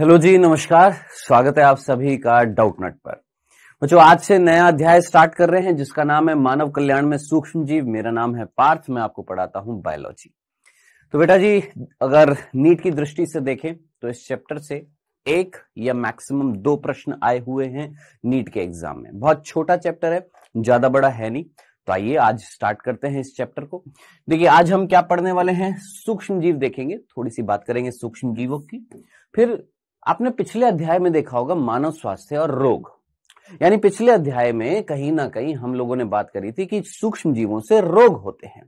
hello जी नमस्कार स्वागत है आप सभी का डाउट नट पर बच्चों आज से नया अध्याय स्टार्ट कर रहे हैं जिसका नाम है मानव कल्याण में सूक्ष्म जीव मेरा नाम है पार्थ मैं आपको पढ़ाता हूं बायोलॉजी तो बेटा जी अगर नीट की दृष्टि से देखें तो इस चैप्टर से एक या मैक्सिमम दो प्रश्न आए हुए हैं नीट के एग्जाम में बहुत छोटा चैप्टर है ज्यादा बड़ा है नहीं तो आइए आज स्टार्ट करते हैं इस चैप्टर को देखिए आज हम क्या पढ़ने वाले हैं सूक्ष्म जीव देखेंगे थोड़ी सी बात करेंगे सूक्ष्म जीवों की फिर आपने पिछले अध्याय में देखा होगा मानव स्वास्थ्य और रोग यानी पिछले अध्याय में कहीं ना कहीं हम लोगों ने बात करी थी कि सूक्ष्म जीवों से रोग होते हैं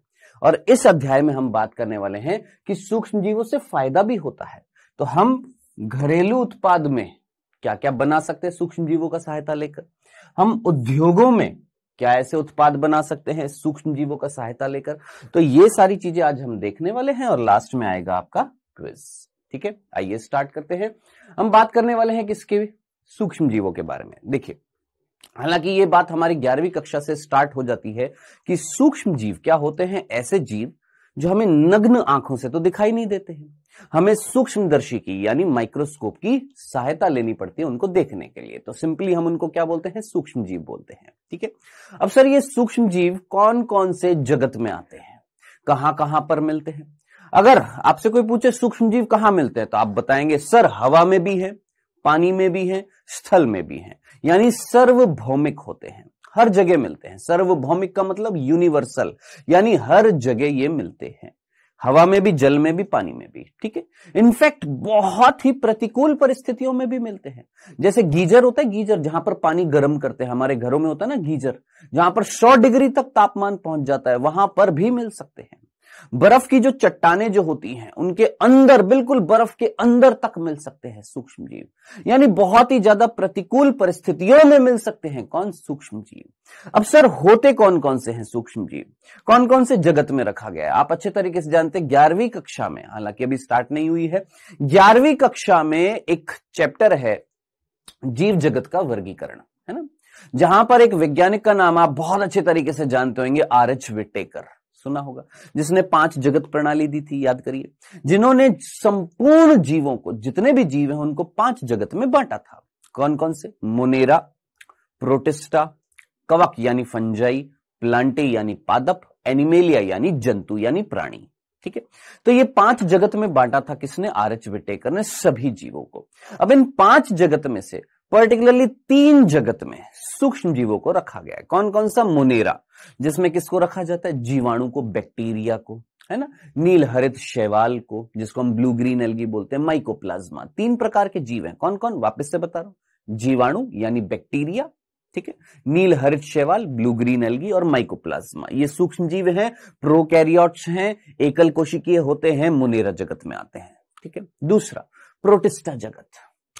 और इस अध्याय में हम बात करने वाले हैं कि सूक्ष्म जीवों से फायदा भी होता है तो हम घरेलू उत्पाद में क्या क्या बना सकते हैं सूक्ष्म जीवों का सहायता लेकर हम उद्योगों में क्या ऐसे उत्पाद बना सकते हैं सूक्ष्म जीवों का सहायता लेकर तो ये सारी चीजें आज हम देखने वाले हैं और लास्ट में आएगा आपका क्विज ठीक है आइए स्टार्ट करते हैं हम बात करने वाले हैं किसके सूक्ष्म जीवों के बारे में देखिए हालांकि ये बात हमारी ग्यारहवीं कक्षा से स्टार्ट हो जाती है कि सूक्ष्म जीव क्या होते हैं ऐसे जीव जो हमें नग्न आंखों से तो दिखाई नहीं देते हैं हमें सूक्ष्म दर्शी की यानी माइक्रोस्कोप की सहायता लेनी पड़ती है उनको देखने के लिए तो सिंपली हम उनको क्या बोलते हैं सूक्ष्म जीव बोलते हैं ठीक है अब सर ये सूक्ष्म जीव कौन कौन से जगत में आते हैं कहां कहां पर मिलते हैं अगर आपसे कोई पूछे सूक्ष्म जीव कहां मिलते हैं तो आप बताएंगे सर हवा में भी है पानी में भी है स्थल में भी है यानी सर्वभौमिक होते हैं हर जगह मिलते हैं सर्वभौमिक का मतलब यूनिवर्सल यानी हर जगह ये मिलते हैं हवा में भी जल में भी पानी में भी ठीक है इनफैक्ट बहुत ही प्रतिकूल परिस्थितियों में भी मिलते हैं जैसे गीजर होता है गीजर जहां पर पानी गर्म करते हैं हमारे घरों में होता है ना गीजर जहां पर 100 डिग्री तक तापमान पहुंच जाता है वहां पर भी मिल सकते हैं बर्फ की जो चट्टाने जो होती हैं उनके अंदर बिल्कुल बर्फ के अंदर तक मिल सकते हैं सूक्ष्म जीव यानी बहुत ही ज्यादा प्रतिकूल परिस्थितियों में मिल सकते हैं कौन सूक्ष्म जीव अब सर होते कौन कौन से हैं सूक्ष्म जीव कौन कौन से जगत में रखा गया है आप अच्छे तरीके से जानते हैं ग्यारहवीं कक्षा में हालांकि अभी स्टार्ट नहीं हुई है ग्यारहवीं कक्षा में एक चैप्टर है जीव जगत का वर्गीकरण है ना जहां पर एक वैज्ञानिक का नाम आप बहुत अच्छे तरीके से जानते होंगे आर एच विटेकर सुना होगा जिसने पांच जगत प्रणाली दी थी याद करिए जिन्होंने संपूर्ण जीवों को जितने भी जीव हैं उनको पांच जगत में बांटा था कौन कौन से मोनेरा प्रोटेस्टा कवक यानी फंजाई प्लांटे यानी पादप एनिमेलिया यानी जंतु यानी प्राणी ठीक है तो ये पांच जगत में बांटा था किसने आर एच विटेकर ने सभी जीवों को अब इन पांच जगत में से पर्टिकुलरली तीन जगत में सूक्ष्म जीवों को रखा गया है कौन कौन सा मुनेरा जिसमें किसको रखा जाता है जीवाणु को बैक्टीरिया को है ना नील हरित शैवाल को जिसको हम ब्लू ग्रीन एलगी बोलते हैं माइकोप्लाज्मा तीन प्रकार के जीव हैं कौन कौन वापस से बता रहा हूं जीवाणु यानी बैक्टीरिया ठीक है नील हरित शैवाल ब्लू ग्रीन एलगी और माइकोप्लाज्मा ये सूक्ष्म जीव हैं प्रोकैरियोट्स हैं एकल कोशिकीय होते हैं मुनेरा जगत में आते हैं ठीक है दूसरा प्रोटिस्टा जगत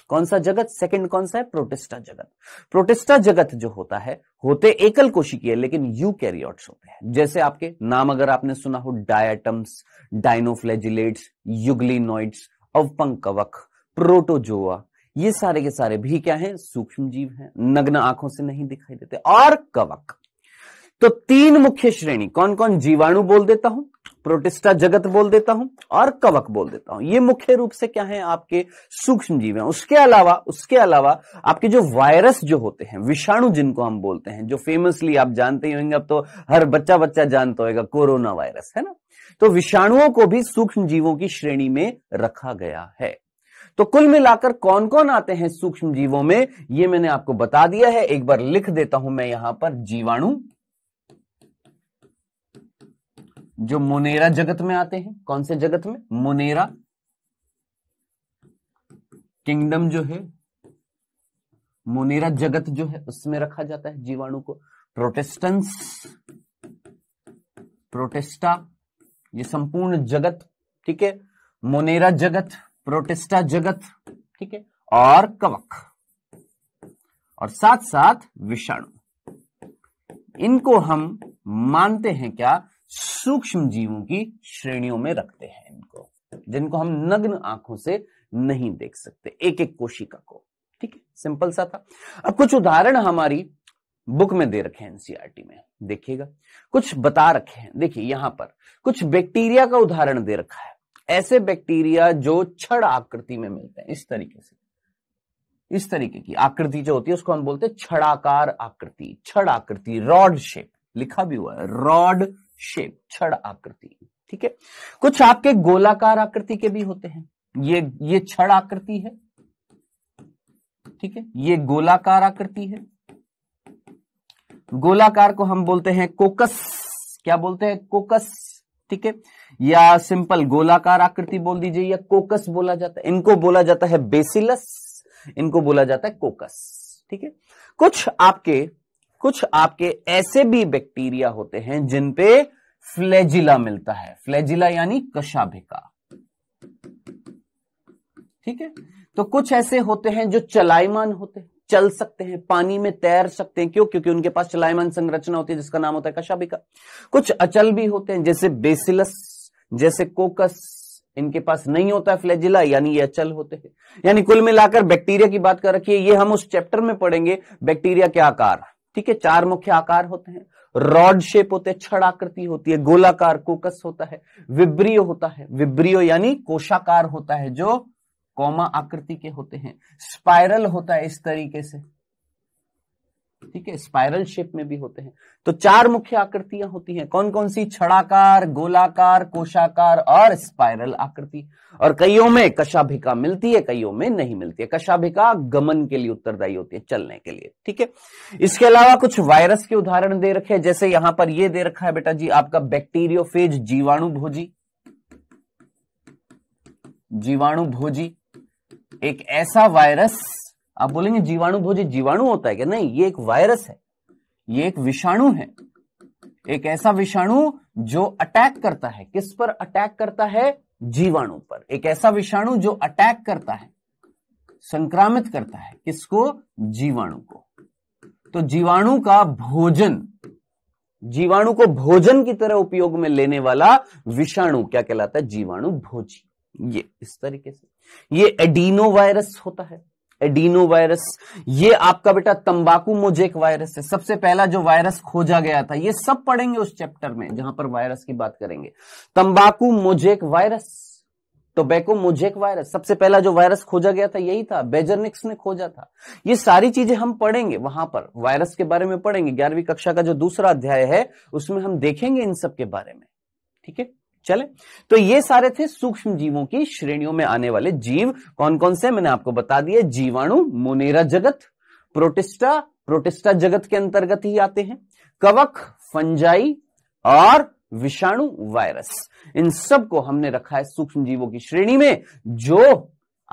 कौन सा जगत सेकंड कौन सा है प्रोटेस्टा जगत प्रोटेस्टा जगत जो होता है होते एकल कोशिकीय लेकिन यू कैरियोट्स होते हैं जैसे आपके नाम अगर आपने सुना हो डायटम्स डायनोफ्लेजिलेट्स युगलिनोइड्स अवपंग कवक प्रोटोजोआ ये सारे के सारे भी क्या हैं सूक्ष्म जीव हैं नग्न आंखों से नहीं दिखाई देते और कवक तो तीन मुख्य श्रेणी कौन कौन जीवाणु बोल देता हूं प्रोटिस्टा जगत बोल देता हूं और कवक बोल देता हूं ये मुख्य रूप से क्या है आपके सूक्ष्म जीव हैं उसके अलावा उसके अलावा आपके जो वायरस जो होते हैं विषाणु जिनको हम बोलते हैं जो फेमसली आप जानते ही होंगे अब तो हर बच्चा बच्चा जानता होगा कोरोना वायरस है ना तो विषाणुओं को भी सूक्ष्म जीवों की श्रेणी में रखा गया है तो कुल मिलाकर कौन कौन आते हैं सूक्ष्म जीवों में ये मैंने आपको बता दिया है एक बार लिख देता हूं मैं यहां पर जीवाणु जो मुनेरा जगत में आते हैं कौन से जगत में मुनेरा किंगडम जो है मुनेरा जगत जो है उसमें रखा जाता है जीवाणु को प्रोटेस्टेंस प्रोटेस्टा ये संपूर्ण जगत ठीक है मोनेरा जगत प्रोटेस्टा जगत ठीक है और कवक और साथ साथ विषाणु इनको हम मानते हैं क्या सूक्ष्म जीवों की श्रेणियों में रखते हैं इनको जिनको हम नग्न आंखों से नहीं देख सकते एक एक कोशिका को ठीक है सिंपल सा था अब कुछ उदाहरण हमारी बुक में दे रखे हैं एनसीआरटी e में देखिएगा कुछ बता रखे हैं देखिए यहां पर कुछ बैक्टीरिया का उदाहरण दे रखा है ऐसे बैक्टीरिया जो छड़ आकृति में मिलते हैं इस तरीके से इस तरीके की आकृति जो होती है उसको हम बोलते हैं छड़ाकार आकृति छड़ आकृति रॉड शेप लिखा भी हुआ है रॉड शेप छड़ आकृति ठीक है कुछ आपके गोलाकार आकृति के भी होते हैं ये ये छड़ आकृति है ठीक है ये गोलाकार आकृति है गोलाकार को हम बोलते हैं कोकस क्या बोलते हैं कोकस ठीक है या सिंपल गोलाकार आकृति बोल दीजिए या कोकस बोला जाता है इनको बोला जाता है बेसिलस इनको बोला जाता है कोकस ठीक है कुछ आपके कुछ आपके ऐसे भी बैक्टीरिया होते हैं जिन पे फ्लैजिला मिलता है फ्लैजिला यानी कशाभिका ठीक है तो कुछ ऐसे होते हैं जो चलायमान होते हैं चल सकते हैं पानी में तैर सकते हैं क्यों क्योंकि उनके पास चलायमान संरचना होती है जिसका नाम होता है कशाभिका कुछ अचल भी होते हैं जैसे बेसिलस जैसे कोकस इनके पास नहीं होता है फ्लैजिला यानी ये अचल होते हैं यानी कुल मिलाकर बैक्टीरिया की बात कर रखिए ये हम उस चैप्टर में पढ़ेंगे बैक्टीरिया के आकार ठीक है चार मुख्य आकार होते हैं रॉड शेप होते हैं छड़ आकृति होती है गोलाकार कोकस होता है विब्रियो होता है विब्रियो यानी कोशाकार होता है जो कौमा आकृति के होते हैं स्पाइरल होता है इस तरीके से ठीक है स्पाइरल शेप में भी होते हैं तो चार मुख्य आकृतियां होती हैं कौन कौन सी छड़ाकार गोलाकार कोशाकार और स्पाइरल आकृति और कईयों में कशाभिका मिलती है कईयों में नहीं मिलती है कशाभिका गमन के लिए उत्तरदायी होती है चलने के लिए ठीक है इसके अलावा कुछ वायरस के उदाहरण दे रखे हैं जैसे यहां पर यह दे रखा है बेटा जी आपका बैक्टीरियोफेज जीवाणु भोजी जीवाणु भोजी एक ऐसा वायरस आप बोलेंगे जीवाणु भोजी जीवाणु होता है क्या नहीं ये एक वायरस है ये एक विषाणु है एक ऐसा विषाणु जो अटैक करता है किस पर अटैक करता है जीवाणु पर एक ऐसा विषाणु जो अटैक करता है संक्रामित करता है किसको जीवाणु को तो जीवाणु का भोजन जीवाणु को भोजन की तरह उपयोग में लेने वाला विषाणु क्या कहलाता है जीवाणु भोजी ये इस तरीके से ये एडीनो वायरस होता है एडीनो वायरस ये आपका बेटा तंबाकू मोजेक वायरस है सबसे पहला जो वायरस खोजा गया था ये सब पढ़ेंगे उस चैप्टर में जहां पर वायरस की बात करेंगे तंबाकू mosaic virus tobacco mosaic virus सबसे पहला जो वायरस खोजा गया था यही था बेजरनिक्स ने खोजा था ये सारी चीजें हम पढ़ेंगे वहां पर वायरस के बारे में पढ़ेंगे ग्यारहवीं कक्षा का जो दूसरा अध्याय है उसमें हम देखेंगे इन सब के बारे में ठीक है चले तो ये सारे थे सूक्ष्म जीवों की श्रेणियों में आने वाले जीव कौन कौन से मैंने आपको बता दिए जीवाणु मोनेरा जगत प्रोटिस्टा प्रोटिस्टा जगत के अंतर्गत ही आते हैं कवक फंजाई और विषाणु वायरस इन सब को हमने रखा है सूक्ष्म जीवों की श्रेणी में जो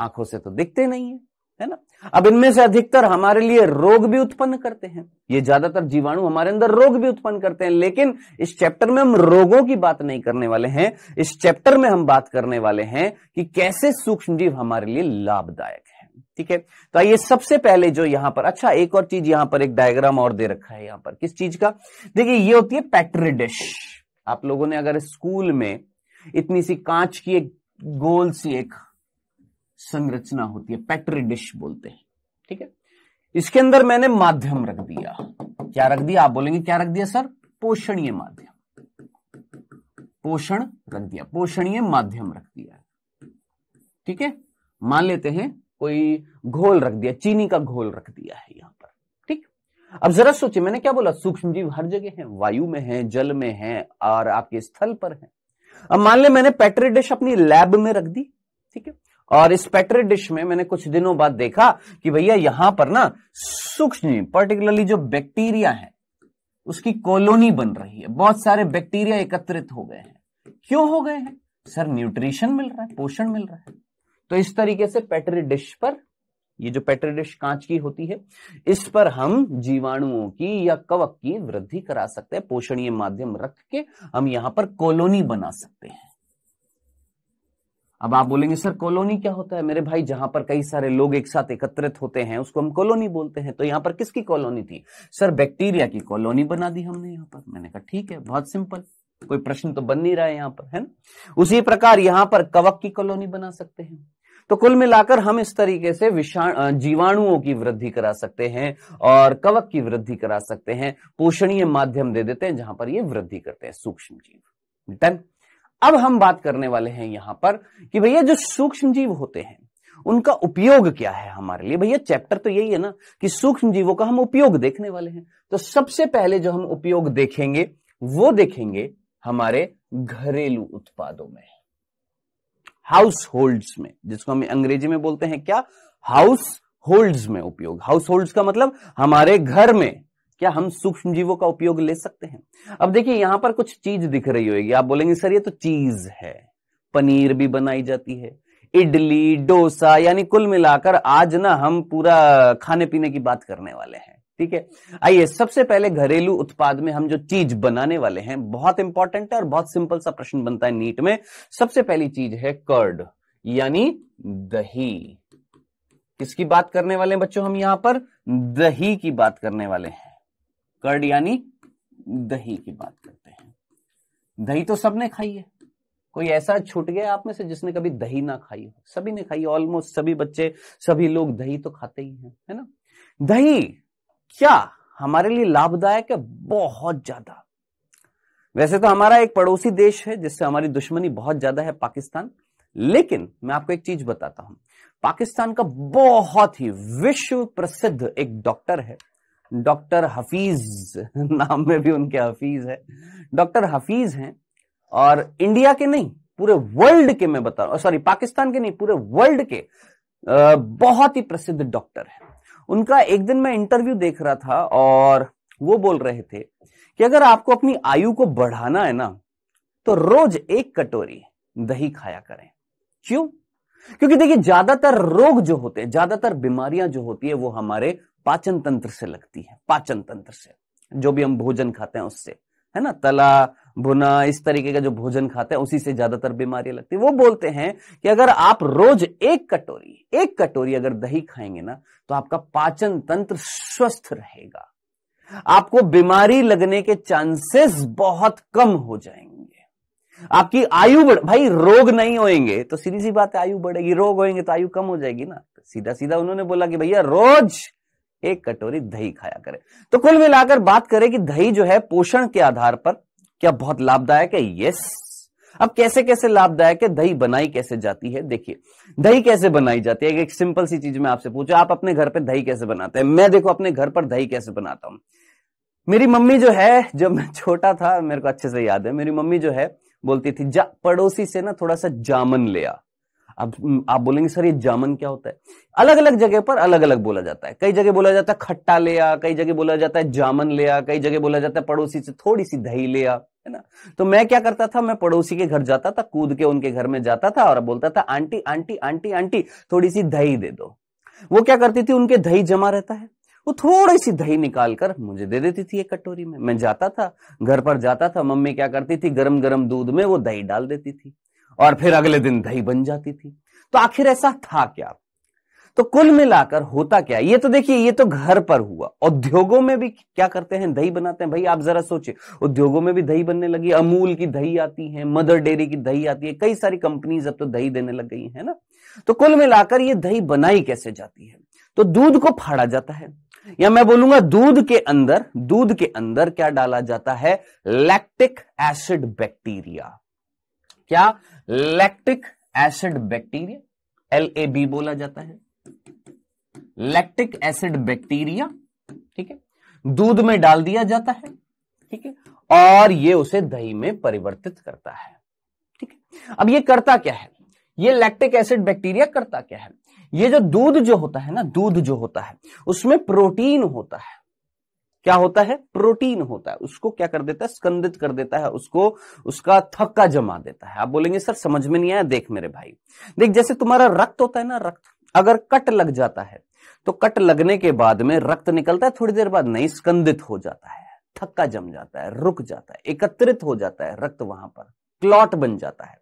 आंखों से तो दिखते नहीं है है ना अब इनमें से अधिकतर हमारे लिए रोग भी उत्पन्न करते हैं ये ज्यादातर जीवाणु हमारे अंदर रोग भी उत्पन्न करते हैं लेकिन इस चैप्टर में हम रोगों की बात नहीं करने वाले हैं इस चैप्टर में हम बात करने वाले हैं कि कैसे सूक्ष्म जीव हमारे लिए लाभदायक है ठीक है तो आइए सबसे पहले जो यहां पर अच्छा एक और चीज यहां पर एक डायग्राम और दे रखा है यहां पर किस चीज का देखिए ये होती है पैट्रिडिश आप लोगों ने अगर स्कूल में इतनी सी कांच की एक गोल सी एक संरचना होती है पैटरी डिश बोलते हैं ठीक है इसके अंदर मैंने माध्यम रख दिया क्या रख दिया आप बोलेंगे क्या रख दिया सर पोषणीय माध्यम पोषण रख दिया पोषणीय माध्यम रख दिया ठीक है मान लेते हैं कोई घोल रख दिया चीनी का घोल रख दिया है यहां पर ठीक अब जरा सोचिए मैंने क्या बोला सूक्ष्म जीव हर जगह है वायु में है जल में है और आपके स्थल पर है अब मान ले मैंने पैटरी डिश अपनी लैब में रख दी ठीक है और इस पेट्री डिश में मैंने कुछ दिनों बाद देखा कि भैया यहां पर ना सूक्ष्म पर्टिकुलरली जो बैक्टीरिया है उसकी कॉलोनी बन रही है बहुत सारे बैक्टीरिया एकत्रित हो गए हैं क्यों हो गए हैं सर न्यूट्रिशन मिल रहा है पोषण मिल रहा है तो इस तरीके से पेट्री डिश पर ये जो पेट्री डिश कांच की होती है इस पर हम जीवाणुओं की या कवक की वृद्धि करा सकते हैं पोषणीय माध्यम रख के हम यहां पर कॉलोनी बना सकते हैं अब आप बोलेंगे सर कॉलोनी क्या होता है मेरे भाई जहां पर कई सारे लोग एक साथ एकत्रित होते हैं उसको हम कॉलोनी बोलते हैं तो यहाँ पर किसकी कॉलोनी थी सर बैक्टीरिया की कॉलोनी बना दी हमने यहाँ पर मैंने कहा ठीक है बहुत सिंपल कोई प्रश्न तो बन नहीं रहा है यहाँ पर है ना उसी प्रकार यहाँ पर कवक की कॉलोनी बना सकते हैं तो कुल मिलाकर हम इस तरीके से जीवाणुओं की वृद्धि करा सकते हैं और कवक की वृद्धि करा सकते हैं पोषणीय माध्यम दे देते हैं जहां पर ये वृद्धि करते हैं सूक्ष्म जीव डन अब हम बात करने वाले हैं यहां पर कि भैया जो सूक्ष्म जीव होते हैं उनका उपयोग क्या है हमारे लिए भैया चैप्टर तो यही है ना कि सूक्ष्म जीवों का हम उपयोग देखने वाले हैं तो सबसे पहले जो हम उपयोग देखेंगे वो देखेंगे हमारे घरेलू उत्पादों में हाउस होल्ड्स में जिसको हम अंग्रेजी में बोलते हैं क्या हाउस होल्ड्स में उपयोग हाउस होल्ड्स का मतलब हमारे घर में क्या हम सूक्ष्म जीवों का उपयोग ले सकते हैं अब देखिए यहां पर कुछ चीज दिख रही होगी आप बोलेंगे सर ये तो चीज है पनीर भी बनाई जाती है इडली डोसा यानी कुल मिलाकर आज ना हम पूरा खाने पीने की बात करने वाले हैं ठीक है आइए सबसे पहले घरेलू उत्पाद में हम जो चीज बनाने वाले हैं बहुत इंपॉर्टेंट है और बहुत सिंपल सा प्रश्न बनता है नीट में सबसे पहली चीज है कर्ड यानी दही किसकी बात करने वाले हैं बच्चों हम यहां पर दही की बात करने वाले हैं कर्ड यानी दही की बात करते हैं दही तो सबने खाई है कोई ऐसा छूट गया आप में से जिसने कभी दही ना खाई हो सभी ने खाई ऑलमोस्ट सभी बच्चे सभी लोग दही तो खाते ही हैं है ना दही क्या हमारे लिए लाभदायक है बहुत ज्यादा वैसे तो हमारा एक पड़ोसी देश है जिससे हमारी दुश्मनी बहुत ज्यादा है पाकिस्तान लेकिन मैं आपको एक चीज बताता हूं पाकिस्तान का बहुत ही विश्व प्रसिद्ध एक डॉक्टर है डॉक्टर हफीज नाम में भी उनके हफीज है डॉक्टर हफीज हैं और इंडिया के नहीं पूरे वर्ल्ड के मैं बता रहा सॉरी पाकिस्तान के नहीं पूरे वर्ल्ड के बहुत ही प्रसिद्ध डॉक्टर हैं उनका एक दिन मैं इंटरव्यू देख रहा था और वो बोल रहे थे कि अगर आपको अपनी आयु को बढ़ाना है ना तो रोज एक कटोरी दही खाया करें क्यों क्योंकि देखिए ज्यादातर रोग जो होते हैं ज्यादातर बीमारियां जो होती है वो हमारे पाचन तंत्र से लगती है पाचन तंत्र से जो भी हम भोजन खाते हैं उससे है ना तला भुना इस तरीके का जो भोजन खाते हैं उसी से ज्यादातर बीमारियां लगती है वो बोलते हैं कि अगर आप रोज एक कटोरी एक कटोरी अगर दही खाएंगे ना तो आपका पाचन तंत्र स्वस्थ रहेगा आपको बीमारी लगने के चांसेस बहुत कम हो जाएंगे आपकी आयु बढ़ भाई रोग नहीं होएंगे तो सीधी सी बात है आयु बढ़ेगी रोग होएंगे तो आयु कम हो जाएगी ना सीधा सीधा उन्होंने बोला कि भैया रोज एक कटोरी दही खाया करें तो कुल मिलाकर बात करें कि दही जो है पोषण के आधार पर क्या बहुत लाभदायक है यस अब कैसे कैसे लाभदायक है दही बनाई कैसे जाती है देखिए दही कैसे बनाई जाती है एक, सिंपल सी चीज मैं आपसे पूछा आप अपने घर पर दही कैसे बनाते हैं मैं देखो अपने घर पर दही कैसे बनाता हूं मेरी मम्मी जो है जब मैं छोटा था मेरे को अच्छे से याद है मेरी मम्मी जो है बोलती थी जा पड़ोसी से ना थोड़ा सा जामन ले आ अब आप बोलेंगे सर ये जामन क्या होता है अलग अलग जगह पर अलग अलग बोला जाता है कई जगह बोला जाता है खट्टा ले आ कई जगह बोला जाता है जामन ले आ कई जगह बोला जाता है पड़ोसी से थोड़ी सी दही ले आ है ना तो मैं क्या करता था मैं पड़ोसी के घर जाता था कूद के उनके घर में जाता था और बोलता था आंटी आंटी आंटी आंटी थोड़ी सी दही दे दो वो क्या करती थी उनके दही जमा रहता है वो थोड़ी सी दही निकाल कर मुझे दे देती थी एक कटोरी में मैं जाता था घर पर जाता था मम्मी क्या करती थी गरम गरम दूध में वो दही डाल देती थी और फिर अगले दिन दही बन जाती थी तो आखिर ऐसा था क्या तो कुल मिलाकर होता क्या ये तो देखिए ये तो घर पर हुआ उद्योगों में भी क्या करते हैं दही बनाते हैं भाई आप जरा सोचिए उद्योगों में भी दही बनने लगी अमूल की दही आती है मदर डेयरी की दही आती है कई सारी कंपनीज अब तो दही देने लग गई है ना तो कुल मिलाकर ये दही बनाई कैसे जाती है तो दूध को फाड़ा जाता है या मैं बोलूंगा दूध के अंदर दूध के अंदर क्या डाला जाता है लैक्टिक एसिड बैक्टीरिया क्या lactic acid bacteria L A B बोला जाता है लैक्टिक एसिड बैक्टीरिया ठीक है दूध में डाल दिया जाता है ठीक है और ये उसे दही में परिवर्तित करता है ठीक है अब ये करता क्या है ये लैक्टिक एसिड बैक्टीरिया करता क्या है ये जो दूध जो होता है ना दूध जो होता है उसमें प्रोटीन होता है क्या होता है प्रोटीन होता है उसको क्या कर देता है स्कंदित कर देता है उसको उसका थक्का जमा देता है आप बोलेंगे सर समझ में नहीं आया देख मेरे भाई देख जैसे तुम्हारा रक्त होता है ना रक्त अगर कट लग जाता है तो कट लगने के बाद में रक्त निकलता है थोड़ी देर बाद नहीं स्कंदित हो जाता है थक्का जम जाता है रुक जाता है एकत्रित हो जाता है रक्त वहां पर क्लॉट बन जाता है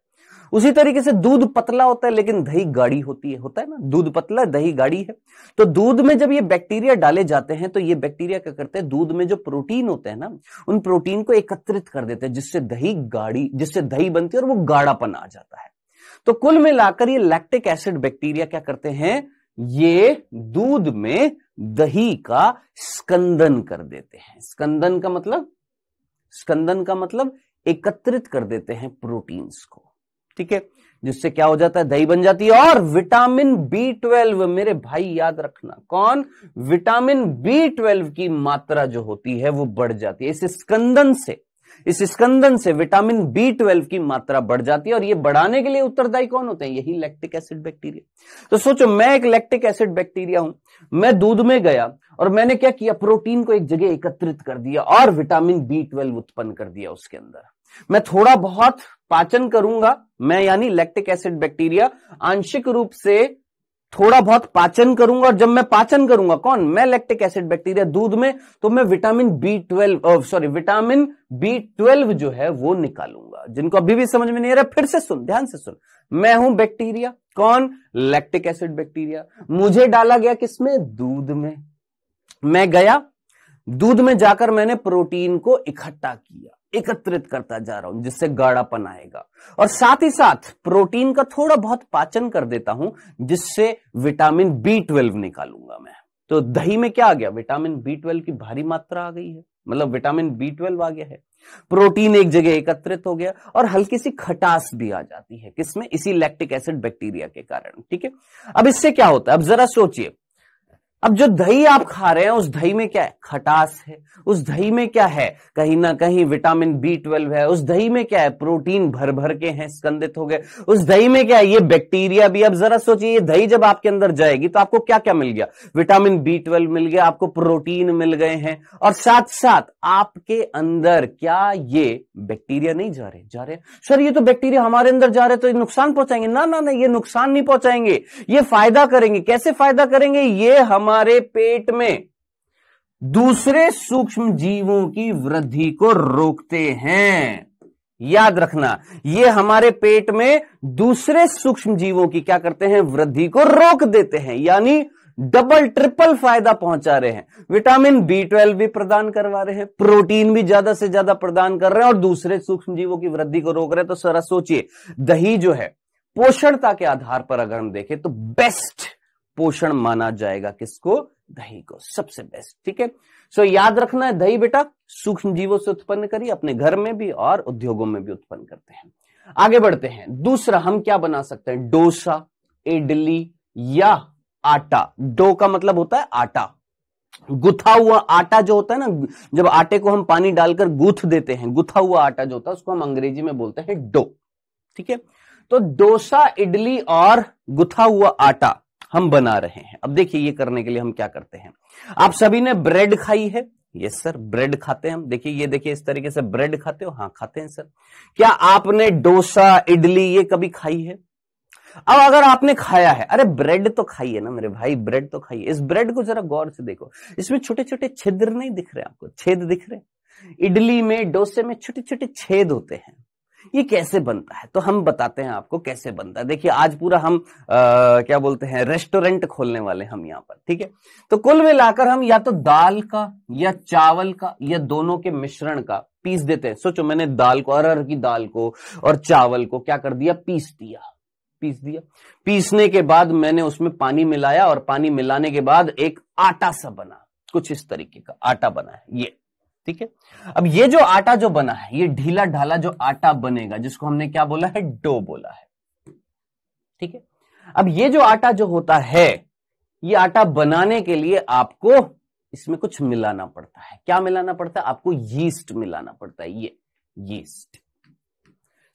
उसी तरीके से दूध पतला होता है लेकिन दही गाढ़ी होती है होता है ना दूध पतला दही गाढ़ी है तो दूध में जब ये बैक्टीरिया डाले जाते हैं तो ये बैक्टीरिया क्या करते हैं दूध में जो प्रोटीन होते हैं ना उन प्रोटीन को एकत्रित कर देते हैं जिससे दही गाढ़ी जिससे दही बनती है और वो गाढ़ापन आ जाता है तो कुल मिलाकर ये लैक्टिक एसिड बैक्टीरिया क्या करते हैं ये दूध में दही का स्कंदन कर देते हैं स्कंदन का मतलब स्कंदन का मतलब एकत्रित कर देते हैं प्रोटीन्स को ठीक है जिससे क्या हो जाता है दही बन जाती है और विटामिन बी ट्वेल्व मेरे भाई याद रखना कौन विटामिन बी ट्वेल्व की मात्रा जो होती है वो बढ़ जाती है इस स्कंदन से इस स्कंदन से विटामिन बी ट्वेल्व की मात्रा बढ़ जाती है और ये बढ़ाने के लिए उत्तरदायी कौन होते हैं यही लैक्टिक एसिड बैक्टीरिया तो सोचो मैं एक लैक्टिक एसिड बैक्टीरिया हूं मैं दूध में गया और मैंने क्या किया प्रोटीन को एक जगह एकत्रित कर दिया और विटामिन बी ट्वेल्व उत्पन्न कर दिया उसके अंदर मैं थोड़ा बहुत पाचन करूंगा मैं यानी लैक्टिक एसिड बैक्टीरिया आंशिक रूप से थोड़ा बहुत पाचन करूंगा और जब मैं पाचन करूंगा कौन मैं लैक्टिक एसिड बैक्टीरिया दूध में तो मैं vitamin B twelve sorry vitamin B twelve जो है वो निकालूंगा जिनको अभी भी समझ में नहीं आ रहा फिर से सुन ध्यान से सुन मैं हूं बैक्टीरिया कौन लैक्टिक एसिड बैक्टीरिया मुझे डाला गया किसमें दूध में मैं गया दूध में जाकर मैंने प्रोटीन को इकट्ठा किया एकत्रित करता जा रहा हूं जिससे गाढ़ापन आएगा और साथ ही साथ प्रोटीन का थोड़ा बहुत पाचन कर देता हूं जिससे विटामिन बी ट्वेल्व निकालूंगा मैं तो दही में क्या आ गया विटामिन बी ट्वेल्व की भारी मात्रा आ गई है मतलब विटामिन बी ट्वेल्व आ गया है प्रोटीन एक जगह एकत्रित हो गया और हल्की सी खटास भी आ जाती है किसमें इसी लैक्टिक एसिड बैक्टीरिया के कारण ठीक है अब इससे क्या होता है अब जरा सोचिए अब जो दही आप खा रहे हैं उस दही में क्या है खटास है उस दही में क्या है कहीं ना कहीं विटामिन बी ट्वेल्व है उस दही में क्या है प्रोटीन भर भर के हैं स्कंदित हो गए उस दही में क्या है ये बैक्टीरिया भी अब जरा सोचिए ये दही जब आपके अंदर जाएगी तो आपको क्या क्या मिल गया विटामिन बी ट्वेल्व मिल गया आपको प्रोटीन मिल गए हैं और साथ साथ आपके अंदर क्या ये बैक्टीरिया नहीं जा रहे जा रहे सर ये तो बैक्टीरिया हमारे अंदर जा रहे तो नुकसान पहुंचाएंगे ना ना ना ये नुकसान नहीं पहुंचाएंगे ये फायदा करेंगे कैसे फायदा करेंगे ये हम हमारे पेट में दूसरे सूक्ष्म जीवों की वृद्धि को रोकते हैं याद रखना ये हमारे पेट में दूसरे सूक्ष्म जीवों की क्या करते हैं वृद्धि को रोक देते हैं यानी डबल ट्रिपल फायदा पहुंचा रहे हैं विटामिन बी ट्वेल्व भी प्रदान करवा रहे हैं प्रोटीन भी ज्यादा से ज्यादा प्रदान कर रहे हैं और दूसरे सूक्ष्म जीवों की वृद्धि को रोक रहे हैं तो सरा सोचिए दही जो है पोषणता के आधार पर अगर हम देखें तो बेस्ट पोषण माना जाएगा किसको दही को सबसे बेस्ट ठीक है सो याद रखना है दही बेटा सूक्ष्म जीवों से उत्पन्न करिए अपने घर में भी और उद्योगों में भी उत्पन्न करते हैं आगे बढ़ते हैं दूसरा हम क्या बना सकते हैं डोसा इडली या आटा डो का मतलब होता है आटा गुथा हुआ आटा जो होता है ना जब आटे को हम पानी डालकर गूथ देते हैं गुथा हुआ आटा जो होता है उसको हम अंग्रेजी में बोलते हैं डो ठीक है तो डोसा इडली और गुथा हुआ आटा हम बना रहे हैं अब देखिए ये करने के लिए हम क्या करते हैं आप सभी ने ब्रेड खाई है यस सर ब्रेड खाते हैं हम देखिए ये देखिए इस तरीके से ब्रेड खाते हो हाँ खाते हैं सर क्या आपने डोसा इडली ये कभी खाई है अब अगर आपने खाया है अरे ब्रेड तो खाइए ना मेरे भाई ब्रेड तो खाइए इस ब्रेड को जरा गौर से देखो इसमें छोटे छोटे छिद्र नहीं दिख रहे आपको छेद दिख रहे इडली में डोसे में छोटे छोटे छेद होते हैं ये कैसे बनता है तो हम बताते हैं आपको कैसे बनता है देखिए आज पूरा हम आ, क्या बोलते हैं रेस्टोरेंट खोलने वाले हम यहाँ पर ठीक है तो कुल मिलाकर हम या तो दाल का या चावल का या दोनों के मिश्रण का पीस देते हैं सोचो मैंने दाल को अरहर की दाल को और चावल को क्या कर दिया पीस दिया पीस दिया पीसने के बाद मैंने उसमें पानी मिलाया और पानी मिलाने के बाद एक आटा सा बना कुछ इस तरीके का आटा बना है ये ठीक है अब ये जो आटा जो बना है ये ढीला ढाला जो आटा बनेगा जिसको हमने क्या बोला है डो बोला है ठीक है अब ये जो आटा जो होता है ये आटा बनाने के लिए आपको इसमें कुछ मिलाना पड़ता है क्या मिलाना पड़ता है आपको यीस्ट मिलाना पड़ता है ये यीस्ट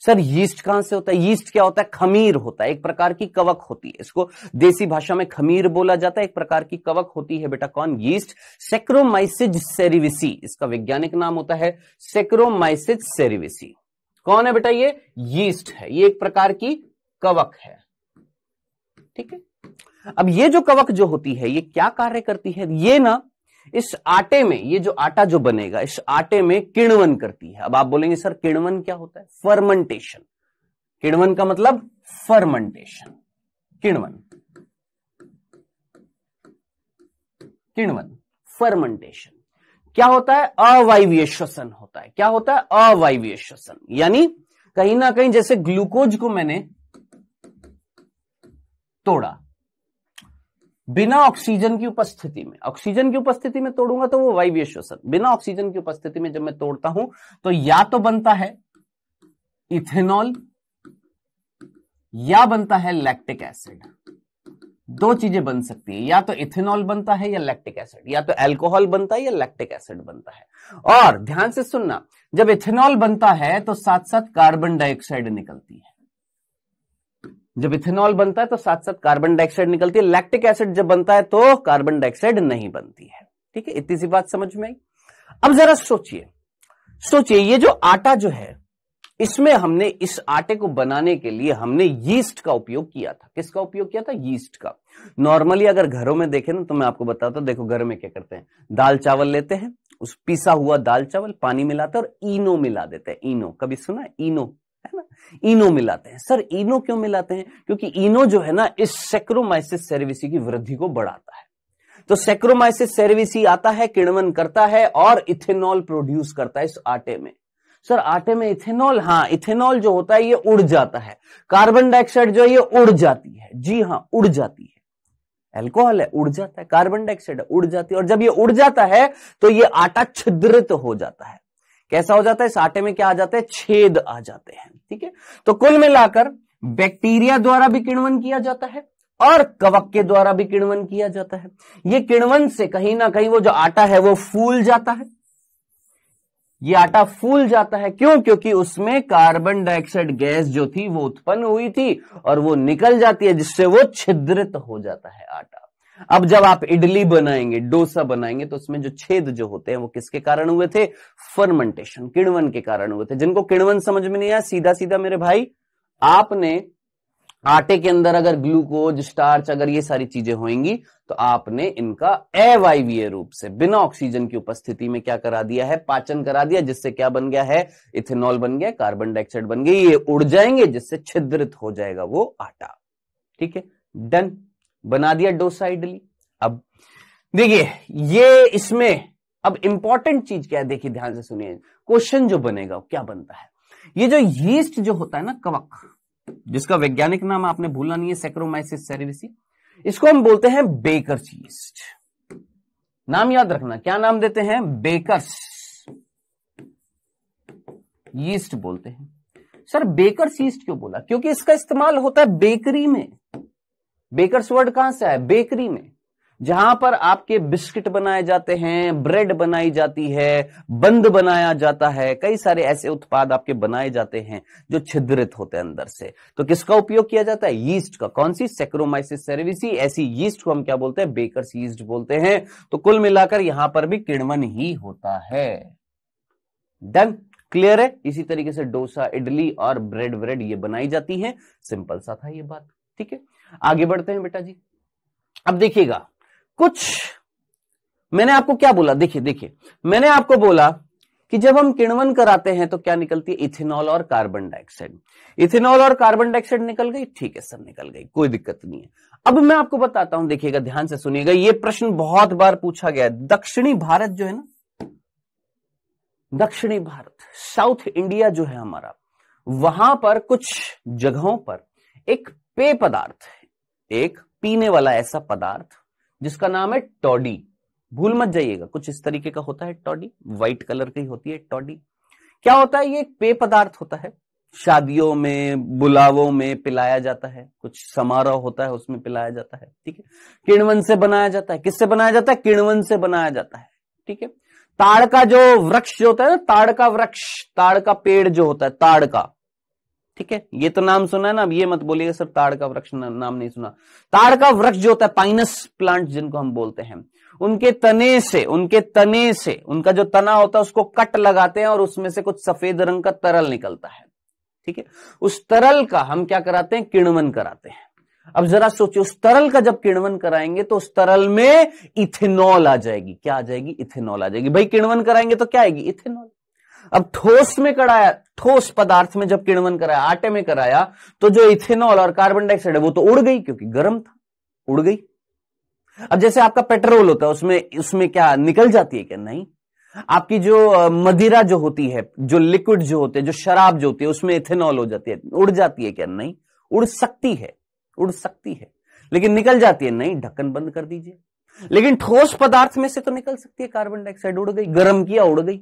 सर यीस्ट कहां से होता है यीस्ट क्या होता है खमीर होता है एक प्रकार की कवक होती है इसको देसी भाषा में खमीर बोला जाता है एक प्रकार की कवक होती है बेटा कौन यीस्ट सेक्रोमाइसिज सेरिविसी इसका वैज्ञानिक नाम होता है सेक्रोमाइसिज सेरिविसी कौन है बेटा ये यीस्ट है ये एक प्रकार की कवक है ठीक है अब ये जो कवक जो होती है ये क्या कार्य करती है ये ना इस आटे में ये जो आटा जो बनेगा इस आटे में किणवन करती है अब आप बोलेंगे सर किणवन क्या होता है फर्मेंटेशन किणवन का मतलब फर्मेंटेशन किणवन किणवन फर्मेंटेशन क्या होता है अवायवीय श्वसन होता है क्या होता है अवायवीय श्वसन यानी कहीं ना कहीं जैसे ग्लूकोज को मैंने तोड़ा बिना ऑक्सीजन की उपस्थिति में ऑक्सीजन की उपस्थिति में तोड़ूंगा तो वो वायवीय श्वसन बिना ऑक्सीजन की उपस्थिति में जब मैं तोड़ता हूं तो या तो बनता है इथेनॉल या बनता है लैक्टिक एसिड दो चीजें बन सकती है या तो इथेनॉल बनता है या लैक्टिक एसिड या तो एल्कोहल बनता है या लैक्टिक एसिड बनता है और ध्यान से सुनना जब इथेनॉल बनता है तो साथ साथ कार्बन डाइऑक्साइड निकलती है जब इथेनॉल बनता है तो साथ साथ कार्बन डाइऑक्साइड निकलती है लैक्टिक एसिड जब बनता है तो कार्बन डाइऑक्साइड नहीं बनती है ठीक है इतनी सी बात समझ में आई अब जरा सोचिए सोचिए ये जो आटा जो है इसमें हमने इस आटे को बनाने के लिए हमने यीस्ट का उपयोग किया था किसका उपयोग किया था यीस्ट का नॉर्मली अगर घरों में देखें ना तो मैं आपको बताता हूं देखो घर में क्या करते हैं दाल चावल लेते हैं उस पिसा हुआ दाल चावल पानी मिलाते हैं और इनो मिला देते हैं इनो कभी सुना इनो है ना इनो मिलाते हैं सर इनो क्यों मिलाते हैं क्योंकि इनो जो है ना इस सेक्रोमाइसिस सर्विसी की वृद्धि को बढ़ाता है तो सेक्रोमाइसिस सर्विसी आता है किणवन करता है और इथेनॉल प्रोड्यूस करता है इस आटे में सर आटे में इथेनॉल हाँ इथेनॉल जो होता है ये उड़ जाता है कार्बन डाइऑक्साइड जो है ये उड़ जाती है जी हाँ उड़ जाती है एल्कोहल है उड़ जाता है कार्बन डाइऑक्साइड उड़ जाती है और जब ये उड़ जाता है तो ये आटा छिद्रित हो जाता है कैसा हो जाता है इस आटे में क्या आ जाता है छेद आ जाते हैं ठीक है तो कुल मिलाकर बैक्टीरिया द्वारा भी किण्वन किया जाता है और कवक के द्वारा भी किण्वन किया जाता है ये किण्वन से कहीं ना कहीं वो जो आटा है वो फूल जाता है ये आटा फूल जाता है क्यों क्योंकि उसमें कार्बन डाइऑक्साइड गैस जो थी वो उत्पन्न हुई थी और वो निकल जाती है जिससे वो छिद्रित हो जाता है आटा अब जब आप इडली बनाएंगे डोसा बनाएंगे तो उसमें जो छेद जो होते हैं वो किसके कारण हुए थे फर्मेंटेशन किणवन के कारण हुए थे जिनको किणवन समझ में नहीं आया सीधा सीधा मेरे भाई आपने आटे के अंदर अगर ग्लूकोज स्टार्च अगर ये सारी चीजें होंगी तो आपने इनका अवायवीय रूप से बिना ऑक्सीजन की उपस्थिति में क्या करा दिया है पाचन करा दिया जिससे क्या बन गया है इथेनॉल बन गया कार्बन डाइऑक्साइड बन गई ये उड़ जाएंगे जिससे छिद्रित हो जाएगा वो आटा ठीक है डन बना दिया डोसाइडली अब देखिए ये इसमें अब इंपॉर्टेंट चीज क्या है देखिए ध्यान से सुनिए क्वेश्चन जो बनेगा वो क्या बनता है ये जो यीस्ट जो होता है ना कवक जिसका वैज्ञानिक नाम आपने भूलना नहीं है सेक्रोमाइसिस सर्विसी इसको हम बोलते हैं बेकर यीस्ट नाम याद रखना क्या नाम देते हैं बेकर्स यीस्ट बोलते हैं सर बेकर यीस्ट क्यों बोला क्योंकि इसका इस्तेमाल होता है बेकरी में बेकर्स वर्ड कहां से आया बेकरी में जहां पर आपके बिस्किट बनाए जाते हैं ब्रेड बनाई जाती है बंद बनाया जाता है कई सारे ऐसे उत्पाद आपके बनाए जाते हैं जो छिद्रित होते हैं अंदर से तो किसका उपयोग किया जाता है यीस्ट का कौन सी सेक्रोमाइसिस सर्विसी ऐसी यीस्ट को हम क्या बोलते हैं बेकर्स यीस्ट बोलते हैं तो कुल मिलाकर यहां पर भी किणवन ही होता है डन क्लियर है इसी तरीके से डोसा इडली और ब्रेड ब्रेड ये बनाई जाती है सिंपल सा था ये बात ठीक है आगे बढ़ते हैं बेटा जी अब देखिएगा कुछ मैंने आपको क्या बोला देखिए देखिए मैंने आपको बोला कि जब हम किणवन कराते हैं तो क्या निकलती है इथेनॉल और कार्बन डाइऑक्साइड इथेनॉल और कार्बन डाइऑक्साइड निकल गई ठीक है सर निकल गई कोई दिक्कत नहीं है अब मैं आपको बताता हूं देखिएगा ध्यान से सुनिएगा ये प्रश्न बहुत बार पूछा गया है दक्षिणी भारत जो है ना दक्षिणी भारत साउथ इंडिया जो है हमारा वहां पर कुछ जगहों पर एक पेय पदार्थ एक पीने वाला ऐसा पदार्थ जिसका नाम है टॉडी भूल मत जाइएगा कुछ इस तरीके का होता है टॉडी व्हाइट कलर की होती है टॉडी क्या होता है ये एक पेय पदार्थ होता है शादियों में बुलावों में पिलाया जाता है कुछ समारोह होता है उसमें पिलाया जाता है ठीक है किणवन से बनाया जाता है किससे बनाया जाता है किणवन से बनाया जाता है ठीक है ताड़ का जो वृक्ष जो होता है ना ताड़ का वृक्ष ताड़ का पेड़ जो होता है ताड़ का ठीक है ये तो नाम सुना है ना अब ये मत बोलिएगा सर ताड़ का वृक्ष ना, नाम नहीं सुना ताड़ का वृक्ष जो होता है पाइनस प्लांट जिनको हम बोलते हैं उनके तने से उनके तने से उनका जो तना होता है उसको कट लगाते हैं और उसमें से कुछ सफेद रंग का तरल निकलता है ठीक है उस तरल का हम क्या कराते हैं किणवन कराते हैं अब जरा सोचिए उस तरल का जब किणवन कराएंगे तो उस तरल में इथेनॉल आ जाएगी क्या आ जाएगी इथेनॉल आ जाएगी भाई किणवन कराएंगे तो क्या आएगी इथेनॉल अब ठोस में कराया ठोस पदार्थ में जब किणवन कराया आटे में कराया तो जो इथेनॉल और कार्बन डाइऑक्साइड है वो तो उड़ गई क्योंकि गर्म था उड़ गई अब जैसे आपका पेट्रोल होता है उसमें उसमें क्या निकल जाती है क्या नहीं आपकी जो मदिरा जो होती है जो लिक्विड जो होते हैं जो शराब जो होती है उसमें इथेनॉल हो जाती है उड़ जाती है क्या नहीं उड़ सकती है उड़ सकती है लेकिन निकल जाती है नहीं ढक्कन बंद कर दीजिए लेकिन ठोस पदार्थ में से तो निकल सकती है कार्बन डाइऑक्साइड उड़ गई गर्म किया उड़ गई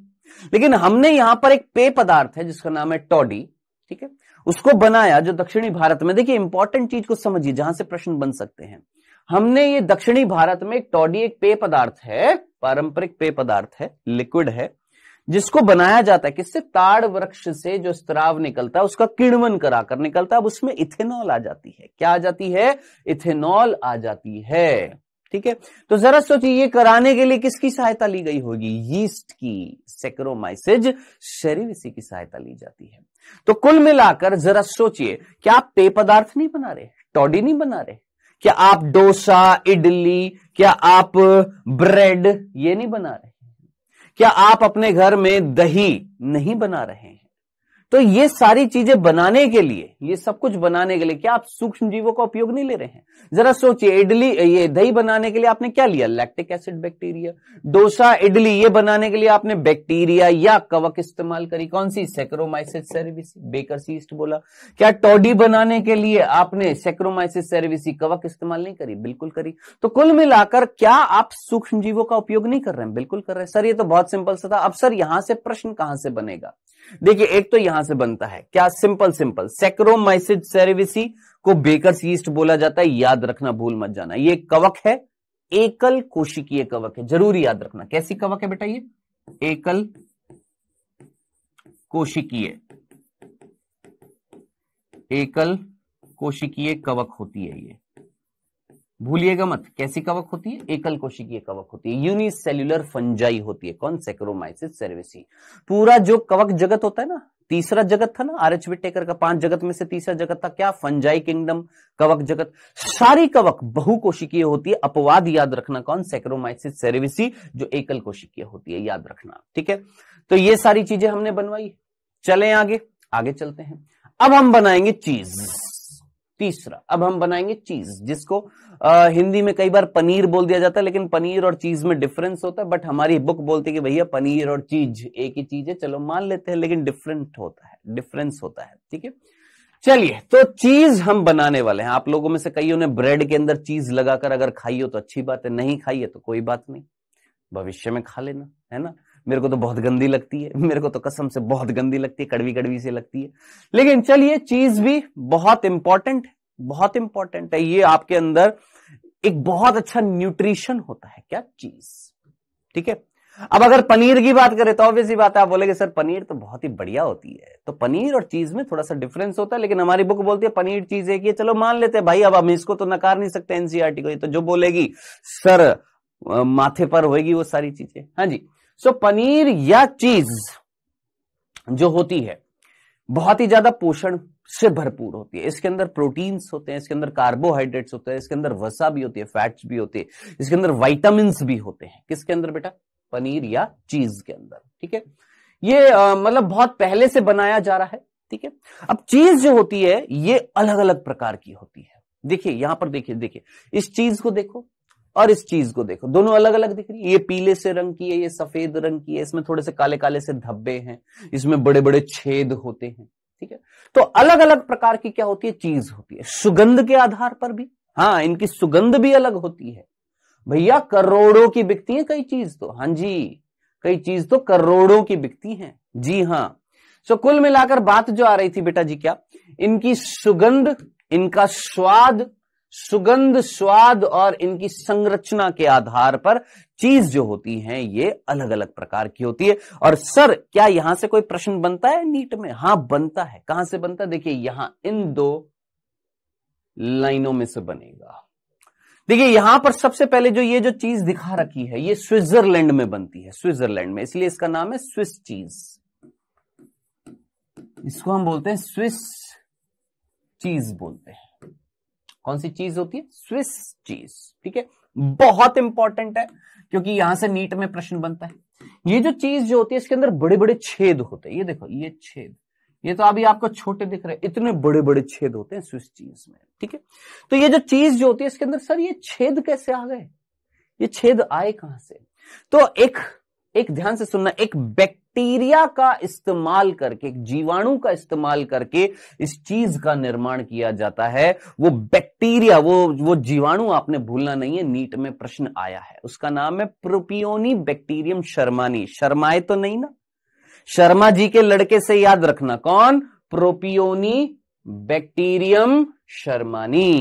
लेकिन हमने यहां पर एक पेय पदार्थ है जिसका नाम है टॉडी ठीक है उसको बनाया जो दक्षिणी भारत में देखिए इंपॉर्टेंट चीज को समझिए जहां से प्रश्न बन सकते हैं हमने ये दक्षिणी भारत में एक टॉडी एक पेय पदार्थ है पारंपरिक पेय पदार्थ है लिक्विड है जिसको बनाया जाता है किससे ताड़ वृक्ष से जो स्त्राव निकलता है उसका किणवन कराकर निकलता है अब उसमें इथेनॉल आ जाती है क्या आ जाती है इथेनॉल आ जाती है ठीक है तो जरा सोचिए ये कराने के लिए किसकी सहायता ली गई होगी यीस्ट की सेक्रोमाइसिज शरीर इसी की सहायता ली जाती है तो कुल मिलाकर जरा सोचिए क्या आप पेय पदार्थ नहीं बना रहे टॉडी नहीं बना रहे क्या आप डोसा इडली क्या आप ब्रेड ये नहीं बना रहे क्या आप अपने घर में दही नहीं बना रहे हैं तो ये सारी चीजें बनाने के लिए ये सब कुछ बनाने के लिए क्या आप सूक्ष्म जीवों का उपयोग नहीं ले रहे हैं जरा सोचिए इडली ये दही बनाने के लिए आपने क्या लिया lactic acid bacteria dosa idli ये बनाने के लिए आपने बैक्टीरिया या कवक इस्तेमाल करी कौन सी सेक्रोमाइसिस सर्विस बेकर सीस्ट बोला क्या टॉडी बनाने के लिए आपने सेक्रोमाइसिस सर्विस कवक इस्तेमाल नहीं करी बिल्कुल करी तो कुल मिलाकर क्या आप सूक्ष्म जीवों का उपयोग नहीं कर रहे हैं बिल्कुल कर रहे हैं सर ये तो बहुत सिंपल सा था अब सर यहां से प्रश्न कहां से बनेगा देखिए एक तो यहां यहां से बनता है क्या सिंपल सिंपल सेक्रोमाइसिड सेरेविसी को बेकर्स यीस्ट बोला जाता है याद रखना भूल मत जाना ये कवक है एकल कोशिकीय कवक है जरूर याद रखना कैसी कवक है बेटा ये एकल कोशिकीय एकल कोशिकीय कवक होती है ये भूलिएगा मत कैसी कवक होती है एकल कोशिकीय कवक होती है यूनिसेल्युलर फंजाई होती है कौन सेक्रोमाइसिस सर्विसी पूरा जो कवक जगत होता है ना तीसरा जगत था ना आर एच विटेकर का पांच जगत में से तीसरा जगत था क्या फंजाई किंगडम कवक जगत सारी कवक बहुकोशिकीय होती है अपवाद याद रखना कौन सेक्रोमाइसिस सर्विसी जो एकल कोशिकीय होती है याद रखना ठीक है तो ये सारी चीजें हमने बनवाई चले आगे आगे चलते हैं अब हम बनाएंगे चीज तीसरा अब हम बनाएंगे चीज जिसको आ, हिंदी में कई बार पनीर बोल दिया जाता है लेकिन पनीर और चीज में डिफरेंस होता है बट हमारी बुक बोलती है कि भैया पनीर और चीज एक ही चीज है चलो मान लेते हैं लेकिन डिफरेंट होता है डिफरेंस होता है ठीक है चलिए तो चीज हम बनाने वाले हैं आप लोगों में से कईयों ने ब्रेड के अंदर चीज लगाकर अगर खाई हो तो अच्छी बात है नहीं खाई है तो कोई बात नहीं भविष्य में खा लेना है ना मेरे को तो बहुत गंदी लगती है मेरे को तो कसम से बहुत गंदी लगती है कड़वी कड़वी से लगती है लेकिन चलिए चीज भी बहुत इंपॉर्टेंट बहुत इंपॉर्टेंट है ये आपके अंदर एक बहुत अच्छा न्यूट्रिशन होता है क्या चीज ठीक है अब अगर पनीर की बात करें तो ऑब्वियस ही बात है आप बोलेंगे सर पनीर तो बहुत ही बढ़िया होती है तो पनीर और चीज में थोड़ा सा डिफरेंस होता है लेकिन हमारी बुक बोलती है पनीर चीज एक चलो मान लेते हैं भाई अब हम इसको तो नकार नहीं सकते एनसीआरटी e को ये तो जो बोलेगी सर माथे पर होगी वो सारी चीजें हाँ जी सो so, पनीर या चीज जो होती है बहुत ही ज्यादा पोषण से भरपूर होती है इसके अंदर प्रोटीन्स होते हैं इसके अंदर कार्बोहाइड्रेट्स होते हैं इसके अंदर वसा भी होती है फैट्स भी होते हैं इसके अंदर वाइटामिन भी होते हैं किसके अंदर बेटा पनीर या चीज के अंदर ठीक है ये मतलब बहुत पहले से बनाया जा रहा है ठीक है अब चीज जो होती है ये अलग अलग प्रकार की होती है देखिए यहां पर देखिए देखिए इस चीज को देखो और इस चीज को देखो दोनों अलग अलग दिख रही है ये पीले से रंग की है ये सफेद रंग की है इसमें थोड़े से काले काले से धब्बे हैं इसमें बड़े बड़े छेद होते हैं ठीक है तो अलग अलग प्रकार की क्या होती है चीज होती है सुगंध के आधार पर भी हाँ इनकी सुगंध भी अलग होती है भैया करोड़ों की बिकती है कई चीज तो हाँ जी कई चीज तो करोड़ों की बिकती है जी हाँ सो कुल मिलाकर बात जो आ रही थी बेटा जी क्या इनकी सुगंध इनका स्वाद सुगंध स्वाद और इनकी संरचना के आधार पर चीज जो होती है ये अलग अलग प्रकार की होती है और सर क्या यहां से कोई प्रश्न बनता है नीट में हां बनता है कहां से बनता है देखिए यहां इन दो लाइनों में से बनेगा देखिए यहां पर सबसे पहले जो ये जो चीज दिखा रखी है ये स्विट्जरलैंड में बनती है स्विट्जरलैंड में इसलिए इसका नाम है स्विस चीज इसको हम बोलते हैं स्विस चीज बोलते हैं कौन सी चीज होती है स्विस चीज ठीक है बहुत इंपॉर्टेंट है क्योंकि यहां से नीट में प्रश्न बनता है ये जो चीज जो होती है इसके अंदर बड़े बड़े छेद होते हैं ये देखो ये छेद ये तो अभी आपको छोटे दिख रहे इतने बड़े बड़े छेद होते हैं स्विस चीज में ठीक है तो ये जो चीज जो होती है इसके अंदर सर ये छेद कैसे आ गए ये छेद आए कहां से तो एक एक ध्यान से सुनना एक बैक बैक्टीरिया का इस्तेमाल करके जीवाणु का इस्तेमाल करके इस चीज का निर्माण किया जाता है वो बैक्टीरिया वो वो जीवाणु आपने भूलना नहीं है नीट में प्रश्न आया है उसका नाम है प्रोपियोनी बैक्टीरियम शर्मानी शर्माए तो नहीं ना शर्मा जी के लड़के से याद रखना कौन प्रोपियोनी बैक्टीरियम शर्मानी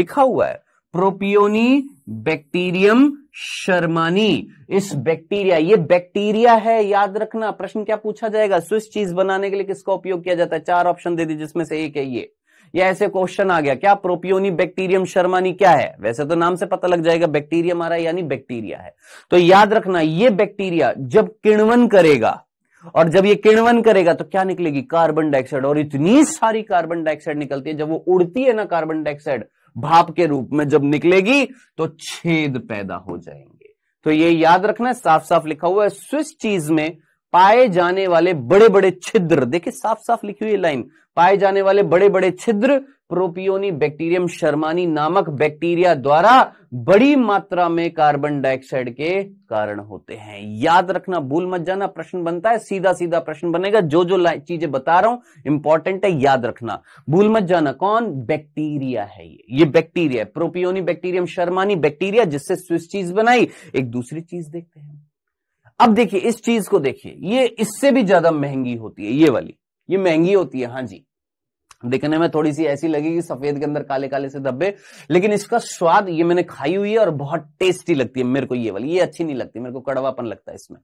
लिखा हुआ है प्रोपियोनी बैक्टीरियम शर्मानी इस बैक्टीरिया ये बैक्टीरिया है याद रखना प्रश्न क्या पूछा जाएगा स्विस चीज बनाने के लिए किसका उपयोग किया जाता है चार ऑप्शन दे दी जिसमें से एक है ये या ऐसे क्वेश्चन आ गया क्या प्रोपियोनी बैक्टीरियम शर्मानी क्या है वैसे तो नाम से पता लग जाएगा बैक्टीरिया हमारा यानी बैक्टीरिया है तो याद रखना ये बैक्टीरिया जब किणवन करेगा और जब ये किणवन करेगा तो क्या निकलेगी कार्बन डाइऑक्साइड और इतनी सारी कार्बन डाइऑक्साइड निकलती है जब वो उड़ती है ना कार्बन डाइऑक्साइड भाप के रूप में जब निकलेगी तो छेद पैदा हो जाएंगे तो ये याद रखना साफ साफ लिखा हुआ है स्विस चीज में पाए जाने वाले बड़े बड़े छिद्र देखिए साफ साफ लिखी हुई लाइन पाए जाने वाले बड़े बड़े छिद्र प्रोपियोनी बैक्टीरियम शर्मानी नामक बैक्टीरिया द्वारा बड़ी मात्रा में कार्बन डाइऑक्साइड के कारण होते हैं याद रखना भूल मत जाना प्रश्न बनता है सीधा सीधा प्रश्न बनेगा जो जो चीजें बता रहा हूं इंपॉर्टेंट है याद रखना भूल मत जाना कौन बैक्टीरिया है ये ये bacteria Propionibacterium shermanii bacteria जिससे स्विस चीज बनाई एक दूसरी चीज देखते हैं अब देखिए इस चीज को देखिए ये इससे भी ज्यादा महंगी होती है ये वाली ये महंगी होती है हाँ जी दिखने में थोड़ी सी ऐसी लगेगी सफेद के अंदर काले काले से धब्बे लेकिन इसका स्वाद ये मैंने खाई हुई है और बहुत टेस्टी लगती है मेरे को ये वाली ये अच्छी नहीं लगती मेरे को कड़वापन लगता है इसमें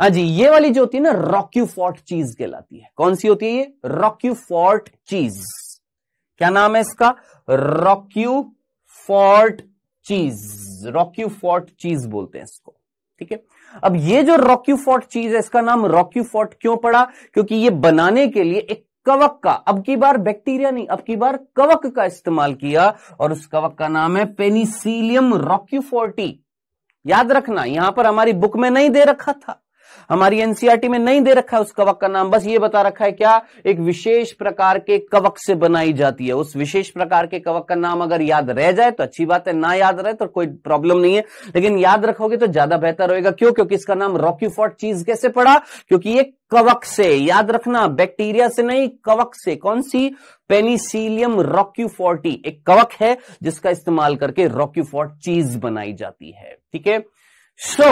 हाँ जी ये वाली जो होती है ना रॉक्यू फॉर्ट चीज कहलाती है कौन सी होती है ये रॉक्यू फॉर्ट चीज क्या नाम है इसका रॉक्यू फॉर्ट चीज रॉक्यू फोर्ट चीज बोलते हैं इसको ठीक है अब ये जो रॉक्यू फॉर्ट चीज है इसका नाम रॉक्यू फॉर्ट क्यों पड़ा क्योंकि ये बनाने के लिए एक कवक का अब की बार बैक्टीरिया नहीं अब की बार कवक का इस्तेमाल किया और उस कवक का नाम है पेनिसिलियम रॉक्यूफोर्टी याद रखना यहां पर हमारी बुक में नहीं दे रखा था हमारी एनसीआरटी में नहीं दे रखा है उस कवक का नाम बस ये बता रखा है क्या एक विशेष प्रकार के कवक से बनाई जाती है उस विशेष प्रकार के कवक का नाम अगर याद रह जाए तो अच्छी बात है ना याद रहे तो कोई प्रॉब्लम नहीं है लेकिन याद रखोगे तो ज्यादा बेहतर होगा क्यों क्योंकि इसका नाम रॉक्यूफॉर्ट चीज कैसे पड़ा क्योंकि ये कवक से याद रखना बैक्टीरिया से नहीं कवक से कौन सी पेनिसिलियम रॉक्यूफोर्टी एक कवक है जिसका इस्तेमाल करके रॉक्यूफोर्ट चीज बनाई जाती है ठीक है सो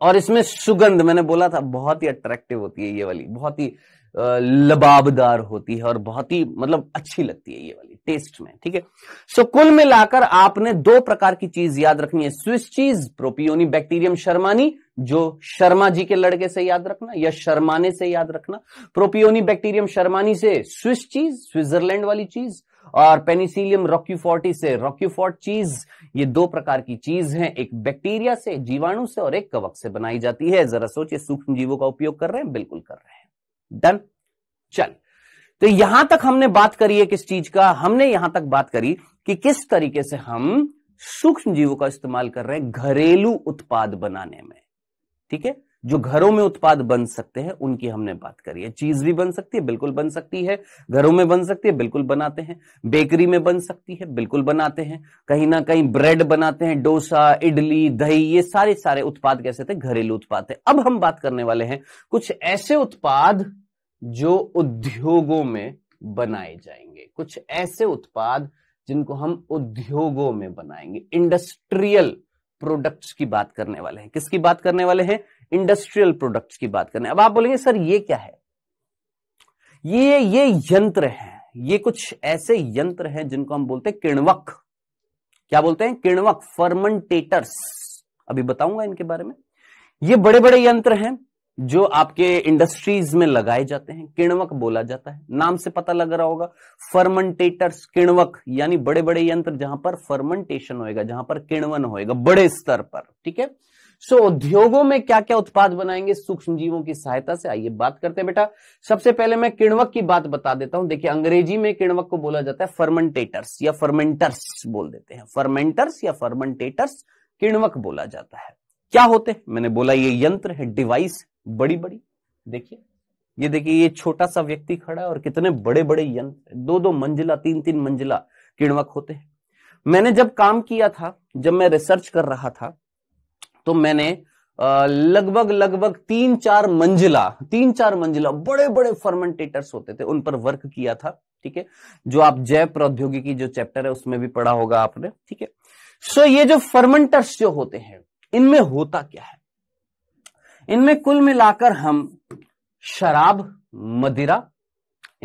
और इसमें सुगंध मैंने बोला था बहुत ही अट्रैक्टिव होती है ये वाली बहुत ही लबाबदार होती है और बहुत ही मतलब अच्छी लगती है ये वाली टेस्ट में ठीक है सो कुल मिलाकर आपने दो प्रकार की चीज याद रखनी है स्विस चीज प्रोपियोनी बैक्टीरियम शर्मानी जो शर्मा जी के लड़के से याद रखना या शर्माने से याद रखना प्रोपियोनी बैक्टीरियम शर्मानी से स्विस चीज स्विट्जरलैंड वाली चीज और पेनिसिलियम रॉक्यूफोर्टी से रॉक्यूफोर्ट चीज ये दो प्रकार की चीज है एक बैक्टीरिया से जीवाणु से और एक कवक से बनाई जाती है जरा सोचिए सूक्ष्म जीवों का उपयोग कर रहे हैं बिल्कुल कर रहे हैं डन चल तो यहां तक हमने बात करी है किस चीज का हमने यहां तक बात करी कि किस तरीके से हम सूक्ष्म जीवों का इस्तेमाल कर रहे हैं घरेलू उत्पाद बनाने में ठीक है जो घरों में उत्पाद बन सकते हैं उनकी हमने बात करी है चीज भी बन सकती है बिल्कुल बन सकती है घरों में बन सकती है बिल्कुल बनाते हैं बेकरी में बन सकती है बिल्कुल बनाते हैं कहीं ना कहीं ब्रेड बनाते हैं डोसा इडली दही ये सारे सारे उत्पाद कैसे थे घरेलू उत्पाद थे अब हम बात करने वाले हैं कुछ ऐसे उत्पाद जो उद्योगों में बनाए जाएंगे कुछ ऐसे उत्पाद जिनको हम उद्योगों में बनाएंगे इंडस्ट्रियल प्रोडक्ट्स की बात करने वाले हैं किसकी बात करने वाले हैं इंडस्ट्रियल प्रोडक्ट्स की बात करें अब आप बोलेंगे सर ये क्या है ये ये यंत्र है ये कुछ ऐसे यंत्र हैं जिनको हम बोलते हैं किणवक क्या बोलते हैं किणवक फर्मेंटेटर्स अभी बताऊंगा इनके बारे में ये बड़े बड़े यंत्र हैं जो आपके इंडस्ट्रीज में लगाए जाते हैं किणवक बोला जाता है नाम से पता लग रहा होगा फर्मेंटेटर्स किणवक यानी बड़े बड़े यंत्र जहां पर फर्मेंटेशन होएगा जहां पर किणवन होएगा बड़े स्तर पर ठीक है सो उद्योगों में क्या क्या उत्पाद बनाएंगे सूक्ष्म जीवों की सहायता से आइए बात करते हैं बेटा सबसे पहले मैं किणवक की बात बता देता हूं देखिए अंग्रेजी में किणवक को बोला जाता है फर्मेंटेटर्स या फर्मेंटर्स बोल देते हैं फर्मेंटर्स या फर्मेंटेटर्स किणवक बोला जाता है क्या होते हैं मैंने बोला ये यंत्र है डिवाइस बड़ी बड़ी देखिए ये देखिए ये छोटा सा व्यक्ति खड़ा है और कितने बड़े बड़े यंत्र दो दो मंजिला तीन तीन मंजिला किणवक होते हैं मैंने जब काम किया था जब मैं रिसर्च कर रहा था तो मैंने लगभग लगभग तीन चार मंजिला तीन चार मंजिला बड़े बड़े फर्मेंटेटर्स होते थे उन पर वर्क किया था ठीक है जो आप जैव प्रौद्योगिकी जो चैप्टर है उसमें भी पढ़ा होगा आपने ठीक है सो ये जो फर्मेंटर्स जो होते हैं इनमें होता क्या है इनमें कुल मिलाकर हम शराब मदिरा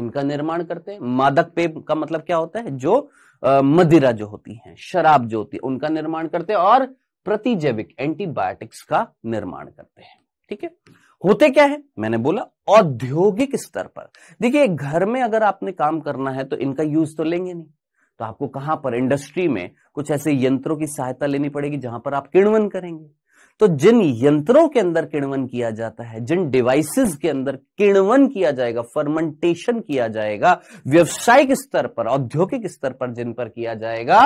इनका निर्माण करते हैं मादक पेय का मतलब क्या होता है जो आ, मदिरा जो होती है शराब जो होती है उनका निर्माण करते हैं और प्रतिजैविक एंटीबायोटिक्स का निर्माण करते हैं ठीक है होते क्या है मैंने बोला औद्योगिक स्तर पर देखिए घर में अगर आपने काम करना है तो इनका यूज तो लेंगे नहीं तो आपको कहां पर इंडस्ट्री में कुछ ऐसे यंत्रों की सहायता लेनी पड़ेगी जहां पर आप किणवन करेंगे तो जिन यंत्रों के अंदर किणवन किया जाता है जिन डिवाइसेस के अंदर किणवन किया जाएगा फर्मेंटेशन किया जाएगा व्यवसायिक स्तर पर औद्योगिक स्तर पर जिन पर किया जाएगा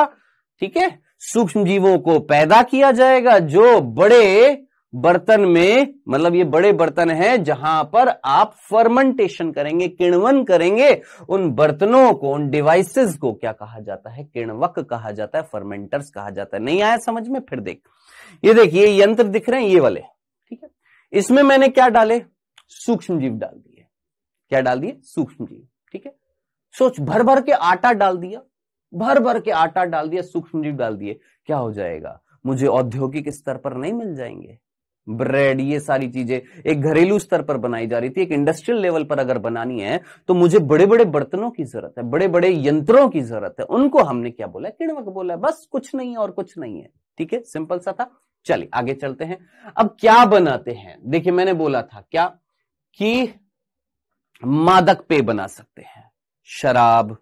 ठीक है सूक्ष्म जीवों को पैदा किया जाएगा जो बड़े बर्तन में मतलब ये बड़े बर्तन हैं जहां पर आप फर्मेंटेशन करेंगे किण्वन करेंगे उन बर्तनों को उन डिवाइसेस को क्या कहा जाता है किण्वक कहा जाता है फर्मेंटर्स कहा जाता है नहीं आया समझ में फिर देख ये देखिए यंत्र दिख रहे हैं ये वाले ठीक है इसमें मैंने क्या डाले सूक्ष्म जीव डाल दिए क्या डाल दिए सूक्ष्म जीव ठीक है सोच भर भर के आटा डाल दिया भर भर के आटा डाल दिया सूक्ष्म जीव डाल दिए क्या हो जाएगा मुझे औद्योगिक स्तर पर नहीं मिल जाएंगे ब्रेड ये सारी चीजें एक घरेलू स्तर पर बनाई जा रही थी एक इंडस्ट्रियल लेवल पर अगर बनानी है तो मुझे बड़े बड़े बर्तनों की जरूरत है बड़े बड़े यंत्रों की जरूरत है उनको हमने क्या बोला किणवक बोला है बस कुछ नहीं है और कुछ नहीं है ठीक है सिंपल सा था चलिए आगे चलते हैं अब क्या बनाते हैं देखिए मैंने बोला था क्या कि मादक पेय बना सकते हैं शराब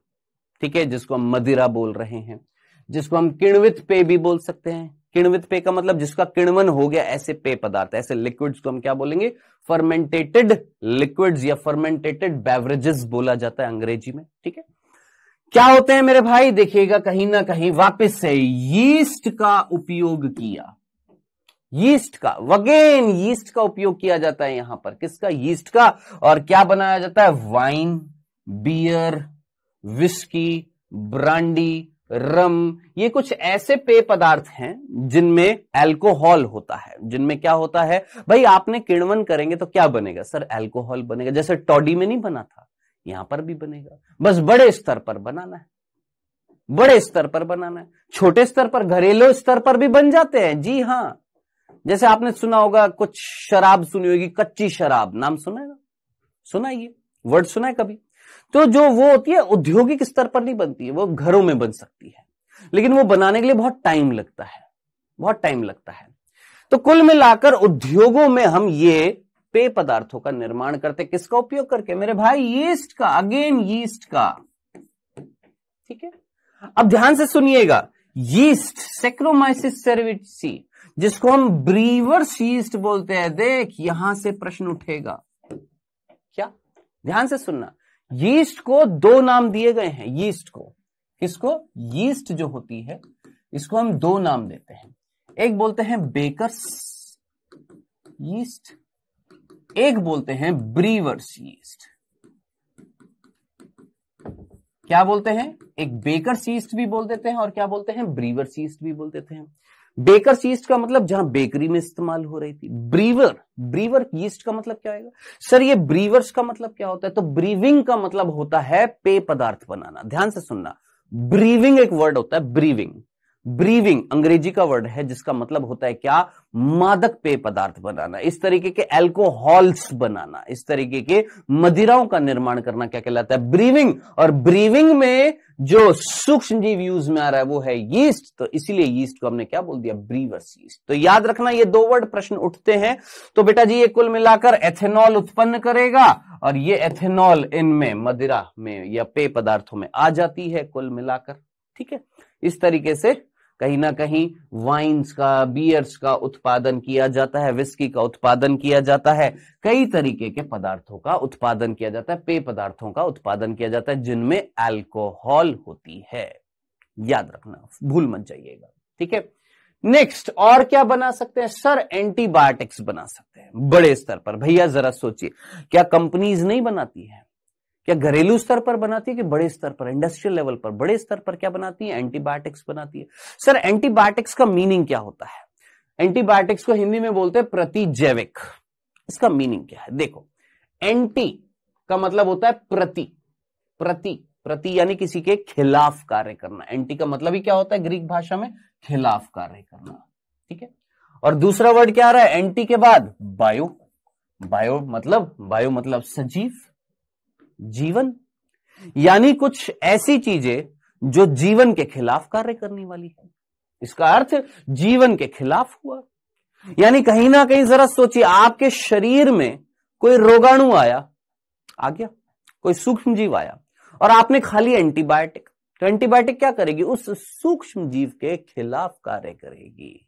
ठीक है जिसको हम मदिरा बोल रहे हैं जिसको हम किणवित पेय भी बोल सकते हैं किणवित पेय का मतलब जिसका किणवन हो गया ऐसे पेय पदार्थ ऐसे लिक्विड्स को हम क्या बोलेंगे फर्मेंटेटेड लिक्विड्स या फर्मेंटेटेड बेवरेजेस बोला जाता है अंग्रेजी में ठीक है क्या होते हैं मेरे भाई देखिएगा कहीं ना कहीं वापिस से यीस्ट का उपयोग किया यीस्ट का वगेन यीस्ट का उपयोग किया जाता है यहां पर किसका यीस्ट का और क्या बनाया जाता है wine beer whisky brandy rum ये कुछ ऐसे पेय पदार्थ हैं जिनमें अल्कोहल होता है जिनमें क्या होता है भाई आपने किणवन करेंगे तो क्या बनेगा सर अल्कोहल बनेगा जैसे टॉडी में नहीं बना था यहां पर भी बनेगा बस बड़े स्तर पर बनाना है बड़े स्तर पर बनाना है छोटे स्तर पर घरेलू स्तर पर भी बन जाते हैं जी हाँ जैसे आपने सुना होगा कुछ शराब सुनी होगी कच्ची शराब नाम सुना है वर्ड सुना है कभी तो जो वो होती है औद्योगिक स्तर पर नहीं बनती है वो घरों में बन सकती है लेकिन वो बनाने के लिए बहुत टाइम लगता है बहुत टाइम लगता है तो कुल मिलाकर उद्योगों में हम ये पेय पदार्थों का निर्माण करते किसका उपयोग करके मेरे भाई यीस्ट का अगेन यीस्ट का ठीक है अब ध्यान से सुनिएगा यीस्ट सेक्रोमाइसिस सर्विटी जिसको हम ब्रीवर्स यीस्ट बोलते हैं देख यहां से प्रश्न उठेगा क्या ध्यान से सुनना यीस्ट को दो नाम दिए गए हैं यीस्ट को किसको यीस्ट जो होती है इसको हम दो नाम देते हैं एक बोलते हैं बेकर्स यीस्ट एक बोलते हैं ब्रीवर्स यीस्ट क्या बोलते हैं एक बेकर सीस्ट भी बोल देते हैं और क्या बोलते हैं ब्रीवर्स यीस्ट भी बोल देते हैं बेकर यीस्ट का मतलब जहां बेकरी में इस्तेमाल हो रही थी ब्रीवर ब्रीवर यीस्ट का मतलब क्या होगा सर ये ब्रीवर्स का मतलब क्या होता है तो ब्रीविंग का मतलब होता है पेय पदार्थ बनाना ध्यान से सुनना ब्रीविंग एक वर्ड होता है ब्रीविंग ब्रीविंग अंग्रेजी का वर्ड है जिसका मतलब होता है क्या मादक पेय पदार्थ बनाना इस तरीके के एल्कोहॉल्स बनाना इस तरीके के मदिराओं का निर्माण करना क्या कहलाता है ब्रीविंग और ब्रीविंग में जो सूक्ष्म जीव यूज में आ रहा है वो है यीस्ट तो इसीलिए यीस्ट को हमने क्या बोल दिया ब्रीवर्स यीस्ट तो याद रखना ये दो वर्ड प्रश्न उठते हैं तो बेटा जी ये कुल मिलाकर एथेनॉल उत्पन्न करेगा और ये एथेनॉल इनमें मदिरा में या पेय पदार्थों में आ जाती है कुल मिलाकर ठीक है इस तरीके से कहीं ना कहीं वाइन्स का बियर्स का उत्पादन किया जाता है विस्की का उत्पादन किया जाता है कई तरीके के पदार्थों का उत्पादन किया जाता है पेय पदार्थों का उत्पादन किया जाता है जिनमें अल्कोहल होती है याद रखना भूल मत जाइएगा ठीक है नेक्स्ट और क्या बना सकते हैं सर एंटीबायोटिक्स बना सकते हैं बड़े स्तर पर भैया जरा सोचिए क्या कंपनीज नहीं बनाती है क्या घरेलू स्तर पर बनाती है कि बड़े स्तर पर इंडस्ट्रियल लेवल पर बड़े स्तर पर क्या बनाती है एंटीबायोटिक्स बनाती है सर एंटीबायोटिक्स का मीनिंग क्या होता है एंटीबायोटिक्स को हिंदी में बोलते हैं प्रतिजैविक इसका मीनिंग क्या है देखो एंटी का मतलब होता है प्रति प्रति प्रति यानी किसी के खिलाफ कार्य करना एंटी का मतलब ही क्या होता है ग्रीक भाषा में खिलाफ कार्य करना ठीक है और दूसरा वर्ड क्या आ रहा है एंटी के बाद बायो बायो मतलब बायो मतलब सजीव जीवन यानी कुछ ऐसी चीजें जो जीवन के खिलाफ कार्य करने वाली है इसका अर्थ जीवन के खिलाफ हुआ यानी कहीं ना कहीं जरा सोचिए आपके शरीर में कोई रोगाणु आया आ गया कोई सूक्ष्म जीव आया और आपने खाली एंटीबायोटिक तो एंटीबायोटिक क्या करेगी उस सूक्ष्म जीव के खिलाफ कार्य करेगी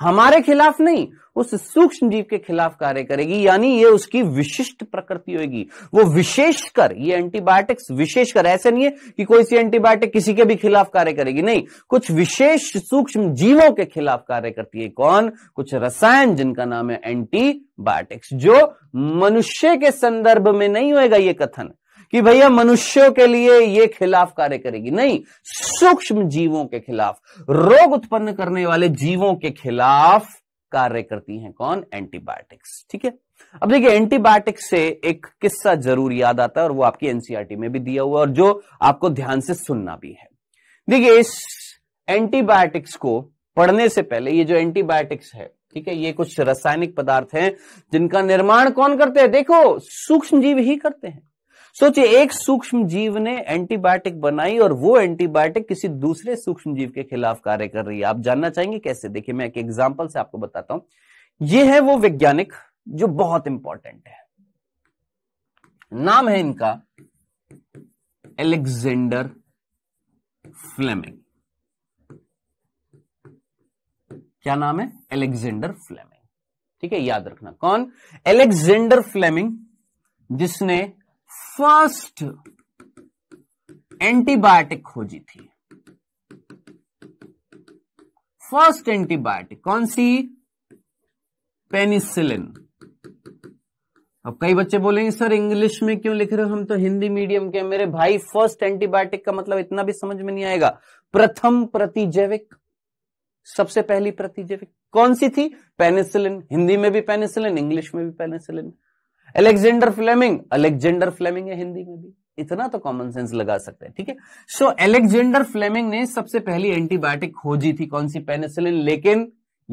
हमारे खिलाफ नहीं उस सूक्ष्म जीव के खिलाफ कार्य करेगी यानी ये उसकी विशिष्ट प्रकृति होगी वो विशेषकर ये एंटीबायोटिक्स विशेषकर ऐसे नहीं है कि कोई सी एंटीबायोटिक किसी के भी खिलाफ कार्य करेगी नहीं कुछ विशेष सूक्ष्म जीवों के खिलाफ कार्य करती है कौन कुछ रसायन जिनका नाम है एंटीबायोटिक्स जो मनुष्य के संदर्भ में नहीं होगा ये कथन कि भैया मनुष्यों के लिए ये खिलाफ कार्य करेगी नहीं सूक्ष्म जीवों के खिलाफ रोग उत्पन्न करने वाले जीवों के खिलाफ कार्य करती हैं कौन एंटीबायोटिक्स ठीक है अब देखिए एंटीबायोटिक्स से एक किस्सा जरूर याद आता है और वो आपकी एनसीआरटी e में भी दिया हुआ और जो आपको ध्यान से सुनना भी है देखिए इस एंटीबायोटिक्स को पढ़ने से पहले ये जो एंटीबायोटिक्स है ठीक है ये कुछ रासायनिक पदार्थ हैं जिनका निर्माण कौन करते हैं देखो सूक्ष्म जीव ही करते हैं सोचिए एक सूक्ष्म जीव ने एंटीबायोटिक बनाई और वो एंटीबायोटिक किसी दूसरे सूक्ष्म जीव के खिलाफ कार्य कर रही है आप जानना चाहेंगे कैसे देखिए मैं एक एग्जाम्पल से आपको बताता हूं ये है वो वैज्ञानिक जो बहुत इंपॉर्टेंट है नाम है इनका एलेक्जेंडर फ्लेमिंग क्या नाम है एलेक्जेंडर फ्लेमिंग ठीक है याद रखना कौन एलेक्जेंडर फ्लेमिंग जिसने फर्स्ट एंटीबायोटिक खोजी थी फर्स्ट एंटीबायोटिक कौन सी पेनिसिलिन अब कई बच्चे बोलेंगे सर इंग्लिश में क्यों लिख रहे हो हम तो हिंदी मीडियम के मेरे भाई फर्स्ट एंटीबायोटिक का मतलब इतना भी समझ में नहीं आएगा प्रथम प्रतिजैविक सबसे पहली प्रतिजैविक कौन सी थी पेनिसिलिन हिंदी में भी पेनिसिलिन इंग्लिश में भी penicillin Alexander Fleming Alexander Fleming है हिंदी में भी इतना तो कॉमन सेंस लगा सकते हैं ठीक है सो अलेक्जेंडर फ्लेमिंग ने सबसे पहली एंटीबायोटिक खोजी थी कौन सी पेनिसिलिन लेकिन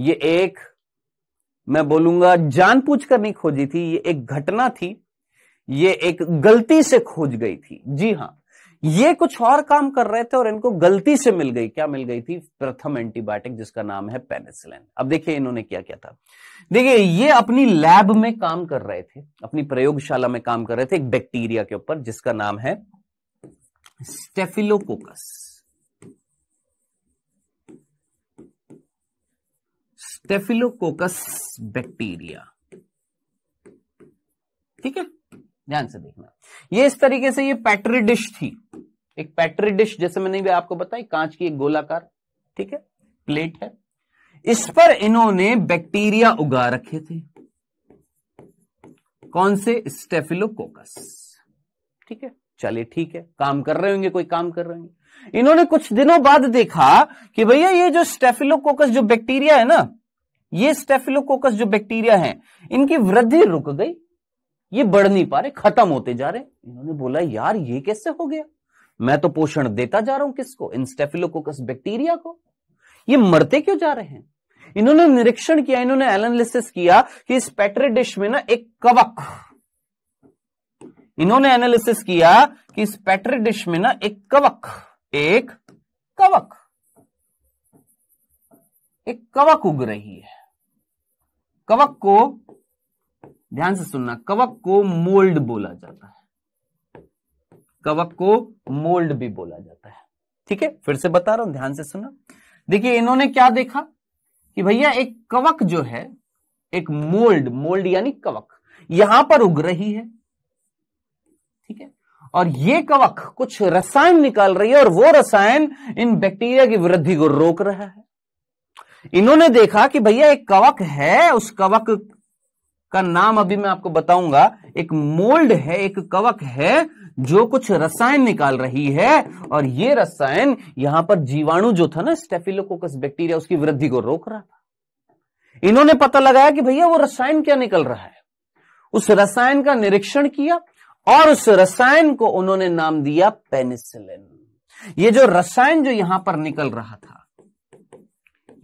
ये एक मैं बोलूंगा कर नहीं खोजी थी ये एक घटना थी ये एक गलती से खोज गई थी जी हां ये कुछ और काम कर रहे थे और इनको गलती से मिल गई क्या मिल गई थी प्रथम एंटीबायोटिक जिसका नाम है पेनिसिलिन अब देखिए इन्होंने क्या किया था देखिए ये अपनी लैब में काम कर रहे थे अपनी प्रयोगशाला में काम कर रहे थे एक बैक्टीरिया के ऊपर जिसका नाम है स्टेफिलोकोकस स्टेफिलोकोकस बैक्टीरिया ठीक है ध्यान से देखना ये इस तरीके से ये पैटरी डिश थी एक पैटरी डिश जैसे मैंने भी आपको बताई कांच की एक गोलाकार ठीक है प्लेट है इस पर इन्होंने बैक्टीरिया उगा रखे थे कौन से स्टेफिलोकोकस ठीक है चलिए ठीक है काम कर रहे होंगे कोई काम कर रहे होंगे इन्होंने कुछ दिनों बाद देखा कि भैया ये जो स्टेफिलोकोकस जो बैक्टीरिया है ना ये स्टेफिलोकोकस जो बैक्टीरिया है इनकी वृद्धि रुक गई ये बढ़ नहीं पा रहे खत्म होते जा रहे इन्होंने बोला यार ये कैसे हो गया मैं तो पोषण देता जा रहा हूं किसको इन स्टेफिलोकोकस बैक्टीरिया को ये मरते क्यों जा रहे हैं इन्होंने निरीक्षण किया इन्होंने एनालिसिस किया कि इस पेट्री डिश में ना एक कवक इन्होंने एनालिसिस किया कि इस पेट्री डिश में ना एक कवक एक कवक एक कवक उग रही है कवक को ध्यान से सुनना कवक को मोल्ड बोला जाता है कवक को मोल्ड भी बोला जाता है ठीक है फिर से बता रहा हूं ध्यान से सुनना देखिए इन्होंने क्या देखा कि भैया एक कवक जो है एक मोल्ड मोल्ड यानी कवक यहां पर उग रही है ठीक है और ये कवक कुछ रसायन निकाल रही है और वो रसायन इन बैक्टीरिया की वृद्धि को रोक रहा है इन्होंने देखा कि भैया एक कवक है उस कवक का नाम अभी मैं आपको बताऊंगा एक मोल्ड है एक कवक है जो कुछ रसायन निकाल रही है और ये रसायन यहां पर जीवाणु जो था ना स्टेफिलोकोकस बैक्टीरिया उसकी वृद्धि को रोक रहा था इन्होंने पता लगाया कि भैया वो रसायन क्या निकल रहा है उस रसायन का निरीक्षण किया और उस रसायन को उन्होंने नाम दिया पेनिसिलिन ये जो रसायन जो यहां पर निकल रहा था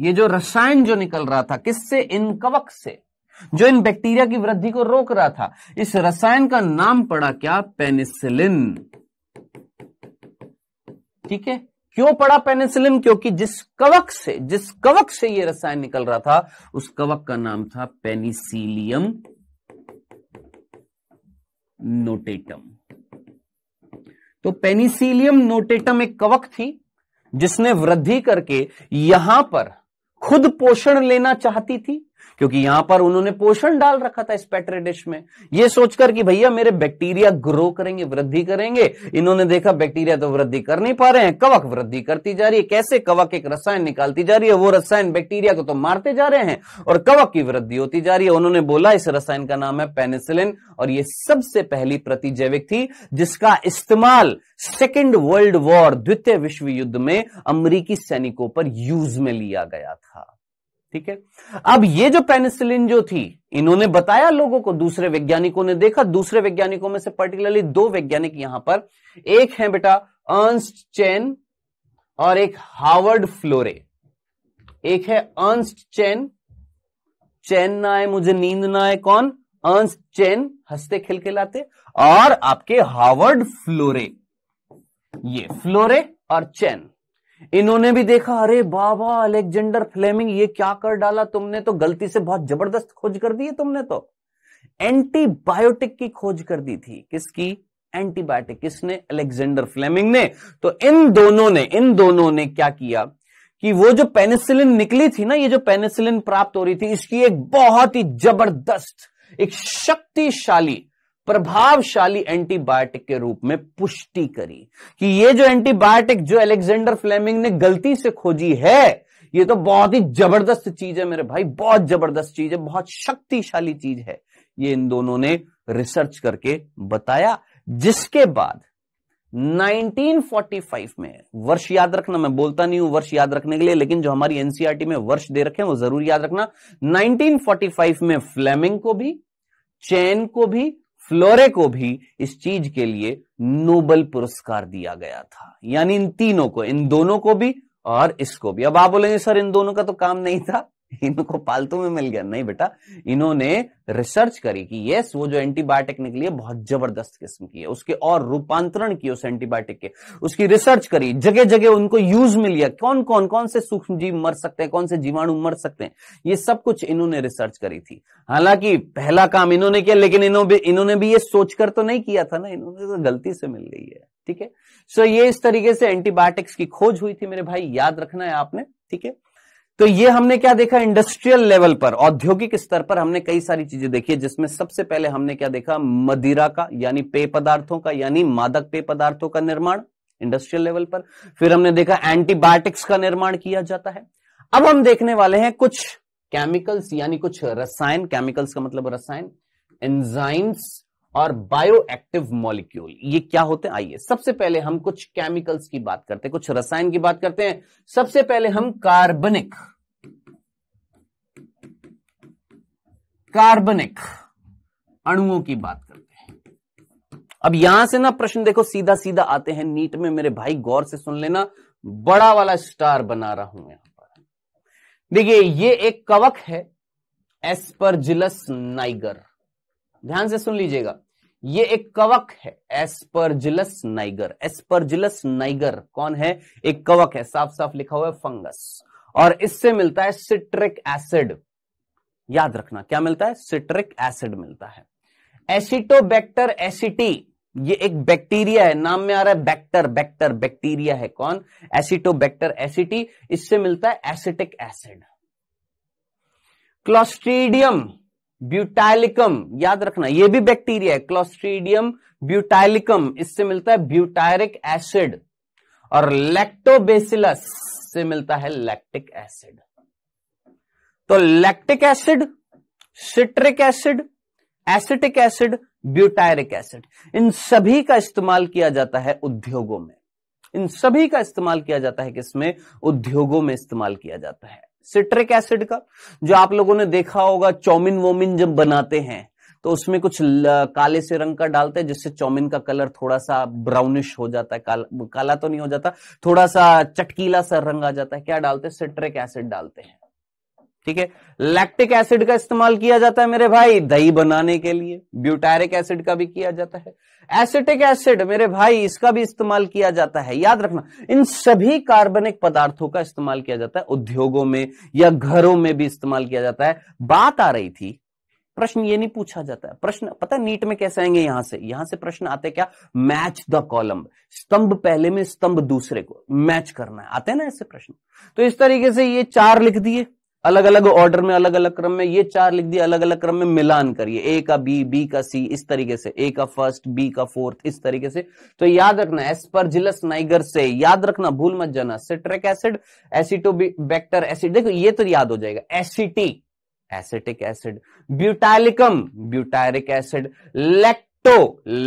ये जो रसायन जो निकल रहा था किससे इन कवक से जो इन बैक्टीरिया की वृद्धि को रोक रहा था इस रसायन का नाम पड़ा क्या पेनिसिलिन ठीक है क्यों पड़ा पेनिसिलिन क्योंकि जिस कवक से जिस कवक से यह रसायन निकल रहा था उस कवक का नाम था पेनिसिलियम नोटेटम तो पेनिसिलियम नोटेटम एक कवक थी जिसने वृद्धि करके यहां पर खुद पोषण लेना चाहती थी क्योंकि यहां पर उन्होंने पोषण डाल रखा था इस पेट्रे डिश में यह सोचकर कि भैया मेरे बैक्टीरिया ग्रो करेंगे वृद्धि करेंगे इन्होंने देखा बैक्टीरिया तो वृद्धि कर नहीं पा रहे हैं कवक वृद्धि करती जा रही है कैसे कवक एक रसायन निकालती जा रही है वो रसायन बैक्टीरिया को तो मारते जा रहे हैं और कवक की वृद्धि होती जा रही है उन्होंने बोला इस रसायन का नाम है पेनिसिलिन और ये सबसे पहली प्रतिजैविक थी जिसका इस्तेमाल सेकेंड वर्ल्ड वॉर द्वितीय विश्व युद्ध में अमरीकी सैनिकों पर यूज में लिया गया था ठीक है अब ये जो पेनिसिलिन जो थी इन्होंने बताया लोगों को दूसरे वैज्ञानिकों ने देखा दूसरे वैज्ञानिकों में से पर्टिकुलरली दो वैज्ञानिक यहां पर एक है बेटा अर्नस्ट चैन और एक हार्वर्ड फ्लोरे एक है अर्नस्ट चैन चैन ना आए मुझे नींद ना आए कौन अर्नस्ट चैन हंसते खिलखिलाते और आपके हार्वर्ड फ्लोरे ये फ्लोरे और चैन इन्होंने भी देखा अरे बाबा अलेक्जेंडर फ्लेमिंग ये क्या कर डाला तुमने तो गलती से बहुत जबरदस्त खोज कर दी है तुमने तो एंटीबायोटिक की खोज कर दी थी किसकी एंटीबायोटिक किसने अलेक्जेंडर फ्लेमिंग ने तो इन दोनों ने इन दोनों ने क्या किया कि वो जो पेनिसिलिन निकली थी ना ये जो पेनिसिलिन प्राप्त हो रही थी इसकी एक बहुत ही जबरदस्त एक शक्तिशाली प्रभावशाली एंटीबायोटिक के रूप में पुष्टि करी कि ये जो एंटीबायोटिक जो एलेक्जेंडर फ्लेमिंग ने गलती से खोजी है ये तो बहुत ही जबरदस्त चीज है मेरे भाई बहुत जबरदस्त चीज है बहुत शक्तिशाली चीज है ये इन दोनों ने रिसर्च करके बताया जिसके बाद 1945 में वर्ष याद रखना मैं बोलता नहीं हूं वर्ष याद रखने के लिए लेकिन जो हमारी एनसीआरटी में वर्ष दे रखे हैं वो जरूर याद रखना 1945 में फ्लेमिंग को भी चैन को भी फ्लोरे को भी इस चीज के लिए नोबल पुरस्कार दिया गया था यानी इन तीनों को इन दोनों को भी और इसको भी अब आप बोलेंगे सर इन दोनों का तो काम नहीं था इनको पालतू में मिल गया नहीं बेटा इन्होंने रिसर्च करी कि यस वो जो एंटीबायोटिक निकली है बहुत जबरदस्त किस्म की है उसके और रूपांतरण किए उस एंटीबायोटिक के उसकी रिसर्च करी जगह जगह उनको यूज मिल गया कौन कौन कौन से सूक्ष्म जीव मर सकते हैं कौन से जीवाणु मर सकते हैं ये सब कुछ इन्होंने रिसर्च करी थी हालांकि पहला काम इन्होंने किया लेकिन इन्होंने इन्होंने भी ये सोचकर तो नहीं किया था ना इन्होंने तो गलती से मिल गई है ठीक है सो ये इस तरीके से एंटीबायोटिक्स की खोज हुई थी मेरे भाई याद रखना है आपने ठीक है तो ये हमने क्या देखा इंडस्ट्रियल लेवल पर औद्योगिक स्तर पर हमने कई सारी चीजें देखी जिसमें सबसे पहले हमने क्या देखा मदिरा का यानी पेय पदार्थों का यानी मादक पेय पदार्थों का निर्माण इंडस्ट्रियल लेवल पर फिर हमने देखा एंटीबायोटिक्स का निर्माण किया जाता है अब हम देखने वाले हैं कुछ केमिकल्स यानी कुछ रसायन केमिकल्स का मतलब रसायन एंजाइम्स और बायो एक्टिव मॉलिक्यूल ये क्या होते हैं आइए सबसे पहले हम कुछ केमिकल्स की बात करते हैं कुछ रसायन की बात करते हैं सबसे पहले हम कार्बनिक कार्बनिक अणुओं की बात करते हैं अब यहां से ना प्रश्न देखो सीधा सीधा आते हैं नीट में मेरे भाई गौर से सुन लेना बड़ा वाला स्टार बना रहा हूं यहां पर देखिए ये एक कवक है एस्परजिलस नाइगर ध्यान से सुन लीजिएगा ये एक कवक है एस्परजिलस नाइगर एस्परजिलस नाइगर कौन है एक कवक है साफ साफ लिखा हुआ है फंगस और इससे मिलता है सिट्रिक एसिड याद रखना क्या मिलता है सिट्रिक एसिड मिलता है एसिटोबैक्टर एसिटी ये एक बैक्टीरिया है नाम में आ रहा है बैक्टर बैक्टर बैक्टीरिया है कौन एसिटोबैक्टर एसिटी इससे मिलता है एसिटिक एसिड क्लोस्ट्रीडियम ब्यूटाइलिकम याद रखना ये भी बैक्टीरिया है क्लोस्ट्रीडियम ब्यूटाइलिकम इससे मिलता है ब्यूटायरिक एसिड और लैक्टोबेसिलस से मिलता है लैक्टिक एसिड तो lactic acid citric acid acetic acid butyric acid इन सभी का इस्तेमाल किया जाता है उद्योगों में इन सभी का इस्तेमाल किया जाता है किसमें उद्योगों में इस्तेमाल किया जाता है सिट्रिक एसिड का जो आप लोगों ने देखा होगा चौमिन वोमिन जब बनाते हैं तो उसमें कुछ काले से रंग का डालते हैं जिससे चौमिन का कलर थोड़ा सा ब्राउनिश हो जाता है काला काला तो नहीं हो जाता थोड़ा सा चटकीला सा रंग आ जाता है क्या डालते हैं सिट्रिक एसिड डालते हैं ठीक है लैक्टिक एसिड का इस्तेमाल किया जाता है मेरे भाई दही बनाने के लिए ब्यूटैरिक एसिड का भी किया जाता है एसिटिक एसिड मेरे भाई इसका भी इस्तेमाल किया जाता है याद रखना इन सभी कार्बनिक पदार्थों का इस्तेमाल किया जाता है उद्योगों में या घरों में भी इस्तेमाल किया जाता है बात आ रही थी प्रश्न ये नहीं पूछा जाता है प्रश्न पता नीट में कैसे आएंगे यहां से यहां से प्रश्न आते क्या मैच द कॉलम स्तंभ पहले में स्तंभ दूसरे को मैच करना है आते हैं ना ऐसे प्रश्न तो इस तरीके से ये चार लिख दिए अलग अलग ऑर्डर में अलग अलग क्रम में ये चार लिख दिए अलग अलग क्रम में मिलान करिए ए का बी बी का सी इस तरीके से ए का फर्स्ट बी का फोर्थ इस तरीके से तो याद रखना एस्परजिलस नाइगर से याद रखना भूल मत जाना citric acid Acetobacter acid देखो ये तो याद हो जाएगा एसिटी acetic acid butylicum butyric acid lacto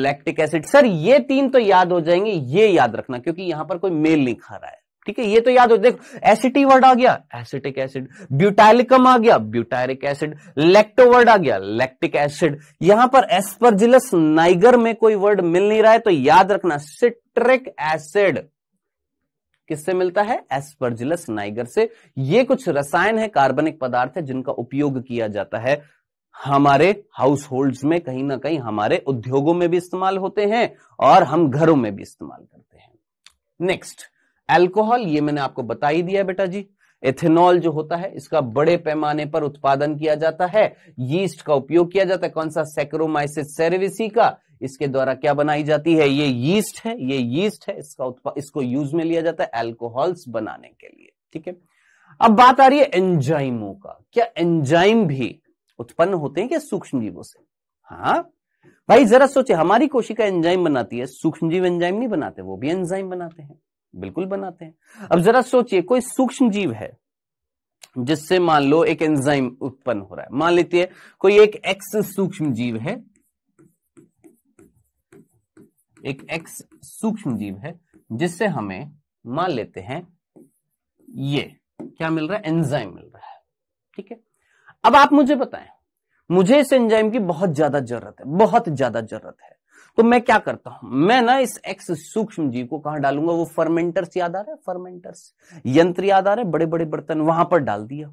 lactic acid sir ये तीन तो याद हो जाएंगे ये याद रखना क्योंकि यहां पर कोई मेल नहीं खा रहा है ठीक है ये तो याद हो देखो एसिटी वर्ड आ गया एसिटिक एसिड ब्यूटैलिकम आ गया ब्यूटैरिक एसिड लेक्टो वर्ड आ गया लेक्टिक एसिड यहां पर एस्परजिलस नाइगर में कोई वर्ड मिल नहीं रहा है तो याद रखना सिट्रिक एसिड किससे मिलता है एस्परजिलस नाइगर से ये कुछ रसायन है कार्बनिक पदार्थ है जिनका उपयोग किया जाता है हमारे हाउस होल्ड में कहीं ना कहीं हमारे उद्योगों में भी इस्तेमाल होते हैं और हम घरों में भी इस्तेमाल करते हैं नेक्स्ट अल्कोहल ये मैंने आपको बता ही दिया बेटा जी एथेनॉल जो होता है इसका बड़े पैमाने पर उत्पादन किया जाता है यीस्ट का उपयोग किया जाता है कौन सा सेक्रोमाइसिस सेरेविसी का इसके द्वारा क्या बनाई जाती है ये यीस्ट है ये यीस्ट है इसका इसको यूज में लिया जाता है एल्कोहल्स बनाने के लिए ठीक है अब बात आ रही है एंजाइमों का क्या एंजाइम भी उत्पन्न होते हैं क्या सूक्ष्म जीवों से हाँ भाई जरा सोचे हमारी कोशिका एंजाइम बनाती है सूक्ष्म जीव एंजाइम नहीं बनाते वो भी एंजाइम बनाते हैं बिल्कुल बनाते हैं अब जरा सोचिए कोई सूक्ष्म जीव है जिससे मान लो एक एंजाइम उत्पन्न हो रहा है मान लेती है कोई एक एक्स सूक्ष्म जीव है एक एक्स सूक्ष्म जीव है जिससे हमें मान लेते हैं ये क्या मिल रहा है एंजाइम मिल रहा है ठीक है अब आप मुझे बताएं मुझे इस एंजाइम की बहुत ज्यादा जरूरत है बहुत ज्यादा जरूरत है तो मैं क्या करता हूं मैं ना इस एक्स सूक्ष्म जीव को कहां डालूंगा वो फर्मेंटर्स याद आ रहा है फर्मेंटर्स यंत्र याद आ रहा है बड़े बड़े बर्तन वहां पर डाल दिया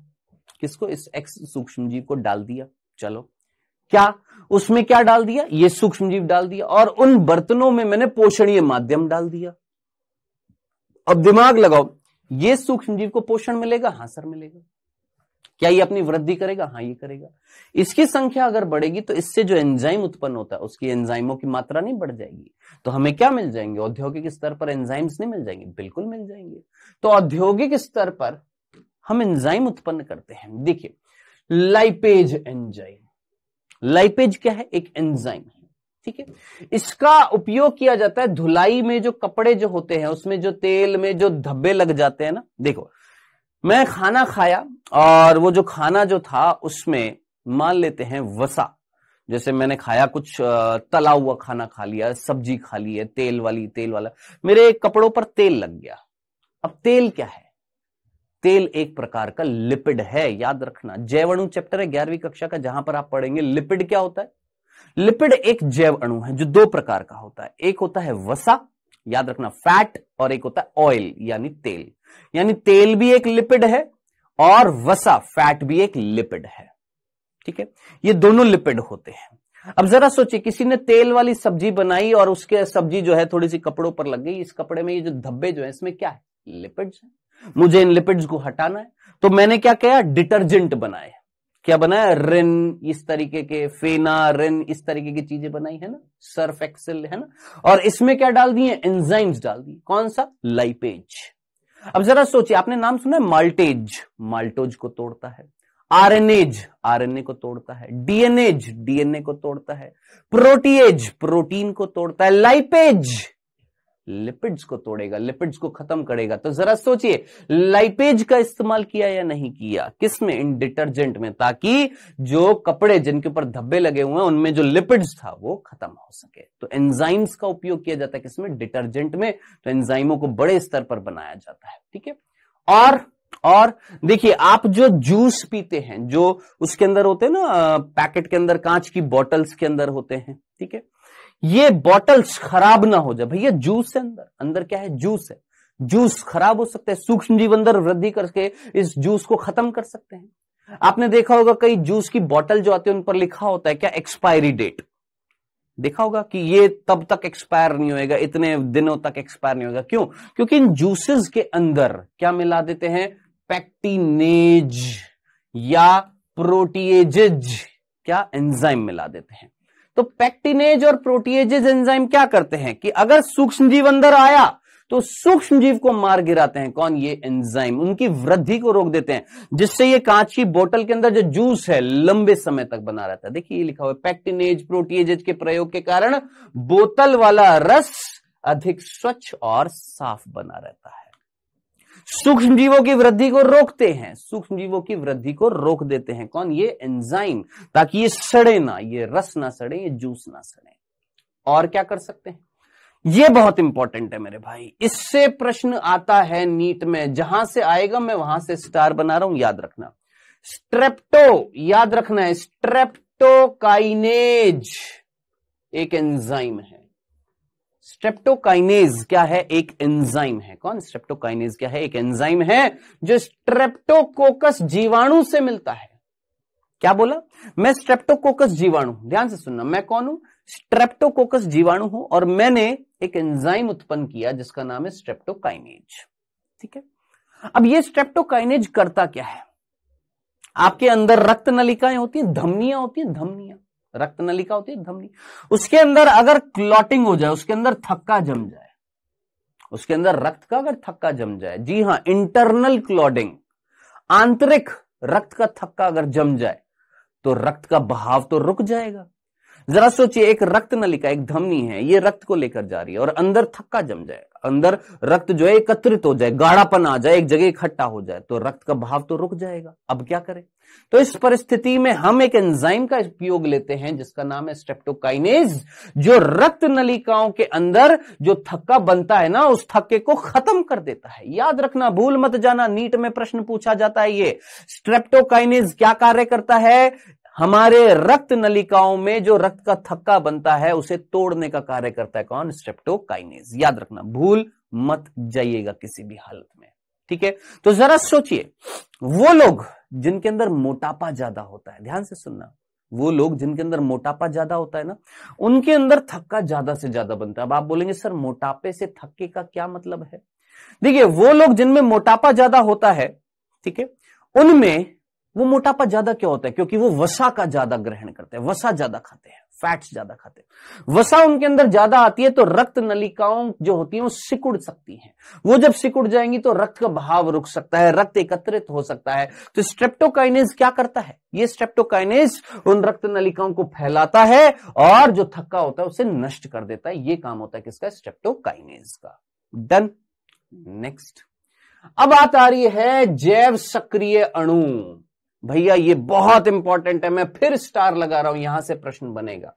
किसको इस एक्स सूक्ष्म जीव को डाल दिया चलो क्या उसमें क्या डाल दिया ये सूक्ष्म जीव डाल दिया और उन बर्तनों में मैंने पोषणीय माध्यम डाल दिया अब दिमाग लगाओ ये सूक्ष्म जीव को पोषण मिलेगा हाँ सर मिलेगा क्या ये अपनी वृद्धि करेगा हाँ ये करेगा इसकी संख्या अगर बढ़ेगी तो इससे जो एंजाइम उत्पन्न होता है उसकी एंजाइमों की मात्रा नहीं बढ़ जाएगी तो हमें क्या मिल जाएंगे औद्योगिक स्तर पर एंजाइम्स नहीं मिल जाएंगे बिल्कुल मिल जाएंगे तो औद्योगिक स्तर पर हम एंजाइम उत्पन्न करते हैं देखिए लाइपेज एंजाइम लाइपेज क्या है एक एंजाइम ठीक है इसका उपयोग किया जाता है धुलाई में जो कपड़े जो होते हैं उसमें जो तेल में जो धब्बे लग जाते हैं ना देखो मैं खाना खाया और वो जो खाना जो था उसमें मान लेते हैं वसा जैसे मैंने खाया कुछ तला हुआ खाना खा लिया सब्जी खा ली है तेल वाली तेल वाला मेरे कपड़ों पर तेल लग गया अब तेल क्या है तेल एक प्रकार का लिपिड है याद रखना जैवणु चैप्टर है ग्यारहवीं कक्षा का जहां पर आप पढ़ेंगे लिपिड क्या होता है लिपिड एक जैव अणु है जो दो प्रकार का होता है एक होता है वसा याद रखना फैट और एक होता है ऑयल यानी तेल यानी तेल भी एक लिपिड है और वसा फैट भी एक लिपिड है ठीक है ये दोनों लिपिड होते हैं अब जरा सोचिए किसी ने तेल वाली सब्जी बनाई और उसके सब्जी जो है थोड़ी सी कपड़ों पर लग गई इस कपड़े में ये जो धब्बे जो है इसमें क्या है लिपिड्स है मुझे इन लिपिड्स को हटाना है तो मैंने क्या किया डिटर्जेंट बनाए क्या बनाया रिन इस तरीके के फेना रिन इस तरीके की चीजें बनाई है ना सर्फ एक्सेल है ना और इसमें क्या डाल दिए एंजाइम्स डाल दिए कौन सा लाइपेज अब जरा सोचिए आपने नाम सुना है माल्टेज माल्टोज को तोड़ता है आरएनएज आरएनए को तोड़ता है डीएनएज डीएनए को तोड़ता है प्रोटीएज प्रोटीन को तोड़ता है लाइपेज लिपिड्स को तोड़ेगा लिपिड्स को खत्म करेगा तो जरा सोचिए लाइपेज का इस्तेमाल किया या नहीं किया किस में इन डिटर्जेंट में ताकि जो कपड़े जिनके ऊपर धब्बे लगे हुए हैं उनमें जो लिपिड्स था वो खत्म हो सके तो एंजाइम्स का उपयोग किया जाता है किसमें डिटर्जेंट में तो एंजाइमों को बड़े स्तर पर बनाया जाता है ठीक है और और देखिए आप जो जूस पीते हैं जो उसके अंदर होते हैं ना पैकेट के अंदर कांच की बॉटल्स के अंदर होते हैं ठीक है ये बॉटल्स खराब ना हो जाए भैया जूस है अंदर अंदर क्या है जूस है जूस खराब हो सकते हैं सूक्ष्म जीव अंदर वृद्धि करके इस जूस को खत्म कर सकते हैं आपने देखा होगा कई जूस की बॉटल जो आती है उन पर लिखा होता है क्या एक्सपायरी डेट देखा होगा कि ये तब तक एक्सपायर नहीं होएगा इतने दिनों तक एक्सपायर नहीं होगा क्यों क्योंकि इन जूसेस के अंदर क्या मिला देते हैं पैक्टिनेज या प्रोटीएज क्या एंजाइम मिला देते हैं तो पैक्टिनेज और प्रोटीएजेज एंजाइम क्या करते हैं कि अगर सूक्ष्म जीव अंदर आया तो सूक्ष्म जीव को मार गिराते हैं कौन ये एंजाइम उनकी वृद्धि को रोक देते हैं जिससे ये कांच की बोतल के अंदर जो जूस है लंबे समय तक बना रहता है देखिए ये लिखा हुआ पैक्टिनेज प्रोटीएजेज के प्रयोग के कारण बोतल वाला रस अधिक स्वच्छ और साफ बना रहता है सूक्ष्म जीवों की वृद्धि को रोकते हैं सूक्ष्म जीवों की वृद्धि को रोक देते हैं कौन ये एंजाइम ताकि ये सड़े ना ये रस ना सड़े ये जूस ना सड़े और क्या कर सकते हैं ये बहुत इंपॉर्टेंट है मेरे भाई इससे प्रश्न आता है नीट में जहां से आएगा मैं वहां से स्टार बना रहा हूं याद रखना स्ट्रेप्टो याद रखना है स्ट्रेप्टोकाइनेज एक एंजाइम है स्ट्रेप्टोकाइनेज क्या है एक एंजाइम है कौन स्ट्रेप्टोकाइनेज क्या है एक एंजाइम है जो स्ट्रेप्टोकोकस जीवाणु से मिलता है क्या बोला मैं स्ट्रेप्टोकोकस जीवाणु ध्यान से सुनना मैं कौन हूं स्ट्रेप्टोकोकस जीवाणु हूं और मैंने एक एंजाइम उत्पन्न किया जिसका नाम है स्ट्रेप्टोकाइनेज ठीक है अब ये स्ट्रेप्टोकाइनेज करता क्या है आपके अंदर रक्त नलिकाएं होती हैं धमनियां होती हैं धमनियां रक्त नलिका होती है धमनी उसके अंदर अगर क्लॉटिंग हो जाए उसके अंदर थक्का जम जाए उसके अंदर रक्त का अगर थक्का जम जाए जी हां इंटरनल क्लॉटिंग आंतरिक रक्त का थक्का अगर जम जाए तो रक्त का बहाव तो रुक जाएगा जरा सोचिए एक रक्त नलिका एक धमनी है ये रक्त को लेकर जा रही है और अंदर थक्का जम जाए अंदर रक्त जो है एकत्रित हो जाए गाढ़ापन आ जाए एक जगह इकट्ठा हो जाए तो रक्त का भाव तो रुक जाएगा अब क्या करें तो इस परिस्थिति में हम एक एंजाइम का उपयोग लेते हैं जिसका नाम है स्ट्रेप्टोकाइनेज जो रक्त नलिकाओं के अंदर जो थक्का बनता है ना उस थक्के को खत्म कर देता है याद रखना भूल मत जाना नीट में प्रश्न पूछा जाता है ये स्ट्रेप्टोकाइनेज क्या कार्य करता है हमारे रक्त नलिकाओं में जो रक्त का थक्का बनता है उसे तोड़ने का कार्य करता है कौन स्ट्रेप्टोकाइनेज याद रखना भूल मत जाइएगा किसी भी हालत में ठीक है तो जरा सोचिए वो लोग जिनके अंदर मोटापा ज्यादा होता है ध्यान से सुनना वो लोग जिनके अंदर मोटापा ज्यादा होता है ना उनके अंदर थक्का ज्यादा से ज्यादा बनता है अब आप बोलेंगे सर मोटापे से थक्के का क्या मतलब है देखिए वो लोग जिनमें मोटापा ज्यादा होता है ठीक है उनमें वो मोटापा ज्यादा क्यों होता है क्योंकि वो वसा का ज्यादा ग्रहण करते हैं वसा ज्यादा खाते हैं फैट्स ज्यादा खाते हैं वसा उनके अंदर ज्यादा आती है तो रक्त नलिकाओं जो होती है वो सिकुड़ सकती हैं वो जब सिकुड़ जाएंगी तो रक्त का भाव रुक सकता है रक्त एकत्रित हो सकता है तो स्ट्रेप्टोकाइनेज क्या करता है ये स्ट्रेप्टोकाइनेज उन रक्त नलिकाओं को फैलाता है और जो थक्का होता है उसे नष्ट कर देता है ये काम होता है किसका स्ट्रेप्टोकाइनेज का डन नेक्स्ट अब बात आ रही है जैव सक्रिय अणु भैया ये बहुत इंपॉर्टेंट है मैं फिर स्टार लगा रहा हूं यहां से प्रश्न बनेगा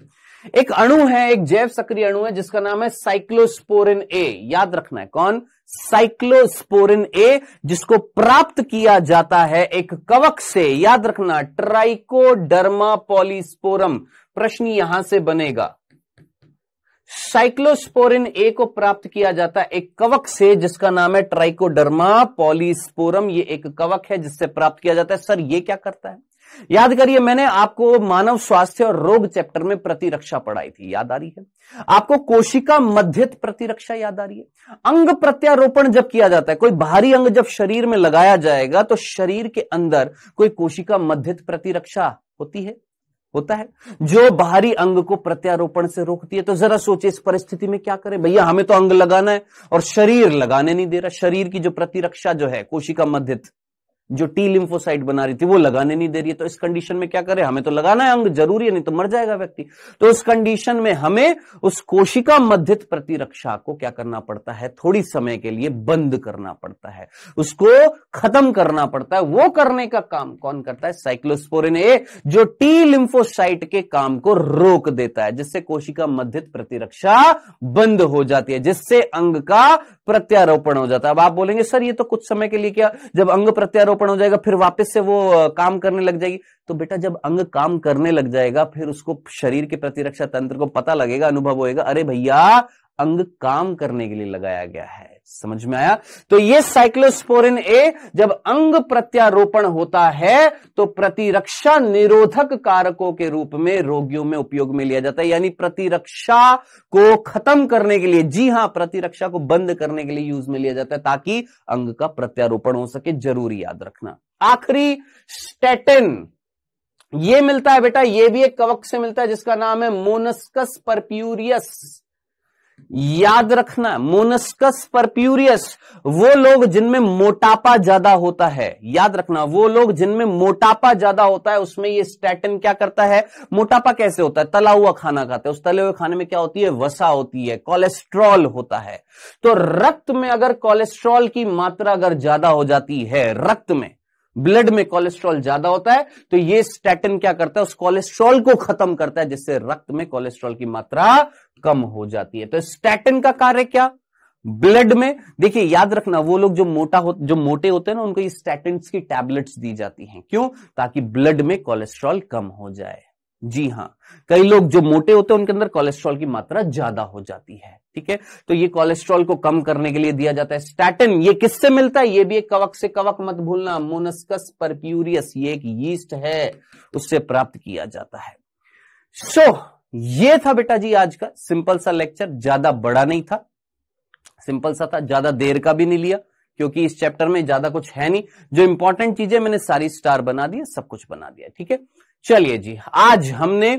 एक अणु है एक जैव सक्रिय अणु है जिसका नाम है साइक्लोस्पोरिन ए याद रखना है कौन साइक्लोस्पोरिन ए जिसको प्राप्त किया जाता है एक कवक से याद रखना ट्राइकोडर्मा पॉलिस्पोरम प्रश्न यहां से बनेगा साइक्लोस्पोरिन ए को प्राप्त किया जाता है एक कवक से जिसका नाम है ट्राइकोडर्मा पॉलीस्पोरम ये एक कवक है जिससे प्राप्त किया जाता है सर ये क्या करता है याद करिए मैंने आपको मानव स्वास्थ्य और रोग चैप्टर में प्रतिरक्षा पढ़ाई थी याद आ रही है आपको कोशिका मध्यत प्रतिरक्षा याद आ रही है अंग प्रत्यारोपण जब किया जाता है कोई बाहरी अंग जब शरीर में लगाया जाएगा तो शरीर के अंदर कोई कोशिका मध्यत प्रतिरक्षा होती है होता है जो बाहरी अंग को प्रत्यारोपण से रोकती है तो जरा सोचे इस परिस्थिति में क्या करें भैया हमें तो अंग लगाना है और शरीर लगाने नहीं दे रहा शरीर की जो प्रतिरक्षा जो है कोशिका मध्यत जो टी लिम्फोसाइट बना रही थी वो लगाने नहीं दे रही है तो इस कंडीशन में क्या करें हमें तो लगाना है अंग जरूरी है नहीं तो मर जाएगा व्यक्ति तो उस कंडीशन में हमें उस कोशिका मध्यत प्रतिरक्षा को क्या करना पड़ता है थोड़ी समय के लिए बंद करना पड़ता है उसको खत्म करना पड़ता है वो करने का काम कौन करता है साइक्लोस्पोरिन ए जो टी लिम्फोसाइट के काम को रोक देता है जिससे कोशिका मध्यत प्रतिरक्षा बंद हो जाती है जिससे अंग का प्रत्यारोपण हो जाता है अब आप बोलेंगे सर ये तो कुछ समय के लिए क्या जब अंग प्रत्यारोपण प्रत्यारोपण हो जाएगा फिर वापस से वो काम करने लग जाएगी तो बेटा जब अंग काम करने लग जाएगा फिर उसको शरीर के प्रतिरक्षा तंत्र को पता लगेगा अनुभव होएगा अरे भैया अंग काम करने के लिए लगाया गया है समझ में आया तो ये साइक्लोस्पोरिन ए जब अंग प्रत्यारोपण होता है तो प्रतिरक्षा निरोधक कारकों के रूप में रोगियों में उपयोग में लिया जाता है यानी प्रतिरक्षा को खत्म करने के लिए जी हां प्रतिरक्षा को बंद करने के लिए यूज में लिया जाता है ताकि अंग का प्रत्यारोपण हो सके जरूरी याद रखना आखिरी स्टेटिन ये मिलता है बेटा ये भी एक कवक से मिलता है जिसका नाम है मोनस्कस परप्यूरियस याद रखना मोनस्कस परप्यूरियस वो लोग जिनमें मोटापा ज्यादा होता है याद रखना वो लोग जिनमें मोटापा ज्यादा होता है उसमें ये स्टैटिन क्या करता है मोटापा कैसे होता है तला हुआ खाना खाते हैं उस तले हुए खाने में क्या होती है वसा होती है कोलेस्ट्रॉल होता है तो रक्त में अगर कोलेस्ट्रॉल की मात्रा अगर ज्यादा हो जाती है रक्त में ब्लड में कोलेस्ट्रॉल ज्यादा होता है तो ये स्टैटिन क्या करता है उस कोलेस्ट्रॉल को खत्म करता है जिससे रक्त में कोलेस्ट्रॉल की मात्रा कम हो जाती है तो स्टैटिन का कार्य क्या ब्लड में देखिए याद रखना वो लोग जो मोटा हो जो मोटे होते हैं ना उनको ये स्टैटिन की टैबलेट्स दी जाती हैं क्यों ताकि ब्लड में कोलेस्ट्रॉल कम हो जाए जी हाँ कई लोग जो मोटे होते हैं उनके अंदर कोलेस्ट्रॉल की मात्रा ज्यादा हो जाती है ठीक है तो ये कोलेस्ट्रॉल को कम करने के लिए दिया जाता है स्टैटिन ये किससे मिलता है ये भी एक कवक से कवक मत भूलना मोनस्कस परप्यूरियस ये एक यीस्ट है उससे प्राप्त किया जाता है सो so, ये था बेटा जी आज का सिंपल सा लेक्चर ज्यादा बड़ा नहीं था सिंपल सा था ज्यादा देर का भी नहीं लिया क्योंकि इस चैप्टर में ज्यादा कुछ है नहीं जो इंपॉर्टेंट चीजें मैंने सारी स्टार बना दी सब कुछ बना दिया ठीक है चलिए जी आज हमने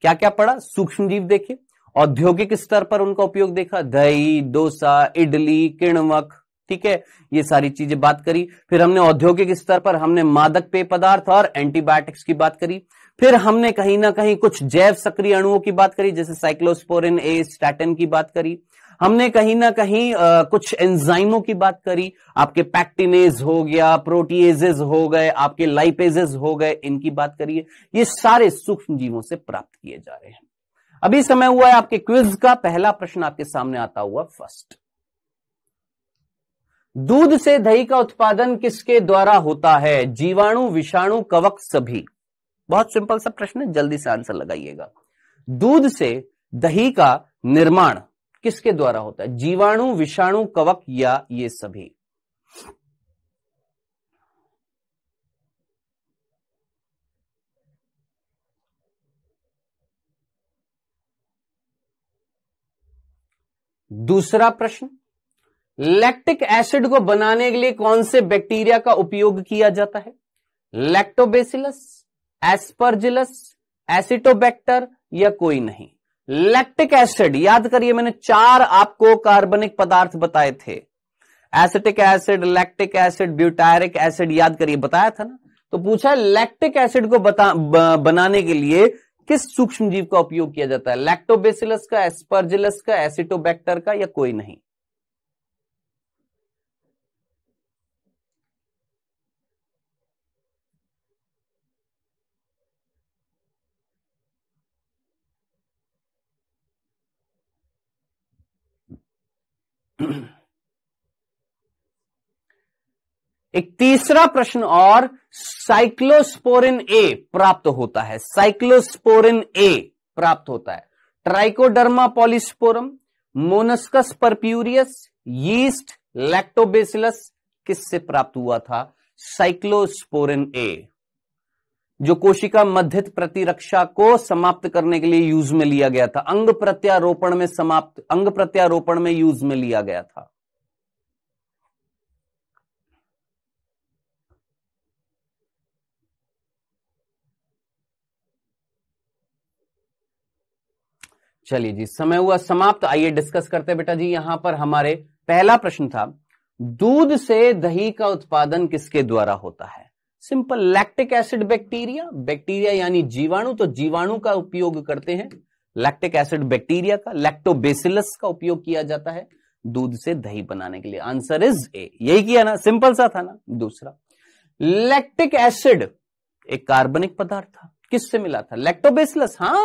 क्या क्या पढ़ा सूक्ष्म जीव देखे औद्योगिक स्तर पर उनका उपयोग देखा दही डोसा इडली किणवक ठीक है ये सारी चीजें बात करी फिर हमने औद्योगिक स्तर पर हमने मादक पेय पदार्थ और एंटीबायोटिक्स की बात करी फिर हमने कहीं ना कहीं कुछ जैव सक्रिय अणुओं की बात करी जैसे साइक्लोस्पोरिन ए स्टैटिन की बात करी हमने कहीं ना कहीं आ, कुछ एंजाइमों की बात करी आपके पैक्टिनेज हो गया प्रोटीएजेज हो गए आपके लाइपेजेस हो गए इनकी बात करिए ये सारे सूक्ष्म जीवों से प्राप्त किए जा रहे हैं अभी समय हुआ है आपके क्विज का पहला प्रश्न आपके सामने आता हुआ फर्स्ट दूध से दही का उत्पादन किसके द्वारा होता है जीवाणु विषाणु कवक सभी बहुत सिंपल सा प्रश्न है जल्दी से आंसर लगाइएगा दूध से दही का निर्माण किसके द्वारा होता है जीवाणु विषाणु कवक या ये सभी दूसरा प्रश्न लैक्टिक एसिड को बनाने के लिए कौन से बैक्टीरिया का उपयोग किया जाता है लैक्टोबेसिलस एस्परजिलस एसिटोबैक्टर या कोई नहीं लैक्टिक एसिड याद करिए मैंने चार आपको कार्बनिक पदार्थ बताए थे acetic acid lactic acid butyric acid याद करिए बताया था ना तो पूछा लैक्टिक एसिड को बता, ब, बनाने के लिए किस सूक्ष्म जीव का उपयोग किया जाता है लैक्टोबेसिलस का एस्पर्जिलस का एसिटोबैक्टर का या कोई नहीं एक तीसरा प्रश्न और साइक्लोस्पोरिन ए प्राप्त होता है साइक्लोस्पोरिन ए प्राप्त होता है Trichoderma polysporum Monascus purpureus yeast Lactobacillus किससे प्राप्त हुआ था साइक्लोस्पोरिन ए जो कोशिका मध्यत प्रतिरक्षा को समाप्त करने के लिए यूज में लिया गया था अंग प्रत्यारोपण में समाप्त अंग प्रत्यारोपण में यूज में लिया गया था चलिए जी समय हुआ समाप्त आइए डिस्कस करते बेटा जी यहां पर हमारे पहला प्रश्न था दूध से दही का उत्पादन किसके द्वारा होता है simple lactic acid bacteria bacteria यानी जीवाणु तो जीवाणु का उपयोग करते हैं लैक्टिक एसिड बैक्टीरिया का लैक्टोबेसिलस का उपयोग किया जाता है दूध से दही बनाने के लिए आंसर इज ए यही किया ना सिंपल सा था ना दूसरा लैक्टिक एसिड एक कार्बनिक पदार्थ था किससे मिला था लैक्टोबेसिलस हाँ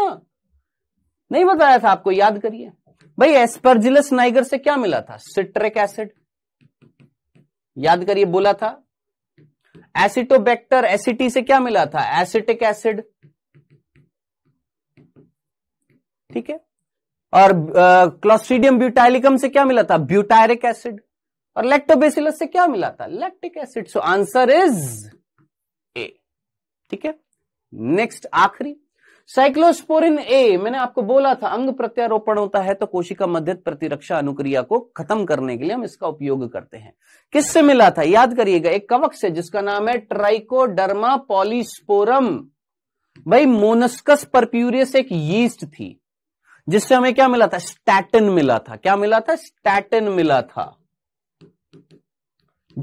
नहीं बताया था आपको याद करिए भाई एस्पर्जिलस नाइगर से क्या मिला था सिट्रिक एसिड याद करिए बोला था एसिटोबैक्टर एसिटी से क्या मिला था एसिटिक एसिड ठीक है और क्लोस्ट्रीडियम ब्यूटाइलिकम से क्या मिला था ब्यूटायरिक एसिड और लेक्टोबेसिलस से क्या मिला था lactic acid so answer is A ठीक है नेक्स्ट आखिरी साइक्लोस्पोरिन ए मैंने आपको बोला था अंग प्रत्यारोपण होता है तो कोशिका मध्य प्रतिरक्षा अनुक्रिया को खत्म करने के लिए हम इसका उपयोग करते हैं किससे मिला था याद करिएगा एक कवक से जिसका नाम है ट्राइकोडर्मा पॉलिस्पोरम भाई मोनस्कस परप्यूरियस एक यीस्ट थी जिससे हमें क्या मिला था स्टैटिन मिला था क्या मिला था स्टैटिन मिला था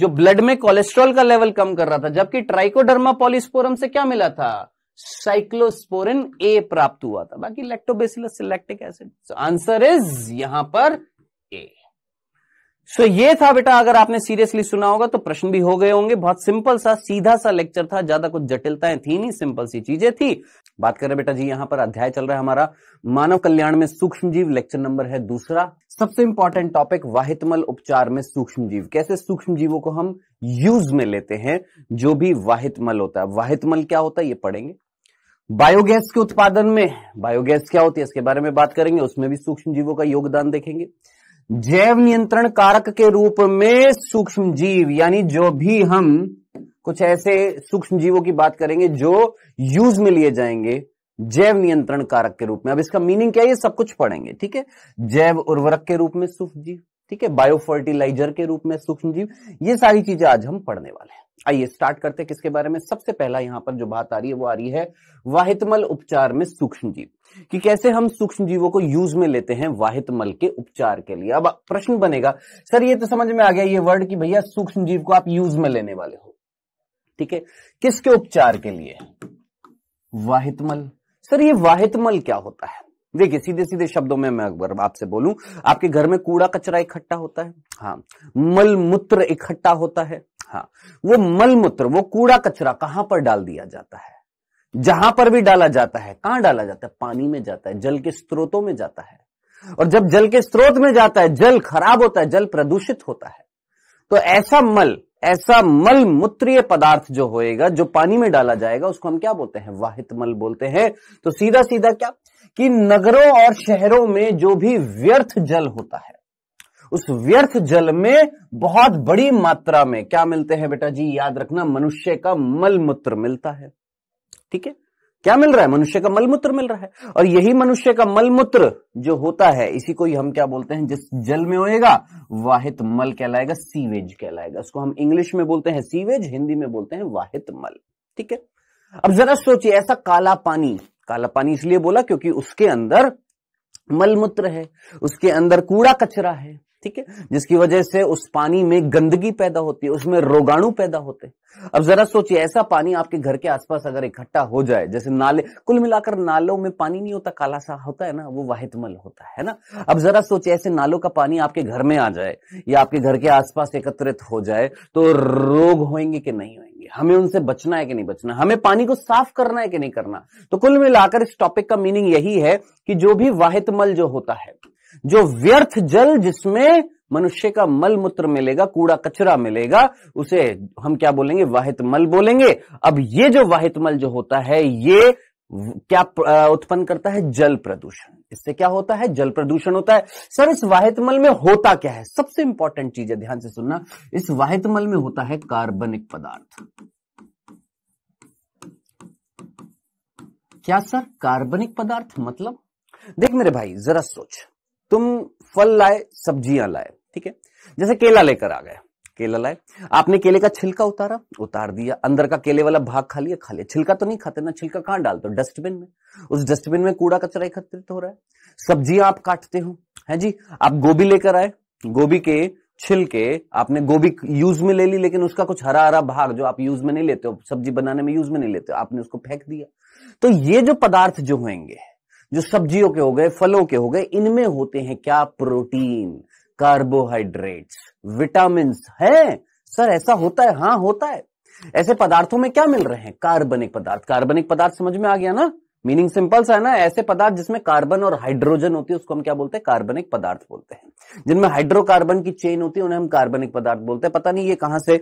जो ब्लड में कोलेस्ट्रॉल का लेवल कम कर रहा था जबकि ट्राइकोडर्मा पॉलिस्पोरम से क्या मिला था साइक्लोस्पोरिन ए प्राप्त हुआ था बाकी लैक्टोबेसिलस से lactic acid so answer is यहां पर ए सो so, ये था बेटा अगर आपने सीरियसली सुना होगा तो प्रश्न भी हो गए होंगे बहुत सिंपल सा सीधा सा लेक्चर था ज्यादा कुछ जटिलताएं थी नहीं सिंपल सी चीजें थी बात करें बेटा जी यहां पर अध्याय चल रहा है हमारा मानव कल्याण में सूक्ष्म जीव लेक्चर नंबर है दूसरा सबसे इंपॉर्टेंट टॉपिक वाहितमल उपचार में सूक्ष्म जीव कैसे सूक्ष्म जीवों को हम यूज में लेते हैं जो भी वाहितमल होता है वाहितमल क्या होता है ये पढ़ेंगे बायोगैस के उत्पादन में बायोगैस क्या होती है इसके बारे में बात करेंगे उसमें भी सूक्ष्म जीवों का योगदान देखेंगे जैव नियंत्रण कारक के रूप में सूक्ष्म जीव यानी जो भी हम कुछ ऐसे सूक्ष्म जीवों की बात करेंगे जो यूज में लिए जाएंगे जैव नियंत्रण कारक के रूप में अब इसका मीनिंग क्या है ये सब कुछ पढ़ेंगे ठीक है जैव उर्वरक के रूप में सूक्ष्म जीव ठीक है बायो फर्टिलाइजर के रूप में सूक्ष्म जीव ये सारी चीजें आज हम पढ़ने वाले हैं आइए स्टार्ट करते हैं किसके बारे में सबसे पहला यहां पर जो बात आ रही है वो आ रही है वाहितमल उपचार में सूक्ष्म जीव कि कैसे हम सूक्ष्म जीवों को यूज में लेते हैं वाहितमल के उपचार के लिए अब प्रश्न बनेगा सर ये तो समझ में आ गया ये वर्ड कि भैया सूक्ष्म जीव को आप यूज में लेने वाले हो ठीक है किसके उपचार के लिए वाहितमल सर ये वाहितमल क्या होता है देखिए सीधे सीधे शब्दों में मैं अगर आपसे बोलूं आपके घर में कूड़ा कचरा इकट्ठा होता है हाँ मलमूत्र इकट्ठा होता है हाँ वो मलमूत्र वो कूड़ा कचरा कहां पर डाल दिया जाता है जहां पर भी डाला जाता है कहां डाला जाता है पानी में जाता है जल के स्रोतों में जाता है और जब जल के स्रोत में जाता है जल खराब होता है जल प्रदूषित होता है तो ऐसा मल ऐसा मल मूत्रीय पदार्थ जो होएगा जो पानी में डाला जाएगा उसको हम क्या बोलते हैं वाहित मल बोलते हैं तो सीधा सीधा क्या कि नगरों और शहरों में जो भी व्यर्थ जल होता है उस व्यर्थ जल में बहुत बड़ी मात्रा में क्या मिलते हैं बेटा जी याद रखना मनुष्य का मलमूत्र मिलता है ठीक है क्या मिल रहा है मनुष्य का मलमूत्र मिल रहा है और यही मनुष्य का मलमूत्र जो होता है इसी को हम क्या बोलते हैं जिस जल में होएगा वाहित मल कहलाएगा सीवेज कहलाएगा उसको हम इंग्लिश में बोलते हैं सीवेज हिंदी में बोलते हैं वाहित मल ठीक है अब जरा सोचिए ऐसा काला पानी काला पानी इसलिए बोला क्योंकि उसके अंदर मलमूत्र है उसके अंदर कूड़ा कचरा है ठीक है जिसकी वजह से उस पानी में गंदगी पैदा होती है उसमें रोगाणु पैदा होते हैं अब जरा सोचिए ऐसा पानी आपके घर के आसपास अगर इकट्ठा हो जाए जैसे नाले कुल मिलाकर नालों में पानी नहीं होता काला सा होता है ना वो वाहितमल होता है ना अब जरा सोचिए ऐसे नालों का पानी आपके घर में आ जाए या आपके घर के आसपास एकत्रित हो जाए तो रोग होएंगे कि नहीं होंगे हमें उनसे बचना है कि नहीं बचना हमें पानी को साफ करना है कि नहीं करना तो कुल मिलाकर इस टॉपिक का मीनिंग यही है कि जो भी वाहित मल जो होता है जो व्यर्थ जल जिसमें मनुष्य का मल मूत्र मिलेगा कूड़ा कचरा मिलेगा उसे हम क्या बोलेंगे वाहित मल बोलेंगे अब ये जो वाहित मल जो होता है ये क्या उत्पन्न करता है जल प्रदूषण इससे क्या होता है जल प्रदूषण होता है सर इस वाहितमल में होता क्या है सबसे इंपॉर्टेंट चीज है ध्यान से सुनना इस वाहितमल में होता है कार्बनिक पदार्थ क्या सर कार्बनिक पदार्थ मतलब देख मेरे भाई जरा सोच तुम फल लाए सब्जियां लाए ठीक है जैसे केला लेकर आ गए केला लाए आपने केले का छिलका उतारा उतार दिया अंदर का केले वाला भाग खा लिया खा लिया छिलका तो नहीं खाते ना छिलका कहां डालते हो डस्टबिन में उस डस्टबिन में कूड़ा कचरा एकत्रित हो रहा है सब्जियां आप काटते हो है जी आप गोभी लेकर आए गोभी के छिलके आपने गोभी यूज में ले ली लेकिन उसका कुछ हरा हरा भाग जो आप यूज में नहीं लेते हो सब्जी बनाने में यूज में नहीं लेते हो आपने उसको फेंक दिया तो ये जो पदार्थ जो होंगे जो सब्जियों के हो गए फलों के हो गए इनमें होते हैं क्या प्रोटीन कार्बोहाइड्रेट्स विटामिन है सर ऐसा होता है हाँ होता है ऐसे पदार्थों में क्या मिल रहे हैं कार्बनिक पदार्थ कार्बनिक पदार्थ समझ में आ गया ना मीनिंग सिंपल सा है ना ऐसे पदार्थ जिसमें कार्बन और हाइड्रोजन होती है उसको हम क्या बोलते हैं कार्बनिक पदार्थ बोलते हैं जिनमें हाइड्रोकार्बन की चेन होती है उन्हें हम कार्बनिक पदार्थ बोलते हैं पता नहीं ये कहां से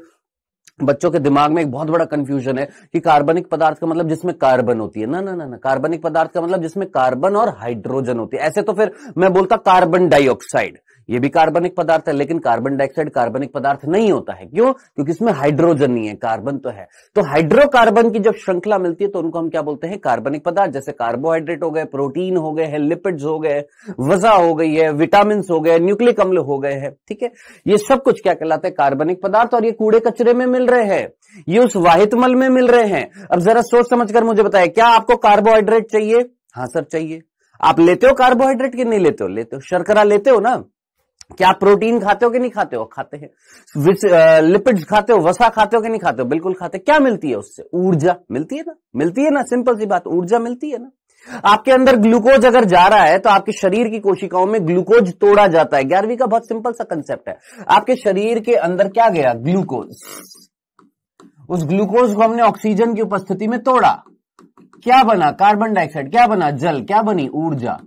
बच्चों के दिमाग में एक बहुत बड़ा कंफ्यूजन है कि कार्बनिक पदार्थ का मतलब जिसमें कार्बन होती है ना ना ना ना कार्बनिक पदार्थ का मतलब जिसमें कार्बन और हाइड्रोजन होती है ऐसे तो फिर मैं बोलता कार्बन डाइऑक्साइड ये भी कार्बनिक पदार्थ है लेकिन कार्बन डाइऑक्साइड कार्बनिक पदार्थ नहीं होता है क्यों क्योंकि इसमें हाइड्रोजन नहीं है कार्बन तो है तो हाइड्रोकार्बन की जब श्रृंखला मिलती है तो उनको हम क्या बोलते हैं कार्बनिक पदार्थ जैसे कार्बोहाइड्रेट हो गए प्रोटीन हो गए हैं लिपिड्स हो गए वजह हो गई है विटामिन हो गए न्यूक्लिक अम्ल हो गए हैं ठीक है ये सब कुछ क्या कहलाते हैं कार्बनिक पदार्थ और ये कूड़े कचरे में मिल रहे हैं ये उस वाहितमल में मिल रहे हैं अब जरा सोच कर मुझे बताया क्या आपको कार्बोहाइड्रेट चाहिए हाँ सर चाहिए आप लेते हो कार्बोहाइड्रेट कि नहीं लेते हो लेते हो शर्करा लेते हो ना क्या प्रोटीन खाते हो कि नहीं खाते हो खाते हैं लिपिड्स खाते हो वसा खाते हो कि नहीं खाते हो बिल्कुल खाते क्या मिलती है उससे ऊर्जा मिलती है ना मिलती है ना सिंपल सी बात ऊर्जा मिलती है ना आपके अंदर ग्लूकोज अगर जा रहा है तो आपके शरीर की कोशिकाओं में ग्लूकोज तोड़ा जाता है ग्यारहवीं का बहुत सिंपल सा कंसेप्ट है आपके शरीर के अंदर क्या गया ग्लूकोज उस ग्लूकोज को हमने ऑक्सीजन की उपस्थिति में तोड़ा क्या बना कार्बन डाइऑक्साइड क्या बना जल क्या बनी ऊर्जा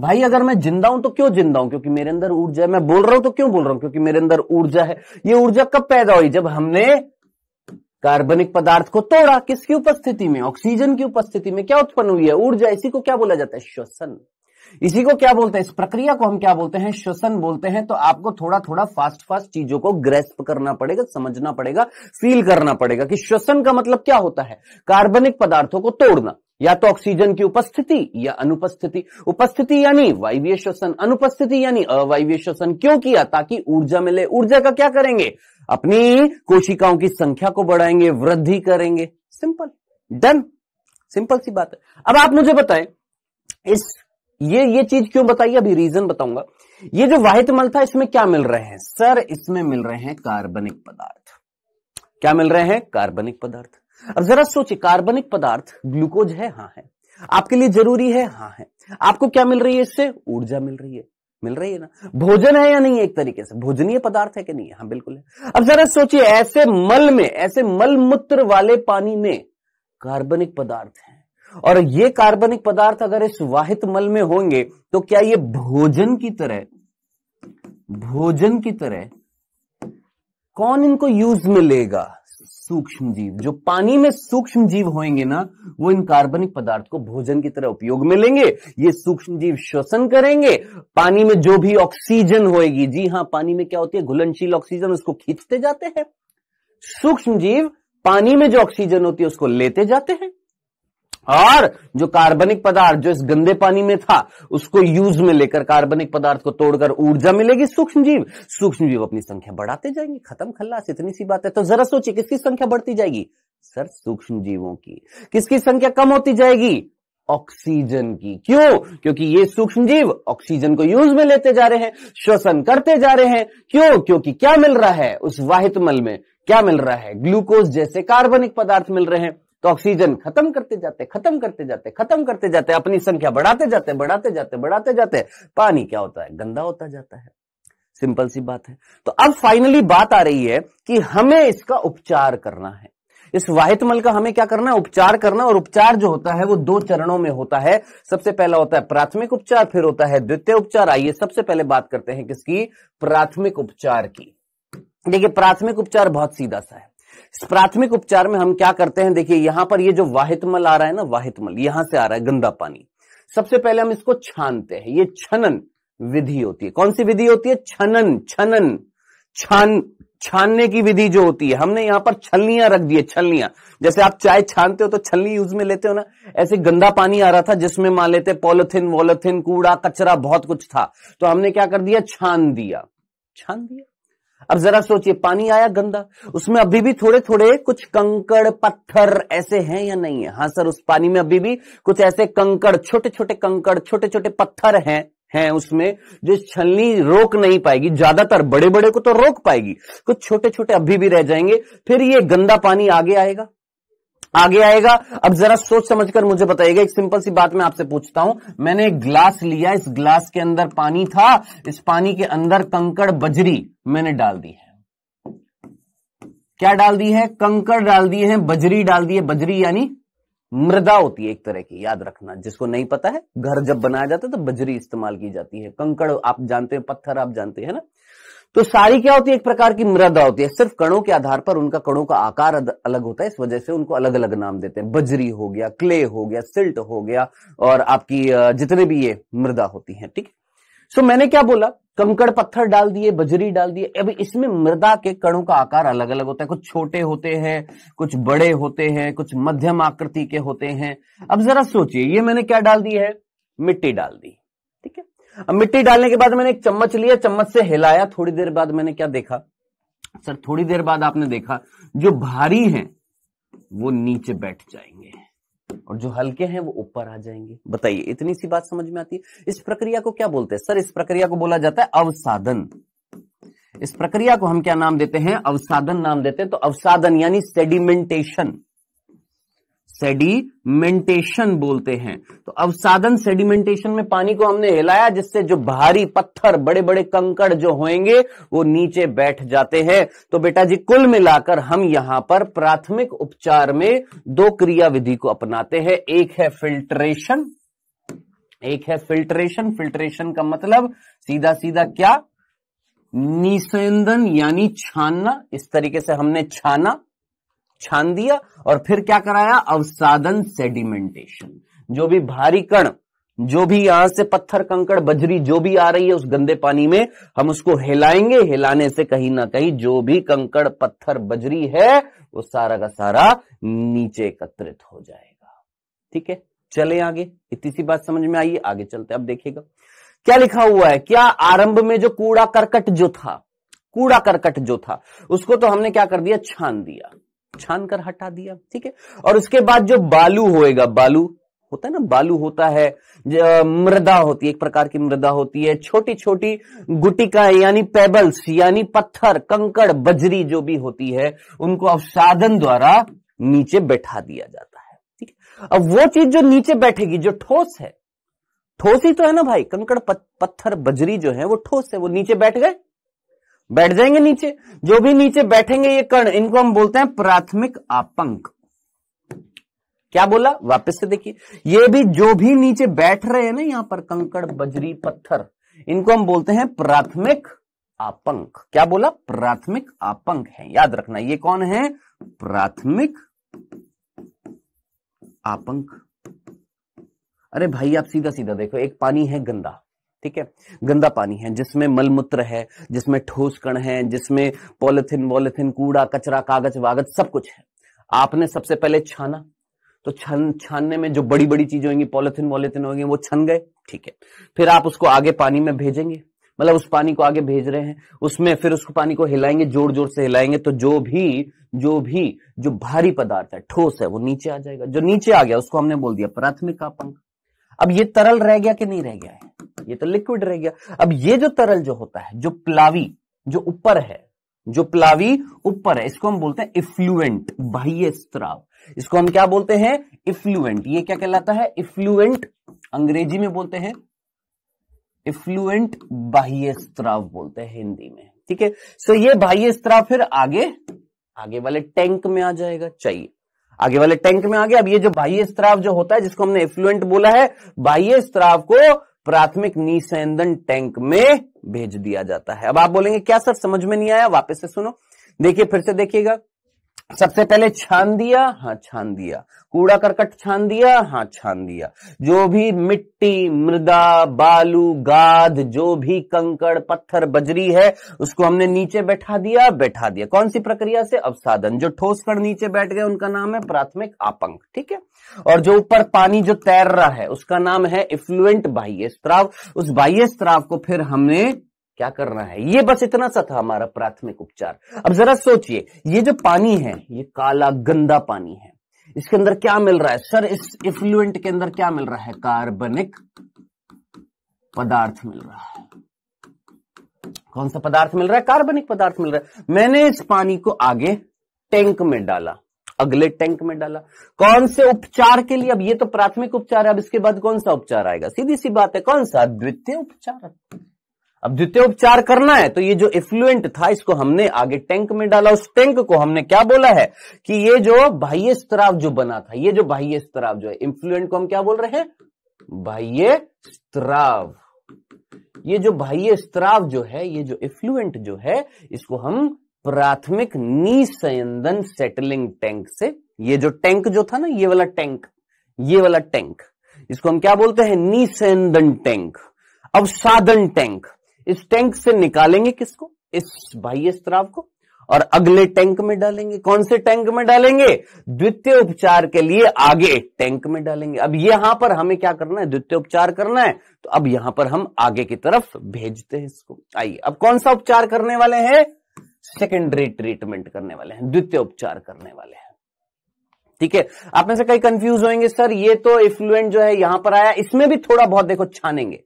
भाई अगर मैं जिंदा हूं तो क्यों जिंदा हूं क्योंकि मेरे अंदर ऊर्जा है मैं बोल रहा हूं तो क्यों बोल रहा हूं क्योंकि मेरे अंदर ऊर्जा है ये ऊर्जा कब पैदा हुई जब हमने कार्बनिक पदार्थ को तोड़ा किसकी उपस्थिति में ऑक्सीजन की उपस्थिति में क्या उत्पन्न हुई है ऊर्जा इसी को क्या बोला जाता है श्वसन इसी को क्या बोलते हैं इस प्रक्रिया को हम क्या बोलते हैं श्वसन बोलते हैं तो आपको थोड़ा थोड़ा फास्ट फास्ट चीजों को ग्रेस्प करना पड़ेगा समझना पड़ेगा फील करना पड़ेगा कि श्वसन का मतलब क्या होता है कार्बनिक पदार्थों को तोड़ना या तो ऑक्सीजन की उपस्थिति या अनुपस्थिति उपस्थिति यानी वायवीय श्वसन अनुपस्थिति यानी अवायवीय श्वसन क्यों किया ताकि ऊर्जा मिले ऊर्जा का क्या करेंगे अपनी कोशिकाओं की संख्या को बढ़ाएंगे वृद्धि करेंगे सिंपल डन सिंपल सी बात है अब आप मुझे बताएं इस ये ये चीज क्यों बताइए अभी रीजन बताऊंगा ये जो वाहित मल था इसमें क्या मिल रहे हैं सर इसमें मिल रहे हैं कार्बनिक पदार्थ क्या मिल रहे हैं कार्बनिक पदार्थ अब जरा सोचिए कार्बनिक पदार्थ ग्लूकोज है हाँ है आपके लिए जरूरी है हाँ है आपको क्या मिल रही है इससे ऊर्जा मिल रही है मिल रही है ना भोजन है या नहीं है एक तरीके से भोजनीय पदार्थ है कि नहीं है हाँ बिल्कुल है अब जरा सोचिए ऐसे मल में ऐसे मल मूत्र वाले पानी में कार्बनिक पदार्थ है और ये कार्बनिक पदार्थ अगर इस वाहित मल में होंगे तो क्या ये भोजन की तरह भोजन की तरह कौन इनको यूज में लेगा सूक्ष्म जीव जो पानी में सूक्ष्म जीव होंगे ना वो इन कार्बनिक पदार्थ को भोजन की तरह उपयोग में लेंगे ये सूक्ष्म जीव श्वसन करेंगे पानी में जो भी ऑक्सीजन होएगी जी हां पानी में क्या होती है घुलनशील ऑक्सीजन उसको खींचते जाते हैं सूक्ष्म जीव पानी में जो ऑक्सीजन होती है उसको लेते जाते हैं और जो कार्बनिक पदार्थ जो इस गंदे पानी में था उसको यूज में लेकर कार्बनिक पदार्थ को तोड़कर ऊर्जा मिलेगी सूक्ष्म जीव सूक्ष्म जीव अपनी संख्या बढ़ाते जाएंगे खत्म खल्लास इतनी सी बात है तो जरा सोचिए किसकी संख्या बढ़ती जाएगी सर सूक्ष्म जीवों की किसकी संख्या कम होती जाएगी ऑक्सीजन की क्यों क्योंकि ये सूक्ष्म जीव ऑक्सीजन को यूज में लेते जा रहे हैं श्वसन करते जा रहे हैं क्यों क्योंकि क्या मिल रहा है उस वाहित मल में क्या मिल रहा है ग्लूकोज जैसे कार्बनिक पदार्थ मिल रहे हैं तो ऑक्सीजन खत्म करते जाते खत्म करते जाते खत्म करते जाते अपनी संख्या बढ़ाते जाते बढ़ाते जाते बढ़ाते जाते पानी क्या होता है गंदा होता जाता है सिंपल सी बात है तो अब फाइनली बात आ रही है कि हमें इसका उपचार करना है इस वाहितमल का हमें क्या करना है उपचार करना और उपचार जो होता है वो दो चरणों में होता है सबसे पहला होता है प्राथमिक उपचार फिर होता है द्वितीय उपचार आइए सबसे पहले बात करते हैं किसकी प्राथमिक उपचार की देखिए प्राथमिक उपचार बहुत सीधा सा है प्राथमिक उपचार में हम क्या करते हैं देखिए यहां पर ये जो वाहितमल आ रहा है ना वाहितमल यहां से आ रहा है गंदा पानी सबसे पहले हम इसको छानते हैं ये छनन विधि होती है कौन सी विधि होती है छनन छनन छान छानने की विधि जो होती है हमने यहां पर छलनियां रख दी है छलनियां जैसे आप चाय छानते हो तो छलनी यूज में लेते हो ना ऐसे गंदा पानी आ रहा था जिसमें मान लेते पॉलिथिन वॉलिथिन कूड़ा कचरा बहुत कुछ था तो हमने क्या कर दिया छान दिया छान दिया अब जरा सोचिए पानी आया गंदा उसमें अभी भी थोड़े थोड़े कुछ कंकड़ पत्थर ऐसे हैं या नहीं है हाँ सर उस पानी में अभी भी कुछ ऐसे कंकड़ छोटे छोटे कंकड़ छोटे छोटे पत्थर हैं हैं उसमें जो छलनी रोक नहीं पाएगी ज्यादातर बड़े बड़े को तो रोक पाएगी कुछ छोटे छोटे अभी भी रह जाएंगे फिर ये गंदा पानी आगे आएगा आगे आएगा अब जरा सोच समझकर मुझे बताइएगा एक सिंपल सी बात मैं आपसे पूछता हूं मैंने एक ग्लास लिया इस ग्लास के अंदर पानी था इस पानी के अंदर कंकड़ बजरी मैंने डाल दी है क्या डाल दी है कंकड़ डाल दिए हैं बजरी डाल दी है बजरी यानी मृदा होती है एक तरह की याद रखना जिसको नहीं पता है घर जब बनाया जाता है तो बजरी इस्तेमाल की जाती है कंकड़ आप जानते हैं पत्थर आप जानते हैं ना तो सारी क्या होती है एक प्रकार की मृदा होती है सिर्फ कणों के आधार पर उनका कणों का आकार अलग होता है इस वजह से उनको अलग अलग नाम देते हैं बजरी हो गया क्ले हो गया सिल्ट हो गया और आपकी जितने भी ये मृदा होती है ठीक सो मैंने क्या बोला कंकड़ पत्थर डाल दिए बजरी डाल दिए अब इसमें मृदा के कणों का आकार अलग अलग होता है कुछ छोटे होते हैं कुछ बड़े होते हैं कुछ मध्यम आकृति के होते हैं अब जरा सोचिए ये मैंने क्या डाल दी है मिट्टी डाल दी अब मिट्टी डालने के बाद मैंने एक चम्मच लिया चम्मच से हिलाया थोड़ी देर बाद मैंने क्या देखा सर थोड़ी देर बाद आपने देखा जो भारी हैं वो नीचे बैठ जाएंगे और जो हल्के हैं वो ऊपर आ जाएंगे बताइए इतनी सी बात समझ में आती है इस प्रक्रिया को क्या बोलते हैं सर इस प्रक्रिया को बोला जाता है अवसाधन इस प्रक्रिया को हम क्या नाम देते हैं अवसाधन नाम देते हैं तो अवसाधन यानी सेडिमेंटेशन सेडिमेंटेशन बोलते हैं तो अवसादन सेडिमेंटेशन में पानी को हमने हिलाया जिससे जो भारी पत्थर बड़े बड़े कंकड़ जो होंगे वो नीचे बैठ जाते हैं तो बेटा जी कुल मिलाकर हम यहां पर प्राथमिक उपचार में दो क्रिया विधि को अपनाते हैं एक है फिल्ट्रेशन एक है फिल्ट्रेशन फिल्ट्रेशन का मतलब सीधा सीधा क्या निसंदन यानी छानना इस तरीके से हमने छाना छान दिया और फिर क्या कराया अवसादन सेडिमेंटेशन जो भी भारी कण जो भी यहां से पत्थर कंकड़ बजरी जो भी आ रही है उस गंदे पानी में हम उसको हिलाएंगे हिलाने से कहीं ना कहीं जो भी कंकड़ पत्थर बजरी है वो सारा का सारा नीचे एकत्रित हो जाएगा ठीक है चले आगे इतनी सी बात समझ में आई आगे चलते अब देखिएगा क्या लिखा हुआ है क्या आरंभ में जो कूड़ा करकट जो था कूड़ा करकट जो था उसको तो हमने क्या कर दिया छान दिया छान कर हटा दिया ठीक है और उसके बाद जो बालू होएगा बालू होता है ना बालू होता है मृदा होती है एक प्रकार की मृदा होती है छोटी छोटी गुटिका यानी पेबल्स यानी पत्थर कंकड़ बजरी जो भी होती है उनको अवसाधन द्वारा नीचे बैठा दिया जाता है ठीक है अब वो चीज जो नीचे बैठेगी जो ठोस है ठोस ही तो है ना भाई कंकड़ पत्थर बजरी जो है वो ठोस है वो नीचे बैठ गए बैठ जाएंगे नीचे जो भी नीचे बैठेंगे ये कर्ण इनको हम बोलते हैं प्राथमिक आपंक क्या बोला वापस से देखिए ये भी जो भी नीचे बैठ रहे हैं ना यहां पर कंकड़ बजरी पत्थर इनको हम बोलते हैं प्राथमिक आपंक क्या बोला प्राथमिक आपंक है याद रखना ये कौन है प्राथमिक आपंक अरे भाई आप सीधा सीधा देखो एक पानी है गंदा ठीक है गंदा पानी है जिसमें मलमूत्र है जिसमें ठोस कण है जिसमें पॉलिथिन वॉलिथिन कूड़ा कचरा कागज वागज सब कुछ है आपने सबसे पहले छाना तो छन छानने में जो बड़ी बड़ी चीजें होंगी पॉलिथिन वॉलिथिन होगी वो छन गए ठीक है फिर आप उसको आगे पानी में भेजेंगे मतलब उस पानी को आगे भेज रहे हैं उसमें फिर उसको पानी को हिलाएंगे जोर जोर से हिलाएंगे तो जो भी जो भी जो भारी पदार्थ है ठोस है वो नीचे आ जाएगा जो नीचे आ गया उसको हमने बोल दिया प्राथमिक अपंग अब ये तरल रह गया कि नहीं रह गया है ये तो लिक्विड रह गया अब ये जो तरल जो होता है जो प्लावी जो ऊपर है जो प्लावी ऊपर है इसको हम बोलते हैं इफ्लुएंट बाह्य स्त्राव इसको हम क्या बोलते हैं इफ्लुएंट ये क्या कहलाता है इफ्लुएंट अंग्रेजी में बोलते हैं इफ्लुएंट बाह्य स्त्राव बोलते हैं हिंदी में ठीक है सो ये बाह्य स्त्राव फिर आगे आगे वाले टैंक में आ जाएगा चाहिए आगे वाले टैंक में आ गया अब ये जो बाह्य स्त्राव जो होता है जिसको हमने इफ्लुएंट बोला है बाह्य स्त्राव को प्राथमिक निसेंदन टैंक में भेज दिया जाता है अब आप बोलेंगे क्या सर समझ में नहीं आया वापस से सुनो देखिए फिर से देखिएगा सबसे पहले छान दिया हाँ छान दिया कूड़ा करकट छान दिया हाँ छान दिया जो भी मिट्टी मृदा बालू गाद जो भी कंकड़ पत्थर बजरी है उसको हमने नीचे बैठा दिया बैठा दिया कौन सी प्रक्रिया से अवसादन जो ठोस कर नीचे बैठ गए उनका नाम है प्राथमिक आपंक ठीक है और जो ऊपर पानी जो तैर रहा है उसका नाम है इफ्लुएंट बाह्य स्त्राव उस बाह्य स्त्राव को फिर हमने क्या करना है ये बस इतना सा था हमारा प्राथमिक उपचार अब जरा सोचिए ये जो पानी है ये काला गंदा पानी है इसके अंदर क्या मिल रहा है सर इस इफ्लुएंट के अंदर क्या मिल रहा है कार्बनिक पदार्थ मिल रहा है कौन सा पदार्थ मिल रहा है कार्बनिक पदार्थ मिल रहा है मैंने इस पानी को आगे टैंक में डाला अगले टैंक में डाला कौन से उपचार के लिए अब ये तो प्राथमिक उपचार है अब इसके बाद कौन सा उपचार आएगा सीधी सी बात है कौन सा द्वितीय उपचार अब द्वितीय उपचार करना है तो ये जो इफ्लुएंट था इसको हमने आगे टैंक में डाला उस टैंक को हमने क्या बोला है कि ये जो बाह्य स्त्राव जो बना था ये जो बाह्य स्त्राव जो है इन्फ्लुएंट को हम क्या बोल रहे हैं बाह्य स्त्राव ये जो बाह्य स्त्राव जो है ये जो इफ्लुएंट जो है इसको हम प्राथमिक निसंदन सेटलिंग टैंक से ये जो टैंक जो था ना ये वाला टैंक ये वाला टैंक इसको हम क्या बोलते हैं निसयंदन टैंक अब साधन टैंक इस टैंक से निकालेंगे किसको इस बाह्य स्त्राव को और अगले टैंक में डालेंगे कौन से टैंक में डालेंगे द्वितीय उपचार के लिए आगे टैंक में डालेंगे अब यहां पर हमें क्या करना है द्वितीय उपचार करना है तो अब यहां पर हम आगे की तरफ भेजते हैं इसको आइए अब कौन सा उपचार करने वाले हैं सेकेंडरी ट्रीटमेंट करने वाले हैं द्वितीय उपचार करने वाले हैं ठीक है आप में से कई कंफ्यूज होंगे सर ये तो इफ्लुएंट जो है यहां पर आया इसमें भी थोड़ा बहुत देखो छानेंगे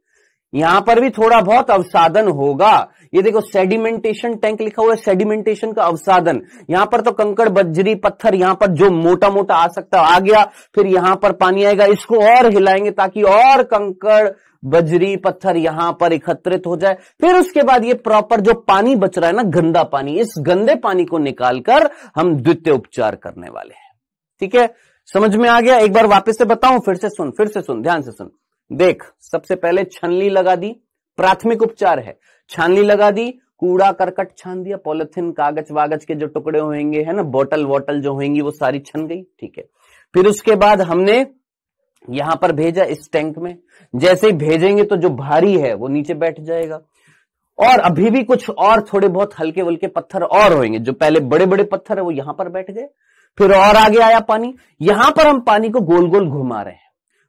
यहां पर भी थोड़ा बहुत अवसादन होगा ये देखो सेडिमेंटेशन टैंक लिखा हुआ है सेडिमेंटेशन का अवसादन यहां पर तो कंकड़ बजरी पत्थर यहां पर जो मोटा मोटा आ सकता आ गया फिर यहां पर पानी आएगा इसको और हिलाएंगे ताकि और कंकड़ बजरी पत्थर यहां पर एकत्रित हो जाए फिर उसके बाद ये प्रॉपर जो पानी बच रहा है ना गंदा पानी इस गंदे पानी को निकालकर हम द्वितीय उपचार करने वाले हैं ठीक है समझ में आ गया एक बार वापस से बताऊं फिर से सुन फिर से सुन ध्यान से सुन देख सबसे पहले छनली लगा दी प्राथमिक उपचार है छानली लगा दी कूड़ा करकट छान दिया पॉलिथिन कागज वागज के जो टुकड़े होंगे है ना बोतल वोटल जो होंगी वो सारी छन गई ठीक है फिर उसके बाद हमने यहां पर भेजा इस टैंक में जैसे ही भेजेंगे तो जो भारी है वो नीचे बैठ जाएगा और अभी भी कुछ और थोड़े बहुत हल्के वल्के पत्थर और होंगे जो पहले बड़े बड़े पत्थर है वो यहां पर बैठ गए फिर और आगे आया पानी यहां पर हम पानी को गोल गोल घुमा रहे हैं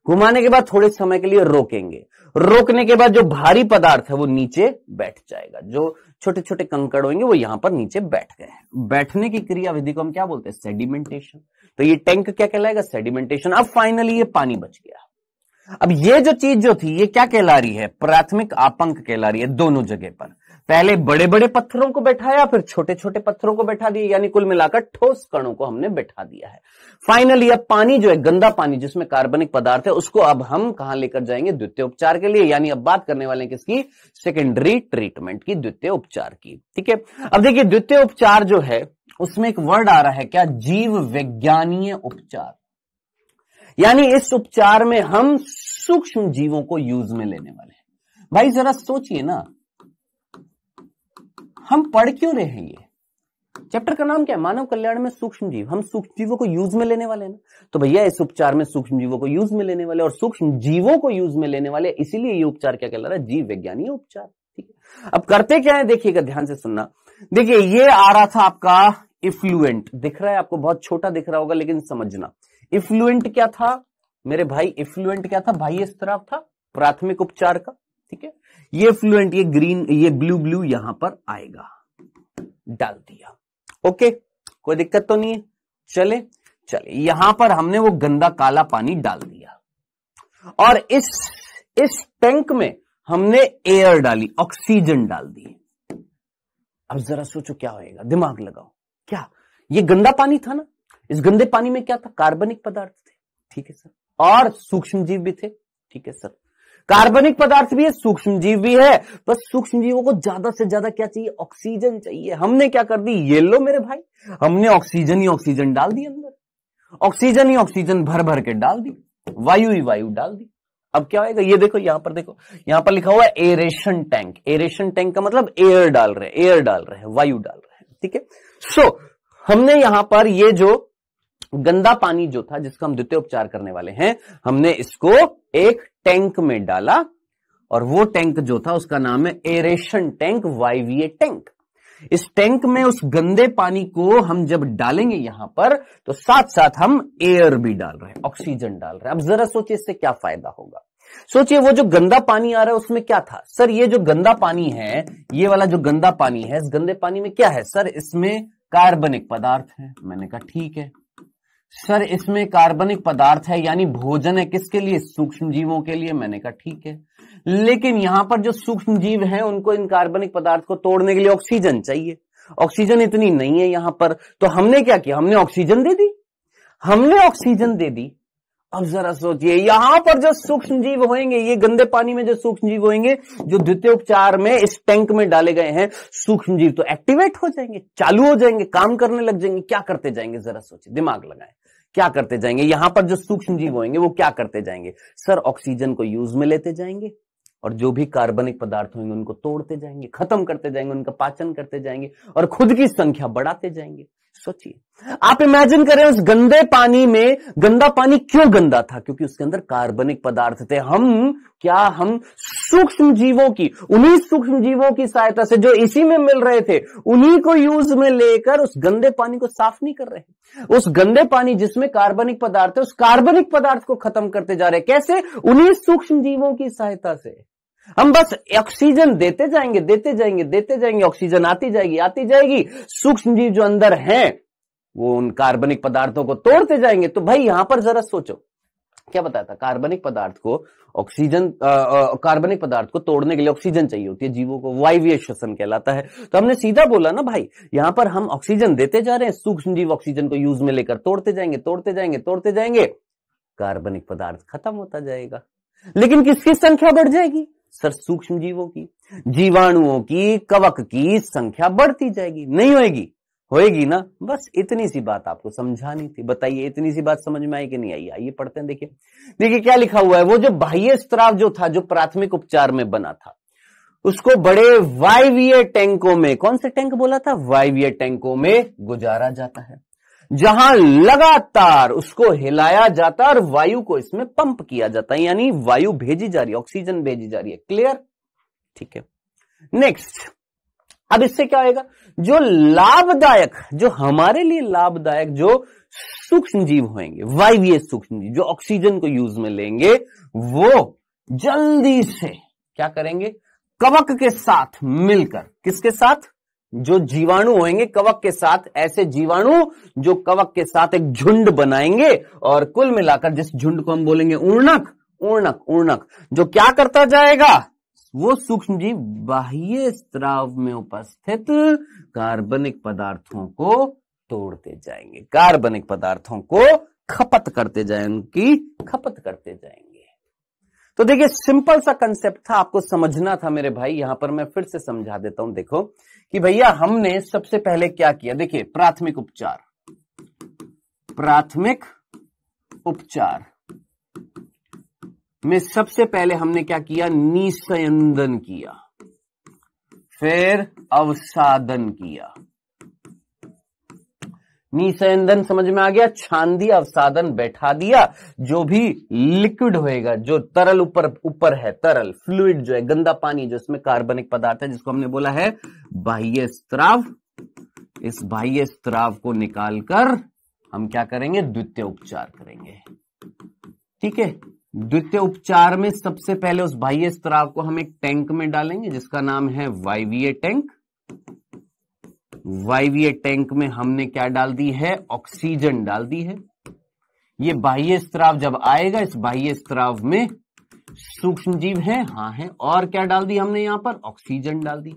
घुमाने के बाद थोड़े समय के लिए रोकेंगे रोकने के बाद जो भारी पदार्थ है वो नीचे बैठ जाएगा जो छोटे छोटे कंकड़ होंगे वो यहां पर नीचे बैठ गए हैं बैठने की क्रिया विधि को हम क्या बोलते हैं सेडिमेंटेशन तो ये टैंक क्या कहलाएगा सेडिमेंटेशन अब फाइनली ये पानी बच गया अब ये जो चीज जो थी ये क्या कहला रही है प्राथमिक आपंक कहला रही है दोनों जगह पर पहले बड़े बड़े पत्थरों को बैठाया फिर छोटे छोटे पत्थरों को बैठा दिया यानी कुल मिलाकर ठोस कणों को हमने बैठा दिया है फाइनली अब पानी जो है गंदा पानी जिसमें कार्बनिक पदार्थ है उसको अब हम कहा लेकर जाएंगे द्वितीय उपचार के लिए यानी अब बात करने वाले किसकी सेकेंडरी ट्रीटमेंट की द्वितीय उपचार की ठीक है अब देखिए द्वितीय उपचार जो है उसमें एक वर्ड आ रहा है क्या जीव वैज्ञानीय उपचार यानी इस उपचार में हम सूक्ष्म जीवों को यूज में लेने वाले हैं भाई जरा सोचिए ना हम पढ़ क्यों रहे हैं ये चैप्टर का नाम क्या है मानव कल्याण में सूक्ष्म जीव हम सूक्ष्म जीवों को यूज में लेने वाले हैं ना तो भैया इस उपचार में सूक्ष्म जीवों को यूज में लेने वाले और सूक्ष्म जीवों को यूज में लेने वाले इसीलिए ये उपचार क्या कहला रहा है जीव वैज्ञानिक उपचार ठीक है अब करते क्या है देखिएगा ध्यान से सुनना देखिए ये आ रहा था आपका इफ्लुएंट दिख रहा है आपको बहुत छोटा दिख रहा होगा लेकिन समझना इफ्लुएंट क्या था मेरे भाई इफ्लुएंट क्या था भाई इस तरफ था प्राथमिक उपचार का ठीक है ये फ्लुएंट ये ग्रीन ये ब्लू ब्लू यहां पर आएगा डाल दिया ओके कोई दिक्कत तो नहीं है चले चले यहां पर हमने वो गंदा काला पानी डाल दिया और इस इस टैंक में हमने एयर डाली ऑक्सीजन डाल दी अब जरा सोचो क्या होएगा दिमाग लगाओ क्या ये गंदा पानी था ना इस गंदे पानी में क्या था कार्बनिक पदार्थ थे ठीक है सर और सूक्ष्म जीव भी थे ठीक है सर कार्बनिक पदार्थ भी है सूक्ष्म जीव भी है बस सूक्ष्म जीवों को ज्यादा से ज्यादा क्या चाहिए ऑक्सीजन चाहिए हमने क्या कर दी ये लो मेरे भाई हमने ऑक्सीजन ही ऑक्सीजन डाल दी अंदर ऑक्सीजन ही ऑक्सीजन भर भर के डाल दी वायु ही वायु डाल दी अब क्या होगा ये देखो यहां पर देखो यहां पर लिखा हुआ है एरेशन टैंक एरेशन टैंक का मतलब एयर डाल रहे एयर डाल रहे हैं वायु डाल रहे हैं ठीक है सो हमने यहां पर ये जो गंदा पानी जो था जिसका हम द्वितीय उपचार करने वाले हैं हमने इसको एक टैंक में डाला और वो टैंक जो था उसका नाम है एरेशन टैंक वाईवीए टैंक इस टैंक में उस गंदे पानी को हम जब डालेंगे यहां पर तो साथ साथ हम एयर भी डाल रहे हैं ऑक्सीजन डाल रहे हैं अब जरा सोचिए इससे क्या फायदा होगा सोचिए वो जो गंदा पानी आ रहा है उसमें क्या था सर ये जो गंदा पानी है ये वाला जो गंदा पानी है इस गंदे पानी में क्या है सर इसमें कार्बनिक पदार्थ है मैंने कहा ठीक है सर इसमें कार्बनिक पदार्थ है यानी भोजन है किसके लिए सूक्ष्म जीवों के लिए मैंने कहा ठीक है लेकिन यहां पर जो सूक्ष्म जीव है उनको इन कार्बनिक पदार्थ को तोड़ने के लिए ऑक्सीजन चाहिए ऑक्सीजन इतनी नहीं है यहां पर तो हमने क्या किया हमने ऑक्सीजन दे दी हमने ऑक्सीजन दे दी अब जरा सोचिए यहां पर जो सूक्ष्म जीव होंगे ये गंदे पानी में जो सूक्ष्म जीव होंगे जो द्वितीय उपचार में इस टैंक में डाले गए हैं सूक्ष्म जीव तो एक्टिवेट हो जाएंगे चालू हो जाएंगे काम करने लग जाएंगे क्या करते जाएंगे जरा सोचिए दिमाग लगाए क्या करते जाएंगे यहां पर जो सूक्ष्म जीव होंगे वो क्या करते जाएंगे सर ऑक्सीजन को यूज में लेते जाएंगे और जो भी कार्बनिक पदार्थ होंगे उनको तोड़ते जाएंगे खत्म करते जाएंगे उनका पाचन करते जाएंगे और खुद की संख्या बढ़ाते जाएंगे सोचिए आप इमेजिन करें उस गंदे पानी में गंदा पानी क्यों गंदा था क्योंकि उसके अंदर कार्बनिक पदार्थ थे हम क्या हम सूक्ष्म जीवों की उन्हीं सूक्ष्म जीवों की सहायता से जो इसी में मिल रहे थे उन्हीं को यूज में लेकर उस गंदे पानी को साफ नहीं कर रहे उस गंदे पानी जिसमें कार्बनिक पदार्थ है उस कार्बनिक पदार्थ को खत्म करते जा रहे कैसे उन्हीं सूक्ष्म जीवों की सहायता से हम बस ऑक्सीजन देते जाएंगे देते जाएंगे देते जाएंगे ऑक्सीजन आती जाएगी आती जाएगी सूक्ष्म जीव जो अंदर हैं वो उन कार्बनिक पदार्थों को तोड़ते जाएंगे तो भाई यहां पर जरा सोचो क्या बताया था कार्बनिक पदार्थ को ऑक्सीजन कार्बनिक पदार्थ को तोड़ने के लिए ऑक्सीजन चाहिए होती है जीवों को वायवीय श्वसन कहलाता है तो हमने सीधा बोला ना भाई यहां पर हम ऑक्सीजन देते जा रहे हैं सूक्ष्म जीव ऑक्सीजन को यूज में लेकर तोड़ते जाएंगे तोड़ते जाएंगे तोड़ते जाएंगे कार्बनिक पदार्थ खत्म होता जाएगा लेकिन किसकी संख्या बढ़ जाएगी सर सूक्ष्म जीवों की जीवाणुओं की कवक की संख्या बढ़ती जाएगी नहीं होएगी होएगी ना बस इतनी सी बात आपको समझानी थी बताइए इतनी सी बात समझ में आई कि नहीं आई आइए पढ़ते हैं देखिए देखिए क्या लिखा हुआ है वो जो बाह्य स्त्राव जो था जो प्राथमिक उपचार में बना था उसको बड़े वायवीय टैंकों में कौन से टैंक बोला था वायवीय टैंकों में गुजारा जाता है जहां लगातार उसको हिलाया जाता है और वायु को इसमें पंप किया जाता है यानी वायु भेजी जा रही है ऑक्सीजन भेजी जा रही है क्लियर ठीक है नेक्स्ट अब इससे क्या आएगा जो लाभदायक जो हमारे लिए लाभदायक जो सूक्ष्म जीव होंगे वायवीय सूक्ष्म जीव जो ऑक्सीजन को यूज में लेंगे वो जल्दी से क्या करेंगे कवक के साथ मिलकर किसके साथ जो जीवाणु होंगे कवक के साथ ऐसे जीवाणु जो कवक के साथ एक झुंड बनाएंगे और कुल मिलाकर जिस झुंड को हम बोलेंगे उर्णक उर्णक उर्णक जो क्या करता जाएगा वो सूक्ष्म जीव बाह्य स्त्राव में उपस्थित कार्बनिक पदार्थों को तोड़ते जाएंगे कार्बनिक पदार्थों को खपत करते जाए उनकी खपत करते जाएंगे तो देखिए सिंपल सा कंसेप्ट था आपको समझना था मेरे भाई यहां पर मैं फिर से समझा देता हूं देखो कि भैया हमने सबसे पहले क्या किया देखिए प्राथमिक उपचार प्राथमिक उपचार में सबसे पहले हमने क्या किया निसंदन किया फिर अवसादन किया निसंदन समझ में आ गया छान दिया अवसादन बैठा दिया जो भी लिक्विड होएगा जो तरल ऊपर ऊपर है तरल फ्लूड जो है गंदा पानी जो इसमें कार्बनिक पदार्थ है जिसको हमने बोला है बाह्य स्त्राव इस बाह्य स्त्राव को निकालकर हम क्या करेंगे द्वितीय उपचार करेंगे ठीक है द्वितीय उपचार में सबसे पहले उस बाह्य स्त्राव को हम एक टैंक में डालेंगे जिसका नाम है वाईवीए टैंक वायवीय टैंक में हमने क्या डाल दी है ऑक्सीजन डाल दी है ये बाह्य स्त्राव जब आएगा इस बाह्य स्त्राव में सूक्ष्म जीव है हा है और क्या डाल दी हमने यहां पर ऑक्सीजन डाल दी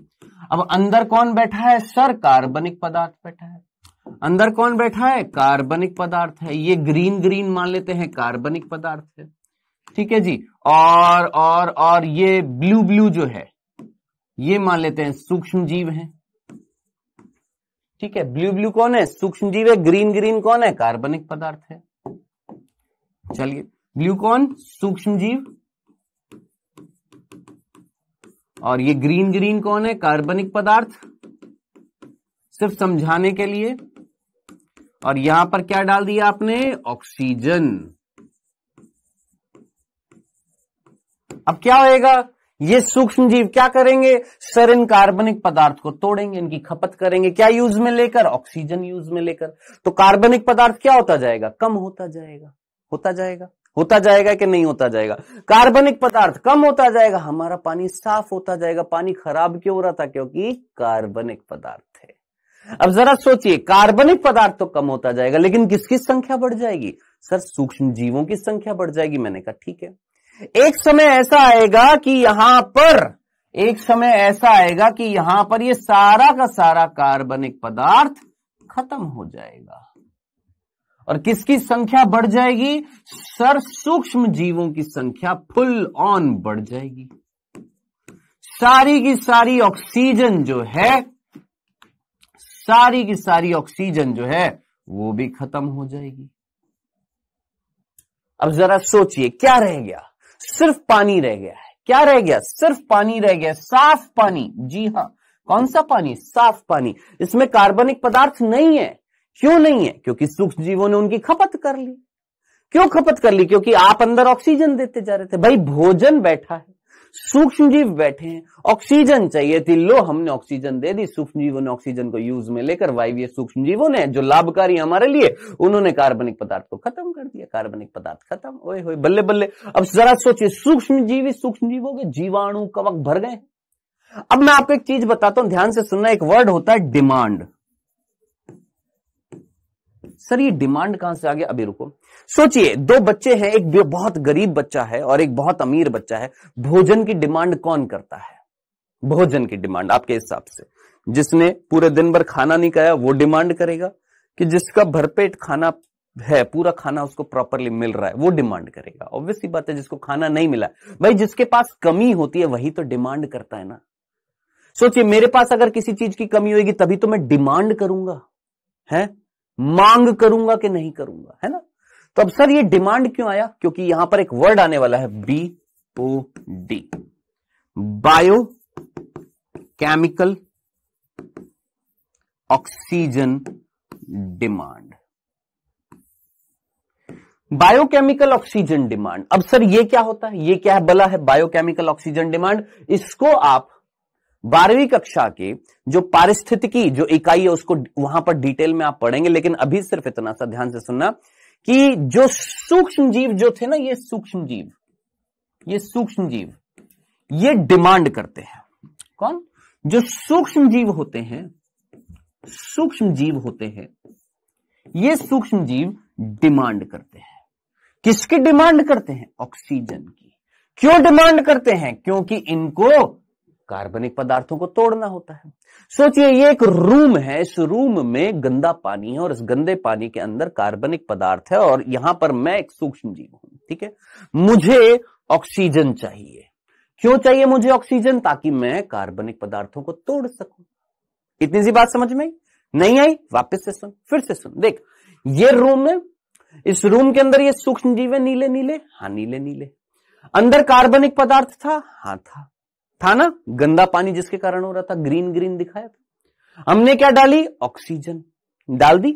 अब अंदर कौन बैठा है सर कार्बनिक पदार्थ बैठा है अंदर कौन बैठा है कार्बनिक पदार्थ है ये ग्रीन ग्रीन मान लेते हैं कार्बनिक पदार्थ है ठीक है जी और और और ये ब्लू ब्लू जो है ये मान लेते हैं सूक्ष्म जीव है ठीक है ब्लू ब्लू कौन है सूक्ष्म जीव है ग्रीन ग्रीन कौन है कार्बनिक पदार्थ है चलिए ब्लू कौन सूक्ष्म जीव और ये ग्रीन ग्रीन कौन है कार्बनिक पदार्थ सिर्फ समझाने के लिए और यहां पर क्या डाल दिया आपने ऑक्सीजन अब क्या होएगा ये सूक्ष्म जीव क्या करेंगे सर इन कार्बनिक पदार्थ को तोड़ेंगे इनकी खपत करेंगे क्या यूज में लेकर ऑक्सीजन यूज में लेकर तो कार्बनिक पदार्थ क्या होता जाएगा कम होता जाएगा होता जाएगा होता जाएगा कि नहीं होता जाएगा कार्बनिक पदार्थ कम होता जाएगा हमारा पानी साफ होता जाएगा पानी खराब क्यों हो रहा था क्योंकि कार्बनिक पदार्थ है अब जरा सोचिए कार्बनिक पदार्थ तो कम होता जाएगा लेकिन किसकी संख्या बढ़ जाएगी सर सूक्ष्म जीवों की संख्या बढ़ जाएगी मैंने कहा ठीक है एक समय ऐसा आएगा कि यहां पर एक समय ऐसा आएगा कि यहां पर ये सारा का सारा कार्बनिक पदार्थ खत्म हो जाएगा और किसकी संख्या बढ़ जाएगी सर सूक्ष्म जीवों की संख्या फुल ऑन बढ़ जाएगी सारी की सारी ऑक्सीजन जो है सारी की सारी ऑक्सीजन जो है वो भी खत्म हो जाएगी अब जरा सोचिए क्या रह गया सिर्फ पानी रह गया है क्या रह गया सिर्फ पानी रह गया साफ पानी जी हाँ कौन सा पानी साफ पानी इसमें कार्बनिक पदार्थ नहीं है क्यों नहीं है क्योंकि सूक्ष्म जीवों ने उनकी खपत कर ली क्यों खपत कर ली क्योंकि आप अंदर ऑक्सीजन देते जा रहे थे भाई भोजन बैठा है सूक्ष्म जीव बैठे हैं ऑक्सीजन चाहिए थी लो हमने ऑक्सीजन दे दी सूक्ष्म जीवों ने ऑक्सीजन को यूज में लेकर वायवीय सूक्ष्म जीवों ने जो लाभकारी हमारे लिए उन्होंने कार्बनिक पदार्थ को खत्म कर दिया कार्बनिक पदार्थ खत्म ओए होए बल्ले बल्ले अब जरा सोचिए सूक्ष्म जीवी सूक्ष्म जीवों के जीवाणु कवक भर गए अब मैं आपको एक चीज बताता हूं ध्यान से सुनना एक वर्ड होता है डिमांड सर ये डिमांड कहां से आ गया अभी रुको सोचिए दो बच्चे हैं एक बहुत गरीब बच्चा है और एक बहुत अमीर बच्चा है भोजन की डिमांड कौन करता है भोजन की डिमांड आपके हिसाब से जिसने पूरे दिन भर खाना नहीं खाया वो डिमांड करेगा कि जिसका भरपेट खाना है पूरा खाना उसको प्रॉपरली मिल रहा है वो डिमांड करेगा ऑब्वियसली बात है जिसको खाना नहीं मिला भाई जिसके पास कमी होती है वही तो डिमांड करता है ना सोचिए मेरे पास अगर किसी चीज की कमी होगी तभी तो मैं डिमांड करूंगा है मांग करूंगा कि नहीं करूंगा है ना तो अब सर ये डिमांड क्यों आया क्योंकि यहां पर एक वर्ड आने वाला है B O D biochemical oxygen demand biochemical oxygen demand अब सर ये क्या होता है ये क्या है बला है बायोकेमिकल ऑक्सीजन डिमांड इसको आप बारहवीं कक्षा के जो पारिस्थितिकी जो इकाई है उसको वहां पर डिटेल में आप पढ़ेंगे लेकिन अभी सिर्फ इतना सा ध्यान से सुनना कि जो सूक्ष्म जीव जो थे ना ये सूक्ष्म जीव ये सूक्ष्म जीव ये डिमांड करते हैं कौन जो सूक्ष्म जीव होते हैं सूक्ष्म जीव होते हैं ये सूक्ष्म जीव डिमांड करते हैं किसकी डिमांड करते हैं ऑक्सीजन की क्यों डिमांड करते हैं क्योंकि इनको कार्बनिक पदार्थों को तोड़ना होता है सोचिए ये एक रूम है इस रूम में गंदा पानी है और इस गंदे पानी के अंदर कार्बनिक पदार्थ है और यहां पर मैं एक सूक्ष्म जीव हूं ठीक है मुझे ऑक्सीजन चाहिए क्यों चाहिए मुझे ऑक्सीजन ताकि मैं कार्बनिक पदार्थों को तोड़ सकू इतनी सी बात समझ में आई नहीं आई वापिस से सुन फिर से सुन देख ये रूम है इस रूम के अंदर ये सूक्ष्म जीव है नीले नीले हाँ नीले नीले अंदर कार्बनिक पदार्थ था हाँ था था ना गंदा पानी जिसके कारण हो रहा था ग्रीन ग्रीन दिखाया था हमने क्या डाली ऑक्सीजन डाल दी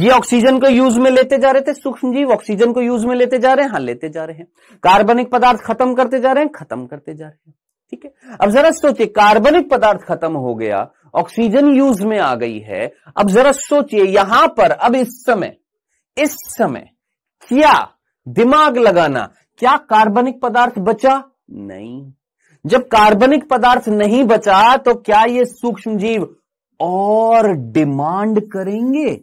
ये ऑक्सीजन को यूज में लेते जा रहे थे सूक्ष्म जीव ऑक्सीजन को यूज में लेते जा रहे हैं हाँ लेते जा रहे हैं कार्बनिक पदार्थ खत्म करते जा रहे हैं खत्म करते जा रहे हैं ठीक है अब जरा सोचिए कार्बनिक पदार्थ खत्म हो गया ऑक्सीजन यूज में आ गई है अब जरा सोचिए यहां पर अब इस समय इस समय क्या दिमाग लगाना क्या कार्बनिक पदार्थ बचा नहीं जब कार्बनिक पदार्थ नहीं बचा तो क्या ये सूक्ष्म जीव और डिमांड करेंगे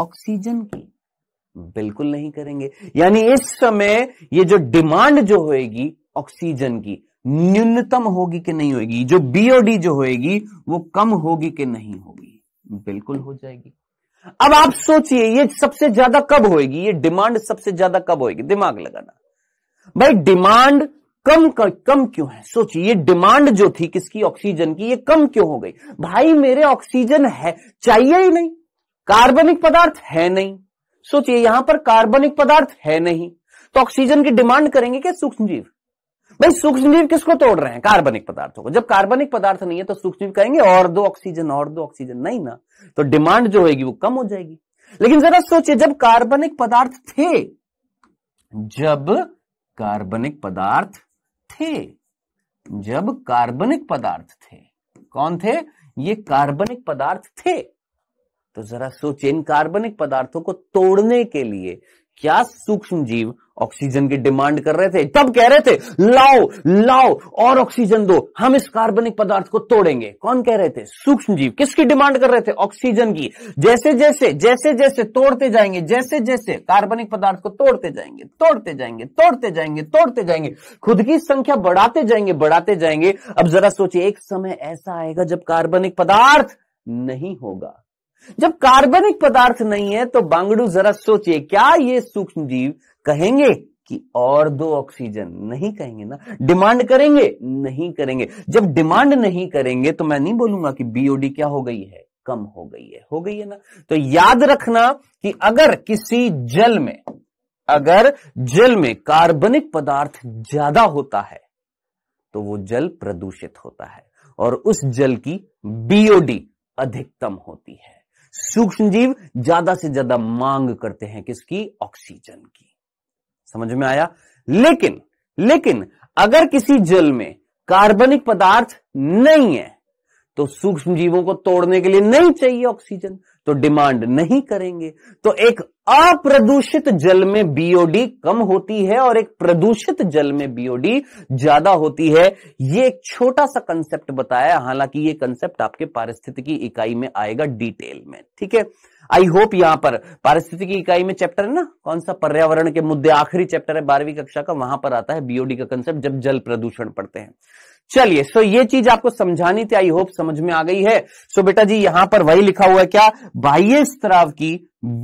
ऑक्सीजन की बिल्कुल नहीं करेंगे यानी इस समय ये जो डिमांड जो होएगी ऑक्सीजन की न्यूनतम होगी कि नहीं होगी जो बीओडी जो होएगी वो कम होगी कि नहीं होगी बिल्कुल हो जाएगी अब आप सोचिए ये सबसे ज्यादा कब होएगी ये डिमांड सबसे ज्यादा कब होएगी दिमाग लगाना भाई डिमांड कम कर, कम क्यों है सोचिए ये डिमांड जो थी किसकी ऑक्सीजन की ये कम क्यों हो गई भाई मेरे ऑक्सीजन है चाहिए ही नहीं कार्बनिक पदार्थ है नहीं सोचिए यहां पर कार्बनिक पदार्थ है नहीं तो ऑक्सीजन की डिमांड करेंगे क्या सूक्ष्म जीव भाई सूक्ष्म जीव किसको तोड़ रहे हैं कार्बनिक पदार्थों को जब कार्बनिक पदार्थ नहीं है तो सूक्ष्म जीव कहेंगे और दो ऑक्सीजन और दो ऑक्सीजन नहीं ना तो डिमांड जो होगी वो कम हो जाएगी लेकिन जरा सोचिए जब कार्बनिक पदार्थ थे जब कार्बनिक पदार्थ थे जब कार्बनिक पदार्थ थे कौन थे ये कार्बनिक पदार्थ थे तो जरा सोचे इन कार्बनिक पदार्थों को तोड़ने के लिए क्या सूक्ष्म जीव ऑक्सीजन की डिमांड कर रहे थे तब कह रहे थे लाओ लाओ और ऑक्सीजन दो हम इस कार्बनिक पदार्थ को तोड़ेंगे कौन कह रहे थे सूक्ष्म जीव किसकी डिमांड कर रहे थे ऑक्सीजन की जैसे जैसे जैसे जैसे तोड़ते जाएंगे जैसे जैसे कार्बनिक पदार्थ को तोड़ते जाएंगे तोड़ते जाएंगे तोड़ते जाएंगे तोड़ते जाएंगे खुद की संख्या बढ़ाते जाएंगे बढ़ाते जाएंगे अब जरा सोचिए एक समय ऐसा आएगा जब कार्बनिक पदार्थ नहीं होगा जब कार्बनिक पदार्थ नहीं है तो बांगड़ू जरा सोचिए क्या ये सूक्ष्म जीव कहेंगे कि और दो ऑक्सीजन नहीं कहेंगे ना डिमांड करेंगे नहीं करेंगे जब डिमांड नहीं करेंगे तो मैं नहीं बोलूंगा कि बीओडी क्या हो गई है कम हो गई है हो गई है ना तो याद रखना कि अगर किसी जल में अगर जल में कार्बनिक पदार्थ ज्यादा होता है तो वो जल प्रदूषित होता है और उस जल की बीओडी अधिकतम होती है सूक्ष्म जीव ज्यादा से ज्यादा मांग करते हैं किसकी ऑक्सीजन की समझ में आया लेकिन लेकिन अगर किसी जल में कार्बनिक पदार्थ नहीं है तो सूक्ष्म जीवों को तोड़ने के लिए नहीं चाहिए ऑक्सीजन तो डिमांड नहीं करेंगे तो एक अप्रदूषित जल में बीओडी कम होती है और एक प्रदूषित जल में बीओडी ज्यादा होती है ये एक छोटा सा कंसेप्ट बताया हालांकि ये कंसेप्ट आपके पारिस्थितिकी इकाई में आएगा डिटेल में ठीक है आई होप यहां पर पारिस्थितिकी इकाई में चैप्टर है ना कौन सा पर्यावरण के मुद्दे आखिरी चैप्टर है बारहवीं कक्षा का वहां पर आता है बीओडी का कंसेप्ट जब जल प्रदूषण पढ़ते हैं चलिए सो ये चीज आपको समझानी थी आई होप समझ में आ गई है सो बेटा जी यहां पर वही लिखा हुआ है क्या बाह्य स्त्राव की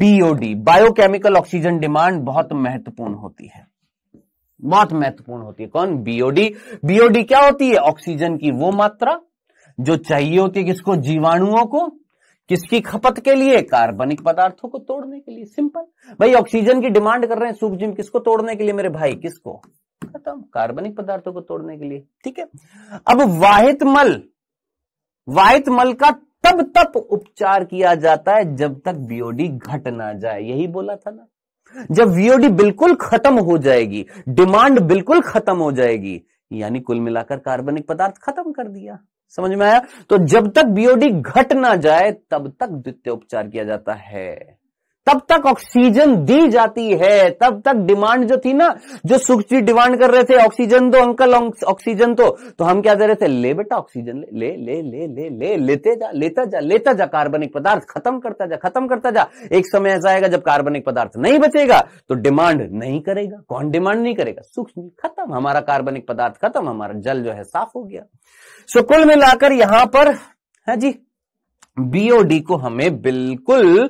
बीओडी बायोकेमिकल ऑक्सीजन डिमांड बहुत महत्वपूर्ण होती है बहुत महत्वपूर्ण होती है कौन बीओडी बीओडी क्या होती है ऑक्सीजन की वो मात्रा जो चाहिए होती है किसको जीवाणुओं को किसकी खपत के लिए कार्बनिक पदार्थों को तोड़ने के लिए सिंपल भाई ऑक्सीजन की डिमांड कर रहे हैं जिम किसको तोड़ने के लिए मेरे भाई किसको खत्म कार्बनिक पदार्थों को तोड़ने के लिए ठीक है अब वाहित मल वाहित मल का तब तक उपचार किया जाता है जब तक बीओडी घट ना जाए यही बोला था ना जब वीओडी बिल्कुल खत्म हो जाएगी डिमांड बिल्कुल खत्म हो जाएगी यानी कुल मिलाकर कार्बनिक पदार्थ खत्म कर दिया समझ में आया तो जब तक बीओडी घट ना जाए तब तक द्वितीय उपचार किया जाता है तब तक ऑक्सीजन दी जाती है तब तक डिमांड जो थी ना जो सुख चीज डिमांड कर रहे थे ऑक्सीजन दो अंकल ऑक्सीजन तो तो हम क्या दे रहे थे ले बेटा ऑक्सीजन ले ले ले ले ले लेते जा लेता जा लेता जा कार्बनिक पदार्थ खत्म करता जा खत्म करता जा एक समय ऐसा आएगा जब कार्बनिक पदार्थ नहीं बचेगा तो डिमांड नहीं करेगा कौन डिमांड नहीं करेगा सूक्ष्म खत्म हमारा कार्बनिक पदार्थ खत्म हमारा जल जो है साफ हो गया सो कुल मिलाकर यहां पर है हाँ जी बीओडी को हमें बिल्कुल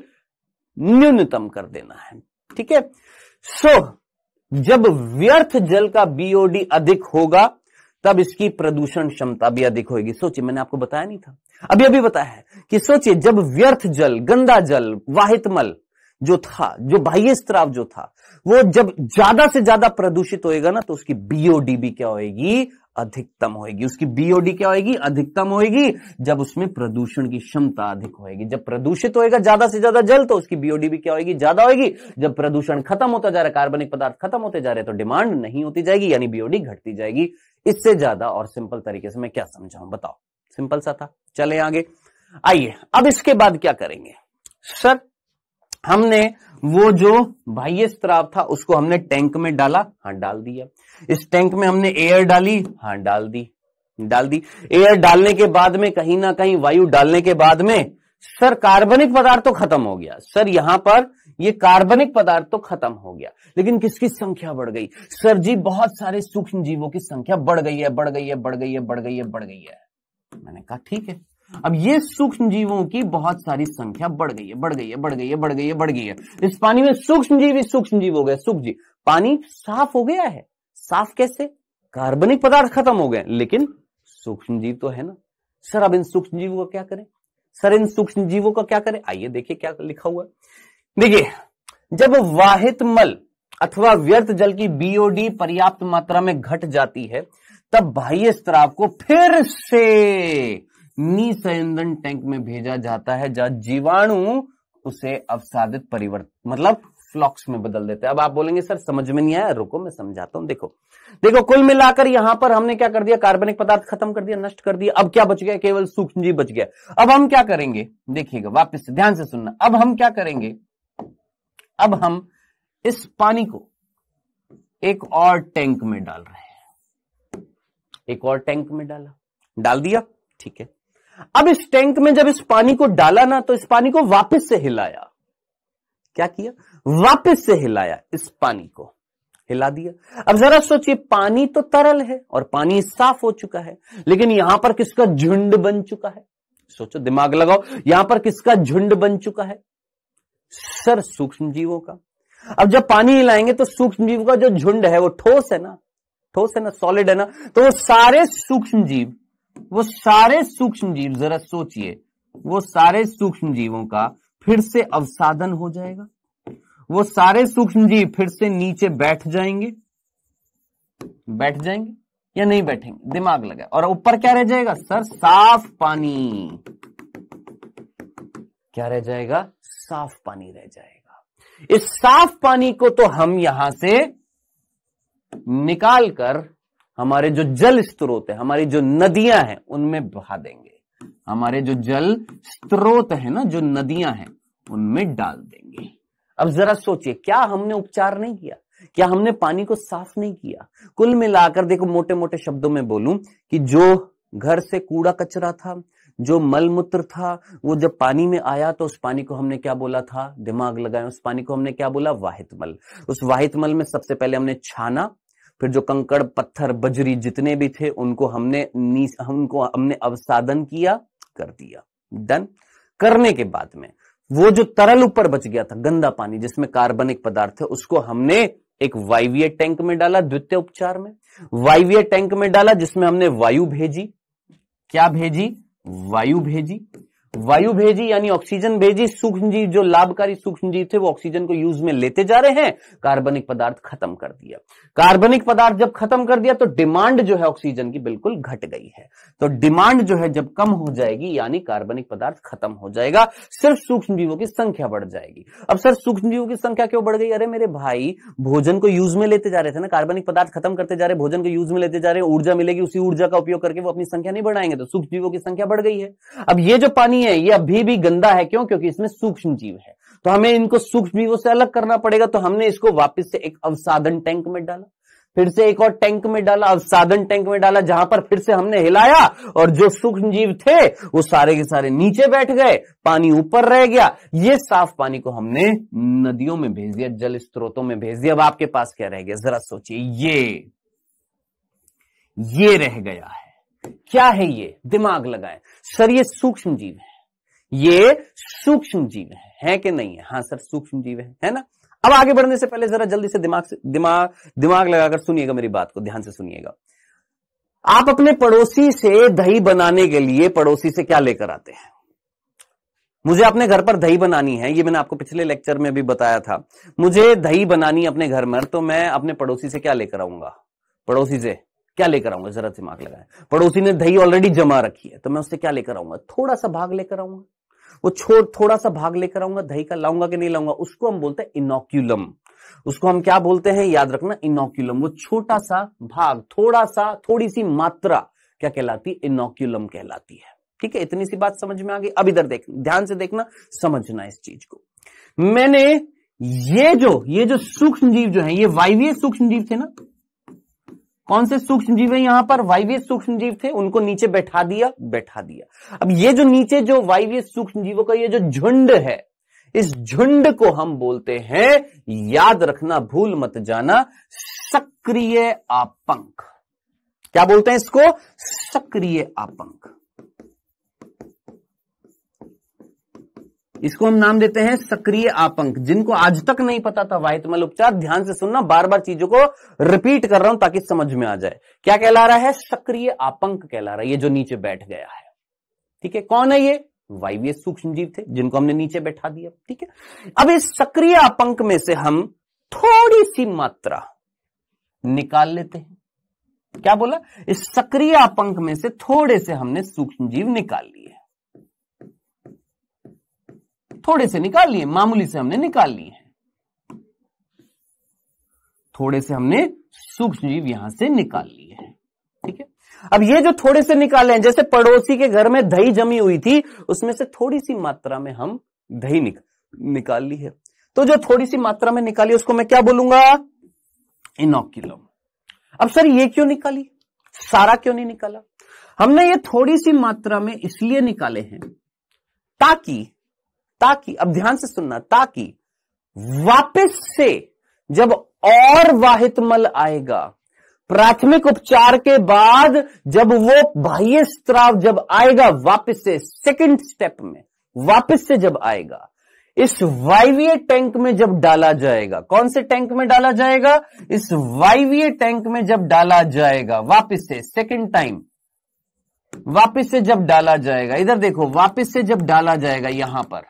न्यूनतम कर देना है ठीक है सो जब व्यर्थ जल का बीओडी अधिक होगा तब इसकी प्रदूषण क्षमता भी अधिक होगी सोचिए मैंने आपको बताया नहीं था अभी अभी बताया है कि सोचिए जब व्यर्थ जल गंदा जल वाहित मल जो था जो बाह्य स्त्राव जो था वो जब ज्यादा से ज्यादा प्रदूषित होएगा ना तो उसकी बीओडी भी क्या होएगी अधिकतम होएगी उसकी बीओडी क्या होएगी अधिकतम होएगी जब उसमें प्रदूषण की क्षमता अधिक होएगी जब प्रदूषित होएगा ज्यादा से ज्यादा जल तो उसकी बीओडी भी क्या होएगी ज्यादा होएगी जब प्रदूषण खत्म होता जा रहा है कार्बनिक पदार्थ खत्म होते जा रहे हैं तो डिमांड नहीं होती जाएगी यानी बीओडी घटती जाएगी इससे ज्यादा और सिंपल तरीके से मैं क्या समझाऊं बताओ सिंपल सा था चले आगे आइए अब इसके बाद क्या करेंगे सर हमने वो जो बाह्य स्त्राव था उसको हमने टैंक में डाला हाँ डाल दिया इस टैंक में हमने एयर डाली हाँ डाल दी डाल दी एयर डालने के बाद में कहीं ना कहीं वायु डालने के बाद में सर कार्बनिक पदार्थ तो खत्म हो गया सर यहां पर ये कार्बनिक पदार्थ तो खत्म हो गया लेकिन किसकी संख्या बढ़ गई सर जी बहुत सारे सूक्ष्म जीवों की संख्या बढ़ गई है बढ़ गई है बढ़ गई है बढ़ गई है बढ़ गई है मैंने कहा ठीक है अब ये सूक्ष्म जीवों की बहुत सारी संख्या बढ़ गई है बढ़ गई है बढ़ गई है बढ़ गई है बढ़ गई है इस पानी में सूक्ष्म जीव सूक्ष्म जीव हो गए सूक्ष्म जीव पानी साफ हो गया है साफ कैसे कार्बनिक पदार्थ खत्म हो गए लेकिन सूक्ष्म जीव तो है ना सर अब इन सूक्ष्म जीवों का क्या करें सर इन सूक्ष्म जीवों का क्या करें आइए देखिए क्या लिखा हुआ देखिए जब वाहित मल अथवा व्यर्थ जल की बीओडी पर्याप्त मात्रा में घट जाती है तब बाह्य स्त्राव को फिर से निसंयोजन टैंक में भेजा जाता है जहां जीवाणु उसे अवसादित परिवर्तन मतलब फ्लॉक्स में बदल देते हैं अब आप बोलेंगे सर समझ में नहीं आया रुको मैं समझाता हूं देखो देखो कुल मिलाकर यहां पर हमने क्या कर दिया कार्बनिक पदार्थ खत्म कर दिया नष्ट कर दिया अब क्या बच गया केवल सूक्ष्म जीव बच गया अब हम क्या करेंगे देखिएगा वापिस से ध्यान से सुनना अब हम क्या करेंगे अब हम इस पानी को एक और टैंक में डाल रहे हैं एक और टैंक में डाला डाल दिया ठीक है अब इस टैंक में जब इस पानी को डाला ना तो इस पानी को वापस से हिलाया क्या किया वापस से हिलाया इस पानी को हिला दिया अब जरा सोचिए पानी तो तरल है और पानी साफ हो चुका है लेकिन यहां पर किसका झुंड बन चुका है सोचो दिमाग लगाओ यहां पर किसका झुंड बन चुका है सर सूक्ष्म जीवों का अब जब पानी हिलाएंगे तो सूक्ष्म जीव का जो झुंड है वो ठोस है ना ठोस है ना सॉलिड है ना तो वो सारे सूक्ष्म जीव वो सारे सूक्ष्म जीव जरा सोचिए वो सारे सूक्ष्म जीवों का फिर से अवसादन हो जाएगा वो सारे सूक्ष्म जीव फिर से नीचे बैठ जाएंगे बैठ जाएंगे या नहीं बैठेंगे दिमाग लगा और ऊपर क्या रह जाएगा सर साफ पानी क्या रह जाएगा साफ पानी रह जाएगा इस साफ पानी को तो हम यहां से निकालकर हमारे जो जल स्त्रोत है हमारी जो नदियां हैं उनमें बहा देंगे हमारे जो जल स्त्रोत है ना जो नदियां हैं उनमें डाल देंगे अब जरा सोचिए क्या हमने उपचार नहीं किया क्या हमने पानी को साफ नहीं किया कुल मिलाकर देखो मोटे मोटे शब्दों में बोलूं कि जो घर से कूड़ा कचरा था जो मलमूत्र था वो जब पानी में आया तो उस पानी को हमने क्या बोला था दिमाग लगाया उस पानी को हमने क्या बोला वाहित मल उस वाहित मल में सबसे पहले हमने छाना फिर जो कंकड़ पत्थर बजरी जितने भी थे उनको हमने नीच हमने अवसादन किया कर दिया डन करने के बाद में वो जो तरल ऊपर बच गया था गंदा पानी जिसमें कार्बनिक पदार्थ है उसको हमने एक वायवीय टैंक में डाला द्वितीय उपचार में वायवीय टैंक में डाला जिसमें हमने वायु भेजी क्या भेजी वायु भेजी वायु भेजी यानी ऑक्सीजन भेजी सूक्ष्म जीव जो लाभकारी सूक्ष्म जीव थे वो ऑक्सीजन को यूज में लेते जा रहे हैं कार्बनिक पदार्थ खत्म कर दिया कार्बनिक पदार्थ जब खत्म कर दिया तो डिमांड जो है ऑक्सीजन की बिल्कुल घट गई है तो डिमांड जो है जब कम हो जाएगी यानी कार्बनिक पदार्थ खत्म हो जाएगा सिर्फ सूक्ष्म जीवों की संख्या बढ़ जाएगी अब सर सूक्ष्म जीवों की संख्या क्यों बढ़ गई अरे मेरे भाई भोजन को यूज में लेते जा रहे थे ना कार्बनिक पदार्थ खत्म करते जा रहे भोजन को यूज में लेते जा रहे ऊर्जा मिलेगी उसी ऊर्जा का उपयोग करके वो अपनी संख्या नहीं बढ़ाएंगे तो सूक्ष्म जीवों की संख्या बढ़ गई है अब ये जो पानी है ये अभी भी गंदा है क्यों क्योंकि इसमें सूक्ष्म जीव है तो हमें इनको सूक्ष्म जीवों से अलग करना पड़ेगा तो हमने इसको वापस से एक अवसाधन टैंक में डाला फिर से एक और टैंक में डाला अवसाधन टैंक में डाला जहां पर फिर से हमने हिलाया और जो सूक्ष्म जीव थे वो सारे के सारे नीचे बैठ गए पानी ऊपर रह गया ये साफ पानी को हमने नदियों में भेज दिया जल स्त्रोतों में भेज दिया अब आपके पास क्या रह गया जरा सोचिए ये ये रह गया है क्या है ये दिमाग लगाए सर ये सूक्ष्म जीव है ये सूक्ष्म जीव है, है कि नहीं है हाँ सर सूक्ष्म जीव है है ना अब आगे बढ़ने से पहले जरा जल्दी से दिमाग से दिमाग दिमाग लगाकर सुनिएगा मेरी बात को ध्यान से सुनिएगा आप अपने पड़ोसी से दही बनाने के लिए पड़ोसी से क्या लेकर आते हैं मुझे अपने घर पर दही बनानी है ये मैंने आपको पिछले लेक्चर में भी बताया था मुझे दही बनानी अपने घर में तो मैं अपने पड़ोसी से क्या लेकर आऊंगा पड़ोसी से क्या लेकर आऊंगा जरा दिमाग लगाए पड़ोसी ने दही ऑलरेडी जमा रखी है तो मैं उससे क्या लेकर आऊंगा थोड़ा सा भाग लेकर आऊंगा वो छोड़ थोड़ा सा भाग लेकर आऊंगा दही का लाऊंगा कि नहीं लाऊंगा उसको हम बोलते हैं इनोक्यूलम उसको हम क्या बोलते हैं याद रखना इनोक्यूलम वो छोटा सा भाग थोड़ा सा थोड़ी सी मात्रा क्या कहलाती है इनोक्यूलम कहलाती है ठीक है इतनी सी बात समझ में आ गई अब इधर देख ध्यान से देखना समझना इस चीज को मैंने ये जो ये जो सूक्ष्म जीव जो है ये वायवीय सूक्ष्म जीव थे ना कौन से सूक्ष्म जीव है यहां पर वायवीय सूक्ष्म जीव थे उनको नीचे बैठा दिया बैठा दिया अब ये जो नीचे जो वायवीय सूक्ष्म जीवों का ये जो झुंड है इस झुंड को हम बोलते हैं याद रखना भूल मत जाना सक्रिय आपंक क्या बोलते हैं इसको सक्रिय आपंक इसको हम नाम देते हैं सक्रिय आपंक जिनको आज तक नहीं पता था वाहितमल उपचार ध्यान से सुनना बार बार चीजों को रिपीट कर रहा हूं ताकि समझ में आ जाए क्या कहला रहा है सक्रिय आपंक कहला रहा है ये जो नीचे बैठ गया है ठीक है कौन है ये वायवीय सूक्ष्म जीव थे जिनको हमने नीचे बैठा दिया ठीक है अब इस सक्रिय आपंक में से हम थोड़ी सी मात्रा निकाल लेते हैं क्या बोला इस सक्रिय आपंक में से थोड़े से हमने सूक्ष्म जीव निकाल थोड़े से निकाल लिए मामूली से हमने निकाल लिए हैं थोड़े से हमने सूक्ष्म जीव यहां से निकाल लिए हैं ठीक है अब ये जो थोड़े से निकाले हैं जैसे पड़ोसी के घर में दही जमी हुई थी उसमें से थोड़ी सी मात्रा में हम दही निक, निकाल ली है तो जो थोड़ी सी मात्रा में निकाली उसको मैं क्या बोलूंगा इनोक्यूलम अब सर ये क्यों निकाली सारा क्यों नहीं निकाला हमने ये थोड़ी सी मात्रा में इसलिए निकाले हैं ताकि ताकि अब ध्यान से सुनना ताकि वापस से जब और वाहित मल आएगा प्राथमिक उपचार के बाद जब वो बाह्य स्त्राव जब आएगा वापस से सेकंड स्टेप में वापस से जब आएगा इस वायवीय टैंक में जब डाला जाएगा कौन से टैंक में डाला जाएगा इस वायवीय टैंक में जब डाला जाएगा वापस से सेकंड टाइम वापस से जब डाला जाएगा इधर देखो वापस से जब डाला जाएगा यहां पर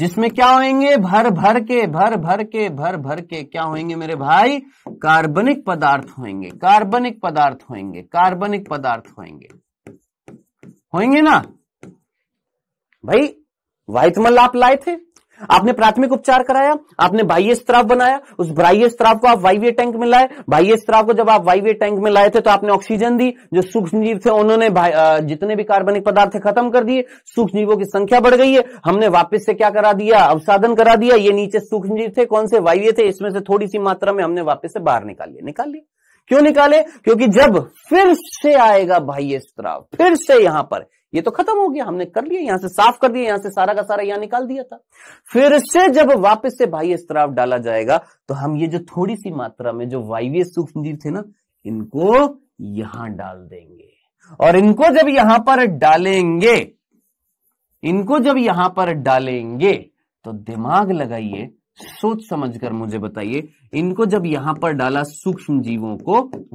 जिसमें क्या होंगे भर भर के भर भर के भर भर के क्या होंगे मेरे भाई कार्बनिक पदार्थ होंगे कार्बनिक पदार्थ होंगे कार्बनिक पदार्थ होंगे होंगे ना भाई वाइतमल आप लाए थे आपने प्राथमिक उपचार कराया आपने बाह्य स्त्राव बनाया उस बाह्य स्त्राव को आप वायव्य टैंक में लाए बाह्य स्त्राव को जब आप वायव्य टैंक में लाए थे तो आपने ऑक्सीजन दी जो सूक्ष्म जीव थे उन्होंने जितने भी कार्बनिक पदार्थ खत्म कर दिए सूक्ष्म जीवों की संख्या बढ़ गई है हमने वापिस से क्या करा दिया अवसाधन करा दिया ये नीचे सूक्ष्म जीव थे कौन से वायव्य थे इसमें से थोड़ी सी मात्रा में हमने वापिस से बाहर निकाल लिया निकाल लिया क्यों निकाले क्योंकि जब फिर से आएगा बाह्य स्त्राव फिर से यहां पर ये तो खत्म हो गया हमने कर लिया यहां से साफ कर दिया यहां से सारा का सारा यहां निकाल दिया था फिर से जब वापस से बाह्य स्त्राव डाला जाएगा तो हम ये जो थोड़ी सी मात्रा में जो वायव्य सूक्ष्म जीव थे ना इनको यहां डाल देंगे और इनको जब यहां पर डालेंगे इनको जब यहां पर डालेंगे तो दिमाग लगाइए सोच समझकर मुझे बताइए इनको जब यहां पर डाला सूक्ष्म जीवों को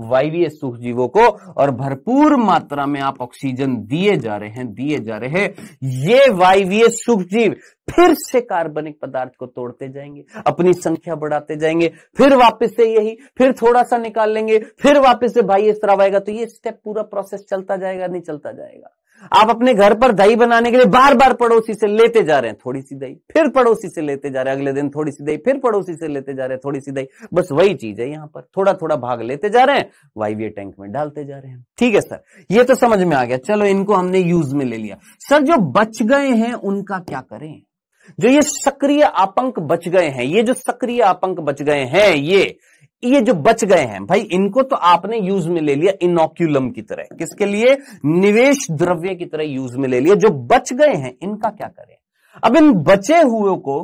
वायवीय सूक्ष्म जीवों को और भरपूर मात्रा में आप ऑक्सीजन दिए जा रहे हैं दिए जा रहे हैं ये वायवीय सूक्ष्म जीव फिर से कार्बनिक पदार्थ को तोड़ते जाएंगे अपनी संख्या बढ़ाते जाएंगे फिर वापस से यही फिर थोड़ा सा निकाल लेंगे फिर वापिस से भाई इस तरह आएगा तो ये स्टेप पूरा प्रोसेस चलता जाएगा नहीं चलता जाएगा आप अपने घर पर दही बनाने के लिए बार बार पड़ोसी से लेते जा रहे हैं थोड़ी सी दही फिर पड़ोसी से लेते जा रहे हैं अगले दिन थोड़ी सी दही फिर पड़ोसी से लेते जा रहे हैं थोड़ी सी दही बस वही चीज है यहां पर थोड़ा थोड़ा भाग लेते जा रहे हैं वाईवीए टैंक में डालते जा रहे हैं ठीक है सर ये तो समझ में आ गया चलो इनको हमने यूज में ले लिया सर जो बच गए हैं उनका क्या करें जो ये सक्रिय आपंक बच गए हैं ये जो सक्रिय आपंक बच गए हैं ये ये जो बच गए हैं भाई इनको तो आपने यूज में ले लिया इनोक्यूलम की तरह किसके लिए निवेश द्रव्य की तरह यूज में ले लिया जो बच गए हैं इनका क्या करें अब इन बचे हुए को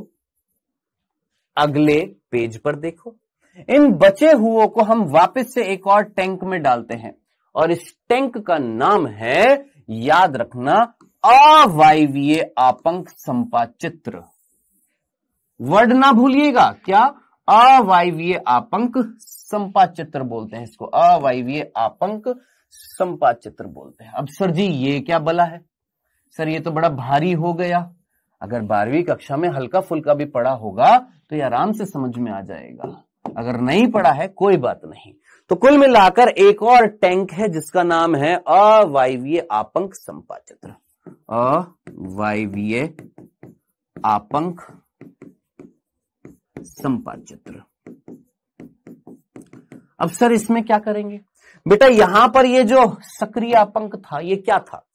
अगले पेज पर देखो इन बचे हुए को हम वापस से एक और टैंक में डालते हैं और इस टैंक का नाम है याद रखना अवायवीय आपंक संपाचित्र वर्ड ना भूलिएगा क्या अवायवीय आपंक चित्र बोलते हैं इसको अवायवीय आपंक चित्र बोलते हैं अब सर जी ये क्या बला है सर ये तो बड़ा भारी हो गया अगर बारहवीं कक्षा में हल्का फुल्का भी पड़ा होगा तो ये आराम से समझ में आ जाएगा अगर नहीं पढ़ा है कोई बात नहीं तो कुल मिलाकर एक और टैंक है जिसका नाम है अवायवीय आपंक संपाचत्र अवायवीय आपंक संपाचत्र अब सर इसमें क्या करेंगे बेटा यहां पर ये जो सक्रिय अपंक था ये क्या था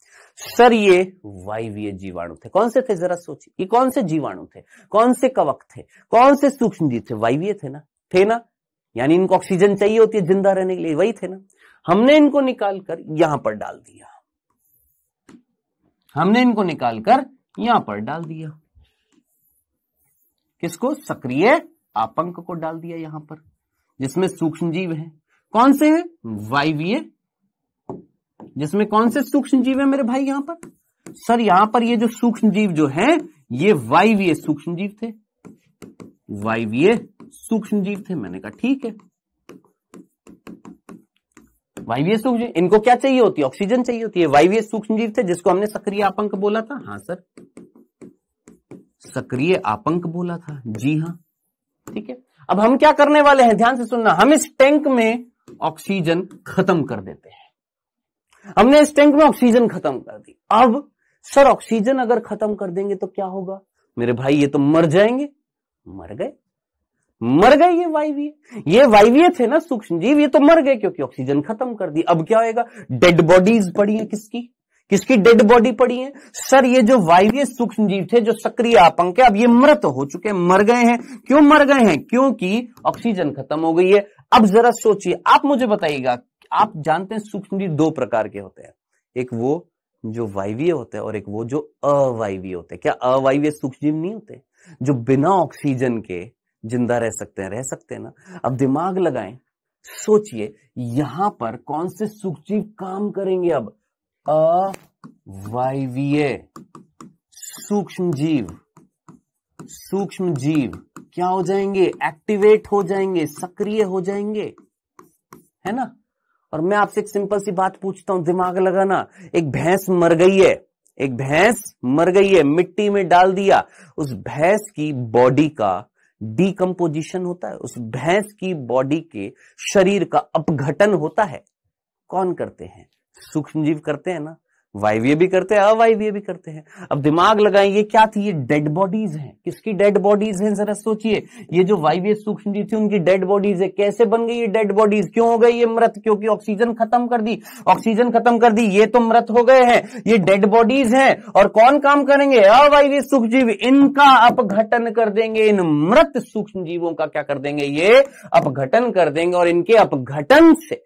सर ये वायवीय जीवाणु थे कौन से थे जरा सोचिए ये कौन से जीवाणु थे कौन से कवक थे कौन से सूक्ष्म जीव थे वायवीय थे ना थे ना यानी इनको ऑक्सीजन चाहिए होती है जिंदा रहने के लिए वही थे ना हमने इनको निकालकर यहां पर डाल दिया हमने इनको निकालकर यहां पर डाल दिया किसको सक्रिय आपंक को डाल दिया यहां पर जिसमें सूक्ष्म जीव है कौन से है वायवीय जिसमें कौन से सूक्ष्म जीव है मेरे भाई यहां पर सर यहां पर ये जो सूक्ष्म जीव जो है ये वायवीय सूक्ष्म जीव थे वायवीय सूक्ष्म जीव थे मैंने कहा ठीक है वायवीय सूक्ष्म इनको क्या चाहिए होती है ऑक्सीजन चाहिए होती है वायवीय सूक्ष्म जीव थे जिसको हमने सक्रिय आपंक बोला था हाँ सर सक्रिय आपंक बोला था जी हाँ ठीक है अब हम क्या करने वाले हैं ध्यान से सुनना हम इस टैंक में ऑक्सीजन खत्म कर देते हैं हमने इस टैंक में ऑक्सीजन खत्म कर दी अब सर ऑक्सीजन अगर खत्म कर देंगे तो क्या होगा मेरे भाई ये तो मर जाएंगे मर गए मर गए ये वायवीय ये वायवीय थे ना सूक्ष्म जीव ये तो मर गए क्योंकि ऑक्सीजन खत्म कर दी अब क्या होएगा डेड बॉडीज पड़ी है किसकी किसकी डेड बॉडी पड़ी है सर ये जो वायव्य सूक्ष्म जीव थे जो सक्रिय आपंक है अब ये मृत हो चुके मर गए हैं क्यों मर गए हैं क्योंकि ऑक्सीजन खत्म हो गई है अब जरा सोचिए आप मुझे बताइएगा आप जानते हैं सूक्ष्म जीव दो प्रकार के होते हैं एक वो जो वायव्य होते हैं और एक वो जो अवायवीय होते हैं क्या अवायवीय सूक्ष्म जीव नहीं होते जो बिना ऑक्सीजन के जिंदा रह सकते हैं रह सकते हैं ना अब दिमाग लगाएं सोचिए यहां पर कौन से सूक्ष्म काम करेंगे अब अवायवीय सूक्ष्म जीव सूक्ष्म जीव क्या हो जाएंगे एक्टिवेट हो जाएंगे सक्रिय हो जाएंगे है ना और मैं आपसे एक सिंपल सी बात पूछता हूं दिमाग लगाना एक भैंस मर गई है एक भैंस मर गई है मिट्टी में डाल दिया उस भैंस की बॉडी का डीकम्पोजिशन होता है उस भैंस की बॉडी के शरीर का अपघटन होता है कौन करते हैं सूक्ष्म जीव करते हैं ना वायव्य भी करते हैं अवायव्य भी करते हैं अब दिमाग लगाएंगे क्या थी ये डेड बॉडीज हैं किसकी डेड बॉडीज हैं जरा सोचिए ये जो वायव्य सूक्ष्म जीव थी उनकी डेड बॉडीज है कैसे बन गई ये डेड बॉडीज क्यों हो गई ये मृत क्योंकि ऑक्सीजन खत्म कर दी ऑक्सीजन खत्म कर दी ये तो मृत हो गए हैं ये डेड बॉडीज है और कौन काम करेंगे अवायव्य सूक्ष्म जीव इनका अपघटन कर देंगे इन मृत सूक्ष्म जीवों का क्या कर देंगे ये अपघटन कर देंगे और इनके अपघटन से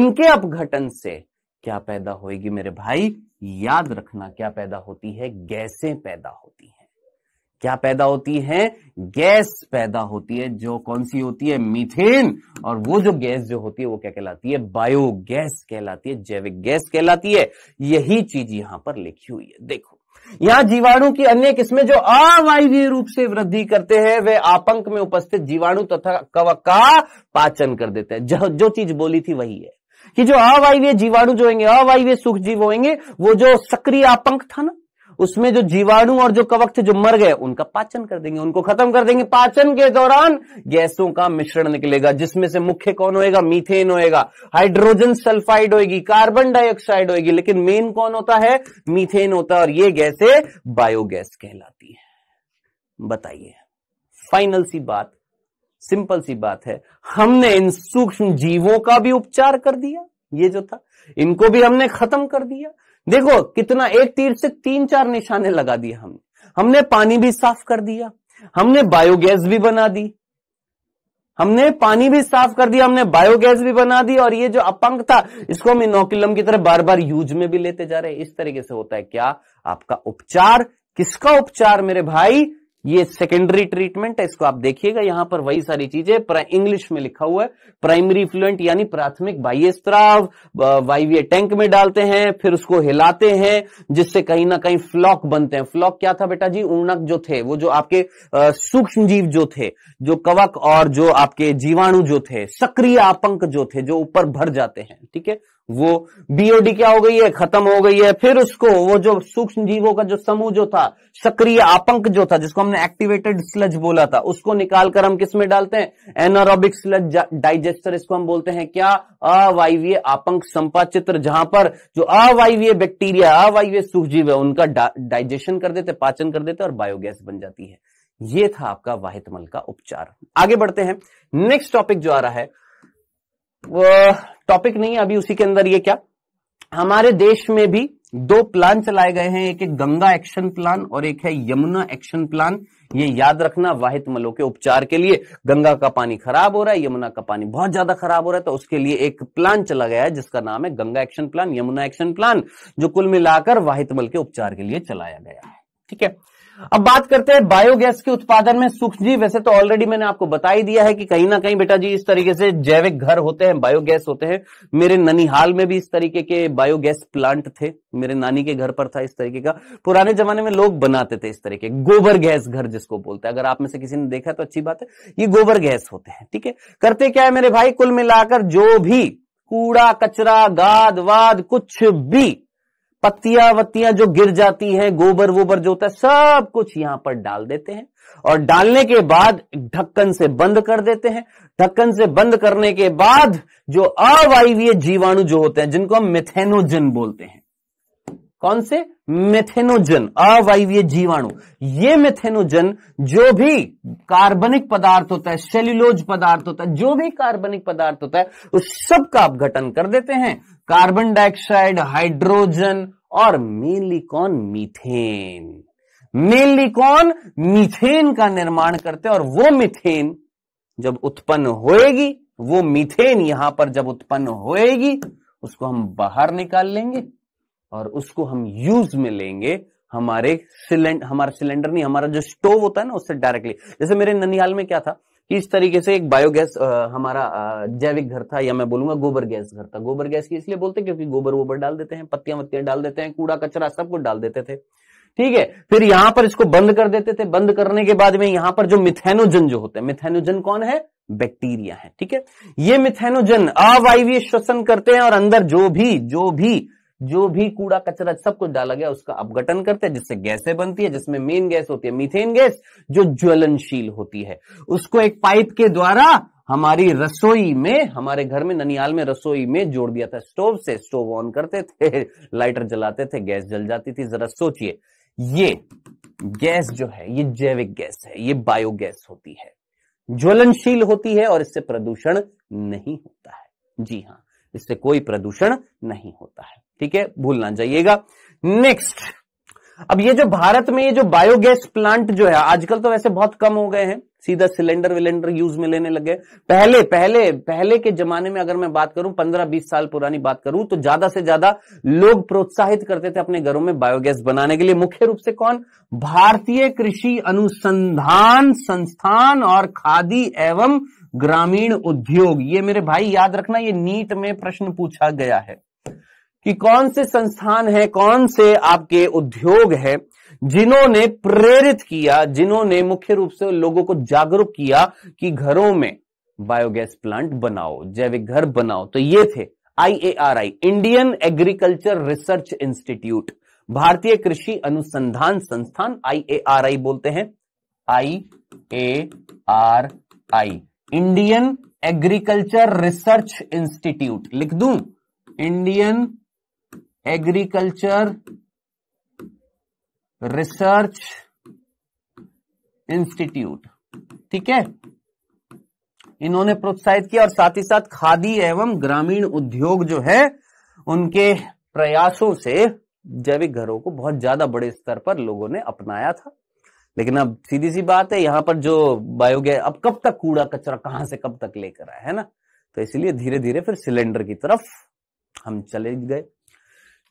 इनके अपघटन से क्या पैदा होएगी मेरे भाई याद रखना क्या पैदा होती है गैसें पैदा होती हैं क्या पैदा होती है गैस पैदा होती है जो कौन सी होती है मीथेन और वो जो गैस जो होती है वो क्या कहलाती है बायोगैस कहलाती है जैविक गैस कहलाती है यही चीज यहां पर लिखी हुई है देखो यहां जीवाणु की अन्य किस्में जो अवायवीय रूप से वृद्धि करते हैं वे आपंक में उपस्थित जीवाणु तथा कवक का पाचन कर देते हैं जो, जो चीज बोली थी वही है कि जो अवायवीय जीवाणु जो होंगे अवायवीय सुख जीव होंगे वो जो सक्रिय आपंक था ना उसमें जो जीवाणु और जो कवक थे जो मर गए उनका पाचन कर देंगे उनको खत्म कर देंगे पाचन के दौरान गैसों का मिश्रण निकलेगा जिसमें से मुख्य कौन होएगा मीथेन होएगा हाइड्रोजन सल्फाइड होएगी कार्बन डाइऑक्साइड होएगी लेकिन मेन कौन होता है मीथेन होता है और ये गैसें बायोगैस कहलाती है बताइए फाइनल सी बात सिंपल सी बात है हमने इन सूक्ष्म जीवों का भी उपचार कर दिया ये जो था इनको भी हमने खत्म कर दिया देखो कितना एक तीर से तीन चार निशाने लगा दिए हमने हमने पानी भी साफ कर दिया हमने बायोगैस भी बना दी हमने पानी भी साफ कर दिया हमने बायोगैस भी बना दी और ये जो अपंग था इसको हम इनोकुलम की तरह बार बार यूज में भी लेते जा रहे हैं इस तरीके से होता है क्या आपका उपचार किसका उपचार मेरे भाई ये सेकेंडरी ट्रीटमेंट है इसको आप देखिएगा यहां पर वही सारी चीजें इंग्लिश में लिखा हुआ है प्राइमरी फ्लुएंट यानी प्राथमिक बाह्य स्त्राव वायवीय टैंक में डालते हैं फिर उसको हिलाते हैं जिससे कहीं ना कहीं फ्लॉक बनते हैं फ्लॉक क्या था बेटा जी उनक जो थे वो जो आपके सूक्ष्म जीव जो थे जो कवक और जो आपके जीवाणु जो थे सक्रिय आपंक जो थे जो ऊपर भर जाते हैं ठीक है वो बीओडी क्या हो गई है खत्म हो गई है फिर उसको वो जो सूक्ष्म जीवों का जो समूह जो था सक्रिय आपंक जो था जिसको हमने एक्टिवेटेड स्लज बोला था उसको निकालकर हम किस में डालते हैं एनारोबिक स्लज डाइजेस्टर इसको हम बोलते हैं क्या अवायवीय आपंक संपाचित्र जहां पर जो अवायवीय बैक्टीरिया अवायवीय जीव है उनका डाइजेशन कर देते पाचन कर देते और बायोगैस बन जाती है ये था आपका वाहितमल का उपचार आगे बढ़ते हैं नेक्स्ट टॉपिक जो आ रहा है टॉपिक नहीं है अभी उसी के अंदर ये क्या हमारे देश में भी दो प्लान चलाए गए हैं एक एक गंगा एक्शन प्लान और एक है यमुना एक्शन प्लान ये याद रखना वाहित मलों के उपचार के लिए गंगा का पानी खराब हो रहा है यमुना का पानी बहुत ज्यादा खराब हो रहा है तो उसके लिए एक प्लान चला गया है जिसका नाम है Ganga action plan Yamuna action plan जो कुल मिलाकर वाहित मल के उपचार के लिए चलाया गया है ठीक है अब बात करते हैं बायोगैस के उत्पादन में सूक्ष्म जीव वैसे तो ऑलरेडी मैंने आपको बता ही दिया है कि कहीं ना कहीं बेटा जी इस तरीके से जैविक घर होते हैं बायोगैस होते हैं मेरे ननिहाल में भी इस तरीके के बायोगैस प्लांट थे मेरे नानी के घर पर था इस तरीके का पुराने जमाने में लोग बनाते थे इस तरीके गोबर गैस घर जिसको बोलते हैं अगर आप में से किसी ने देखा तो अच्छी बात है ये गोबर गैस होते हैं ठीक है करते क्या है मेरे भाई कुल मिलाकर जो भी कूड़ा कचरा गाद वाद कुछ भी पत्तियां वत्तियां जो गिर जाती हैं गोबर वोबर जो होता है सब कुछ यहां पर डाल देते हैं और डालने के बाद ढक्कन से बंद कर देते हैं ढक्कन से बंद करने के बाद जो अवायवीय जीवाणु जो होते हैं जिनको हम मिथेनोजन बोलते हैं कौन से मिथेनोजन अवायवीय जीवाणु ये मिथेनोजन जो भी कार्बनिक पदार्थ होता है सेल्यूलोज पदार्थ होता है जो भी कार्बनिक पदार्थ होता है उस सब का अपघटन कर देते हैं कार्बन डाइऑक्साइड हाइड्रोजन और मेनली कौन मीथेन मेनली कौन मीथेन का निर्माण करते और वो मीथेन जब उत्पन्न होएगी वो मीथेन यहां पर जब उत्पन्न होएगी उसको हम बाहर निकाल लेंगे और उसको हम यूज में लेंगे हमारे सिलेंडर हमारा सिलेंडर नहीं हमारा जो स्टोव होता है ना उससे डायरेक्टली जैसे मेरे ननिहाल में क्या था किस इस तरीके से एक बायोगैस हमारा जैविक घर था या मैं बोलूंगा गोबर गैस घर था गोबर गैस की इसलिए बोलते क्योंकि गोबर वोबर डाल देते हैं पत्तियां वत्तियां डाल देते हैं कूड़ा कचरा सब कुछ डाल देते थे ठीक है फिर यहां पर इसको बंद कर देते थे बंद करने के बाद में यहां पर जो मिथेनोजन जो होते हैं मिथेनोजन कौन है बैक्टीरिया है ठीक है ये मिथेनोजन अवायवीय श्वसन करते हैं और अंदर जो भी जो भी जो भी कूड़ा कचरा सब कुछ डाला गया उसका अपघटन करते हैं जिससे गैसें बनती है जिसमें मेन गैस होती है मीथेन गैस जो ज्वलनशील होती है उसको एक पाइप के द्वारा हमारी रसोई में हमारे घर में ननियाल में रसोई में जोड़ दिया था स्टोव से स्टोव ऑन करते थे लाइटर जलाते थे गैस जल जाती थी जरा सोचिए ये गैस जो है ये जैविक गैस है ये बायोगैस होती है ज्वलनशील होती है और इससे प्रदूषण नहीं होता है जी हाँ इससे कोई प्रदूषण नहीं होता है ठीक है भूलना चाहिएगा नेक्स्ट अब ये जो भारत में ये जो बायोगैस प्लांट जो है आजकल तो वैसे बहुत कम हो गए हैं सीधा सिलेंडर विलेंडर यूज में लेने लगे पहले पहले पहले के जमाने में अगर मैं बात करूं पंद्रह बीस साल पुरानी बात करूं तो ज्यादा से ज्यादा लोग प्रोत्साहित करते थे अपने घरों में बायोगैस बनाने के लिए मुख्य रूप से कौन भारतीय कृषि अनुसंधान संस्थान और खादी एवं ग्रामीण उद्योग ये मेरे भाई याद रखना ये नीट में प्रश्न पूछा गया है कि कौन से संस्थान हैं कौन से आपके उद्योग हैं जिन्होंने प्रेरित किया जिन्होंने मुख्य रूप से लोगों को जागरूक किया कि घरों में बायोगैस प्लांट बनाओ जैविक घर बनाओ तो ये थे I Indian agriculture research institute भारतीय कृषि अनुसंधान संस्थान आई बोलते हैं I A R I Indian agriculture research institute लिख दूं इंडियन एग्रीकल्चर रिसर्च इंस्टीट्यूट ठीक है इन्होंने प्रोत्साहित किया और साथ ही साथ खादी एवं ग्रामीण उद्योग जो है उनके प्रयासों से जैविक घरों को बहुत ज्यादा बड़े स्तर पर लोगों ने अपनाया था लेकिन अब सीधी सी बात है यहां पर जो बायोगैस अब कब तक कूड़ा कचरा कहां से कब तक लेकर आया है ना तो इसलिए धीरे धीरे फिर सिलेंडर की तरफ हम चले गए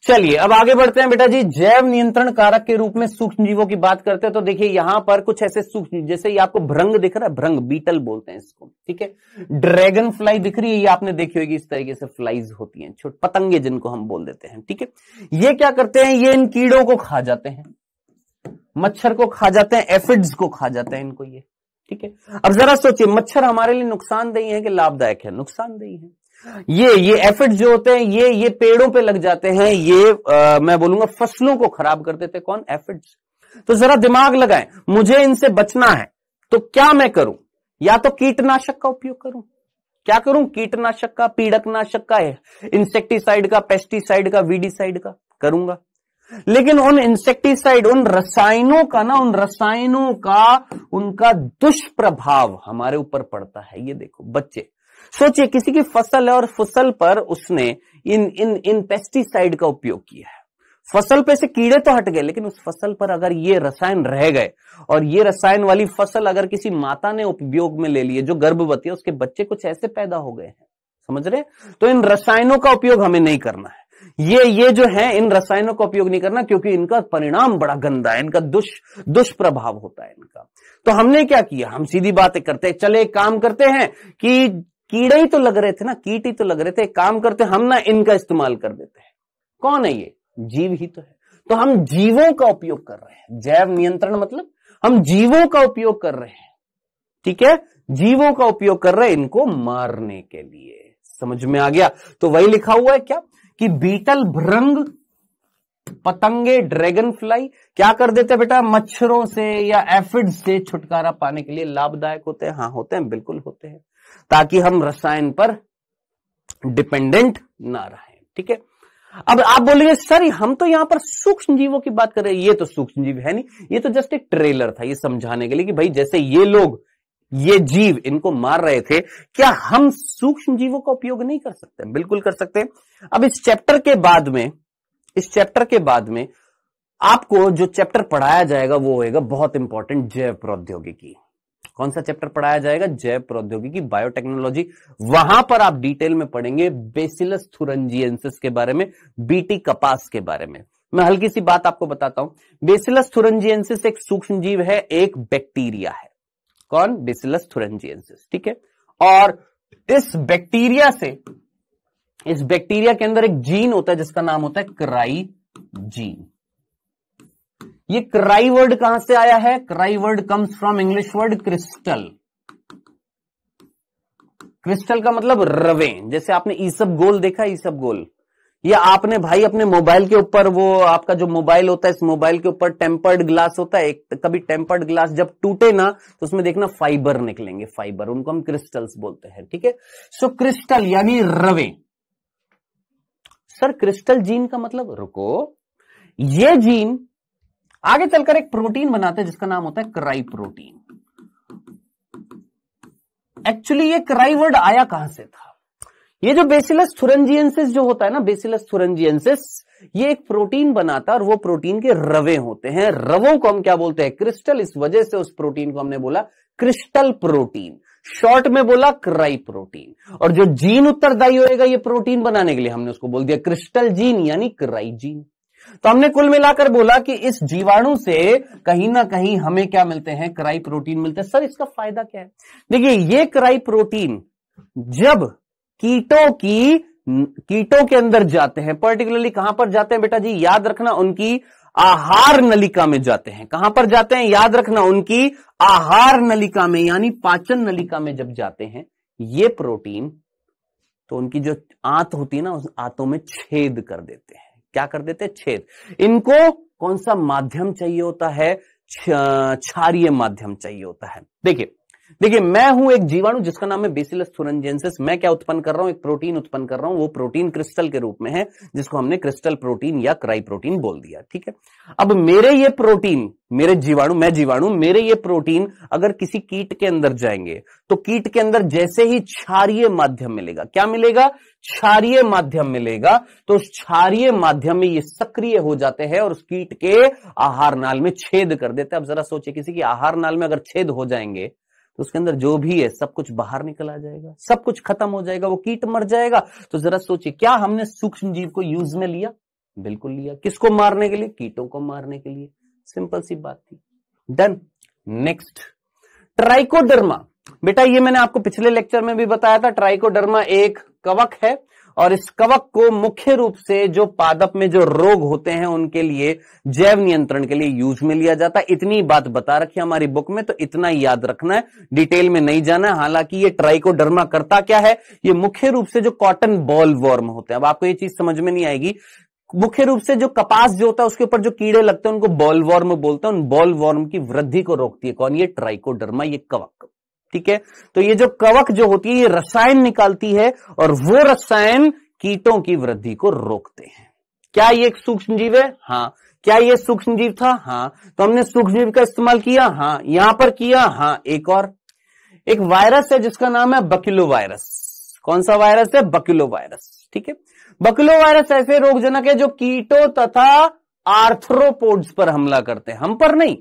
चलिए अब आगे बढ़ते हैं बेटा जी जैव नियंत्रण कारक के रूप में सूक्ष्म जीवों की बात करते हैं तो देखिए यहां पर कुछ ऐसे सूक्ष्म जैसे ये आपको भ्रंग दिख रहा है भ्रंग बीटल बोलते हैं इसको ठीक है ड्रैगन फ्लाई दिख रही है ये आपने देखी होगी इस तरीके से फ्लाइज होती हैं छोट पतंगे जिनको हम बोल देते हैं ठीक है ये क्या करते हैं ये इन कीड़ों को खा जाते हैं मच्छर को खा जाते हैं एफिड्स को खा जाते हैं इनको ये ठीक है अब जरा सोचिए मच्छर हमारे लिए नुकसानदेही है कि लाभदायक है नुकसानदेही है ये ये एफिड जो होते हैं ये ये पेड़ों पे लग जाते हैं ये आ, मैं बोलूंगा फसलों को खराब कर देते कौन एफिड्स तो जरा दिमाग लगाएं मुझे इनसे बचना है तो क्या मैं करूं या तो कीटनाशक का उपयोग करूं क्या करूं कीटनाशक का पीड़कनाशक का इंसेक्टिसाइड का पेस्टिसाइड का वीडीसाइड का करूंगा लेकिन उन इंसेक्टिसाइड उन रसायनों का ना उन रसायनों का उनका दुष्प्रभाव हमारे ऊपर पड़ता है ये देखो बच्चे सोचिए किसी की फसल है और फसल पर उसने इन इन इन पेस्टिसाइड का उपयोग किया है फसल पे से कीड़े तो हट गए लेकिन उस फसल पर अगर ये रसायन रह गए और ये रसायन वाली फसल अगर किसी माता ने उपयोग में ले लिए जो गर्भवती है उसके बच्चे कुछ ऐसे पैदा हो गए हैं समझ रहे तो इन रसायनों का उपयोग हमें नहीं करना है ये ये जो है इन रसायनों का उपयोग नहीं करना क्योंकि इनका परिणाम बड़ा गंदा है इनका दुष दुष्प्रभाव होता है इनका तो हमने क्या किया हम सीधी बातें करते चले काम करते हैं कि कीड़े ही तो लग रहे थे ना कीट ही तो लग रहे थे काम करते हम ना इनका इस्तेमाल कर देते हैं कौन है ये जीव ही तो है तो हम जीवों का उपयोग कर रहे हैं जैव नियंत्रण मतलब हम जीवों का उपयोग कर रहे हैं ठीक है जीवों का उपयोग कर रहे हैं इनको मारने के लिए समझ में आ गया तो वही लिखा हुआ है क्या कि बीटल भ्रंग पतंगे ड्रैगन फ्लाई क्या कर देते बेटा मच्छरों से या एफिड से छुटकारा पाने के लिए लाभदायक होते हैं हाँ होते हैं बिल्कुल होते हैं ताकि हम रसायन पर डिपेंडेंट ना रहे ठीक है अब आप बोलेंगे सर हम तो यहां पर सूक्ष्म जीवों की बात कर रहे हैं ये तो सूक्ष्म जीव है नहीं ये तो जस्ट एक ट्रेलर था ये समझाने के लिए कि भाई जैसे ये लोग ये जीव इनको मार रहे थे क्या हम सूक्ष्म जीवों का उपयोग नहीं कर सकते बिल्कुल कर सकते अब इस चैप्टर के बाद में इस चैप्टर के बाद में आपको जो चैप्टर पढ़ाया जाएगा वो होगा बहुत इंपॉर्टेंट जैव प्रौद्योगिकी कौन सा चैप्टर पढ़ाया जाएगा जैव प्रौद्योगिकी बायोटेक्नोलॉजी वहां पर आप डिटेल में पढ़ेंगे बेसिलस थुरंजियंसिस के बारे में बीटी कपास के बारे में मैं हल्की सी बात आपको बताता हूं बेसिलस थुरंजियंसिस एक सूक्ष्म जीव है एक बैक्टीरिया है कौन बेसिलस थुरंजियंसिस ठीक है और इस बैक्टीरिया से इस बैक्टीरिया के अंदर एक जीन होता है जिसका नाम होता है क्राई जीन ये क्राई वर्ड कहां से आया है cry word comes from English word crystal crystal का मतलब रवे जैसे आपने ईसब गोल देखा ईसब गोल या आपने भाई अपने मोबाइल के ऊपर वो आपका जो मोबाइल होता है इस मोबाइल के ऊपर टेम्पर्ड ग्लास होता है एक कभी टेम्पर्ड ग्लास जब टूटे ना तो उसमें देखना फाइबर निकलेंगे फाइबर उनको हम क्रिस्टल्स बोलते हैं ठीक है सो क्रिस्टल यानी रवे सर क्रिस्टल जीन का मतलब रुको ये जीन आगे चलकर एक प्रोटीन बनाते हैं जिसका नाम होता है क्राई प्रोटीन एक्चुअली ये क्राई वर्ड आया कहां से था ये जो बेसिलस थुरंजियंसिस जो होता है ना बेसिलस थुरंजियंसिस ये एक प्रोटीन बनाता है और वो प्रोटीन के रवे होते हैं रवों को हम क्या बोलते हैं क्रिस्टल इस वजह से उस प्रोटीन को हमने बोला क्रिस्टल प्रोटीन शॉर्ट में बोला क्राई प्रोटीन और जो जीन उत्तरदायी होएगा ये प्रोटीन बनाने के लिए हमने उसको बोल दिया क्रिस्टल जीन यानी क्राई जीन तो हमने कुल मिलाकर बोला कि इस जीवाणु से कहीं ना कहीं हमें क्या मिलते हैं क्राई प्रोटीन मिलते हैं सर इसका फायदा क्या है देखिए ये क्राई प्रोटीन जब कीटों की कीटों के अंदर जाते हैं पर्टिकुलरली कहां पर जाते हैं बेटा जी याद रखना उनकी आहार नलिका में जाते हैं कहां पर जाते हैं याद रखना उनकी आहार नलिका में यानी पाचन नलिका में जब जाते हैं ये प्रोटीन तो उनकी जो आंत होती है ना उस आंतों में छेद कर देते हैं क्या कर देते छेद इनको कौन सा माध्यम चाहिए होता है क्षारिय माध्यम चाहिए होता है देखिए देखिए मैं हूं एक जीवाणु जिसका नाम है बेसिलस थुरंजेंसिस मैं क्या उत्पन्न कर रहा हूं एक प्रोटीन उत्पन्न कर रहा हूं वो प्रोटीन क्रिस्टल के रूप में है जिसको हमने क्रिस्टल प्रोटीन या क्राई प्रोटीन बोल दिया ठीक है अब मेरे ये प्रोटीन मेरे जीवाणु मैं जीवाणु मेरे ये प्रोटीन अगर किसी कीट के अंदर जाएंगे तो कीट के अंदर जैसे ही क्षारिय माध्यम मिलेगा क्या मिलेगा क्षारिय माध्यम मिलेगा तो उस क्षारिय माध्यम में ये सक्रिय हो जाते हैं और उस कीट के आहार नाल में छेद कर देते हैं अब जरा सोचिए किसी की आहार नाल में अगर छेद हो जाएंगे तो उसके अंदर जो भी है सब कुछ बाहर निकल आ जाएगा सब कुछ खत्म हो जाएगा वो कीट मर जाएगा तो जरा सोचिए क्या हमने सूक्ष्म जीव को यूज में लिया बिल्कुल लिया किसको मारने के लिए कीटों को मारने के लिए सिंपल सी बात थी डन नेक्स्ट ट्राइकोडर्मा बेटा ये मैंने आपको पिछले लेक्चर में भी बताया था ट्राइकोडर्मा एक कवक है और इस कवक को मुख्य रूप से जो पादप में जो रोग होते हैं उनके लिए जैव नियंत्रण के लिए यूज में लिया जाता है इतनी बात बता रखी हमारी बुक में तो इतना याद रखना है डिटेल में नहीं जाना है हालांकि ये ट्राइकोडर्मा करता क्या है ये मुख्य रूप से जो कॉटन बॉल वॉर्म होते हैं अब आपको ये चीज समझ में नहीं आएगी मुख्य रूप से जो कपास जो होता है उसके ऊपर जो कीड़े लगते हैं उनको बॉल वॉर्म बोलते हैं उन बॉल वॉर्म की वृद्धि को रोकती है कौन ये ट्राइकोडर्मा ये कवक ठीक है तो ये जो कवक जो होती है ये रसायन निकालती है और वो रसायन कीटों की वृद्धि को रोकते हैं क्या ये एक सूक्ष्म जीव है हाँ क्या ये सूक्ष्म जीव था हाँ तो हमने सूक्ष्म जीव का इस्तेमाल किया हाँ यहां पर किया हाँ एक और एक वायरस है जिसका नाम है बकिलो वायरस कौन सा वायरस है बकिलो वायरस ठीक है बकिलो वायरस ऐसे रोगजनक है जो कीटो तथा आर्थरोपोड्स पर हमला करते हैं हम पर नहीं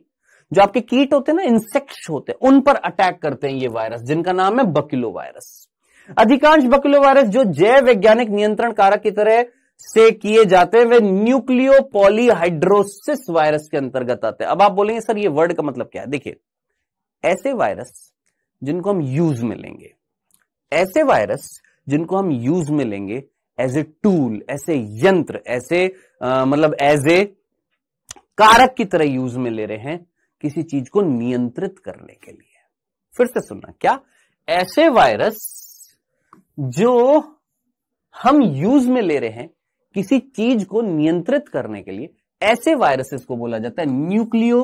जो आपके कीट होते हैं ना इंसेक्ट होते हैं उन पर अटैक करते हैं ये वायरस जिनका नाम है बकिलो वायरस अधिकांश बकिलो वायरस जो जैव वैज्ञानिक नियंत्रण कारक की तरह से किए जाते हैं वे न्यूक्लियो पॉलीहाइड्रोसिस वायरस के अंतर्गत आते हैं अब आप बोलेंगे सर ये वर्ड का मतलब क्या है देखिए ऐसे वायरस जिनको हम यूज में लेंगे ऐसे वायरस जिनको हम यूज में लेंगे एज ए टूल ऐसे यंत्र ऐसे आ, मतलब एज ए कारक की तरह यूज में ले रहे हैं किसी चीज को नियंत्रित करने के लिए फिर से सुनना क्या ऐसे वायरस जो हम यूज में ले रहे हैं किसी चीज को नियंत्रित करने के लिए ऐसे वायरसेस को बोला जाता है न्यूक्लियो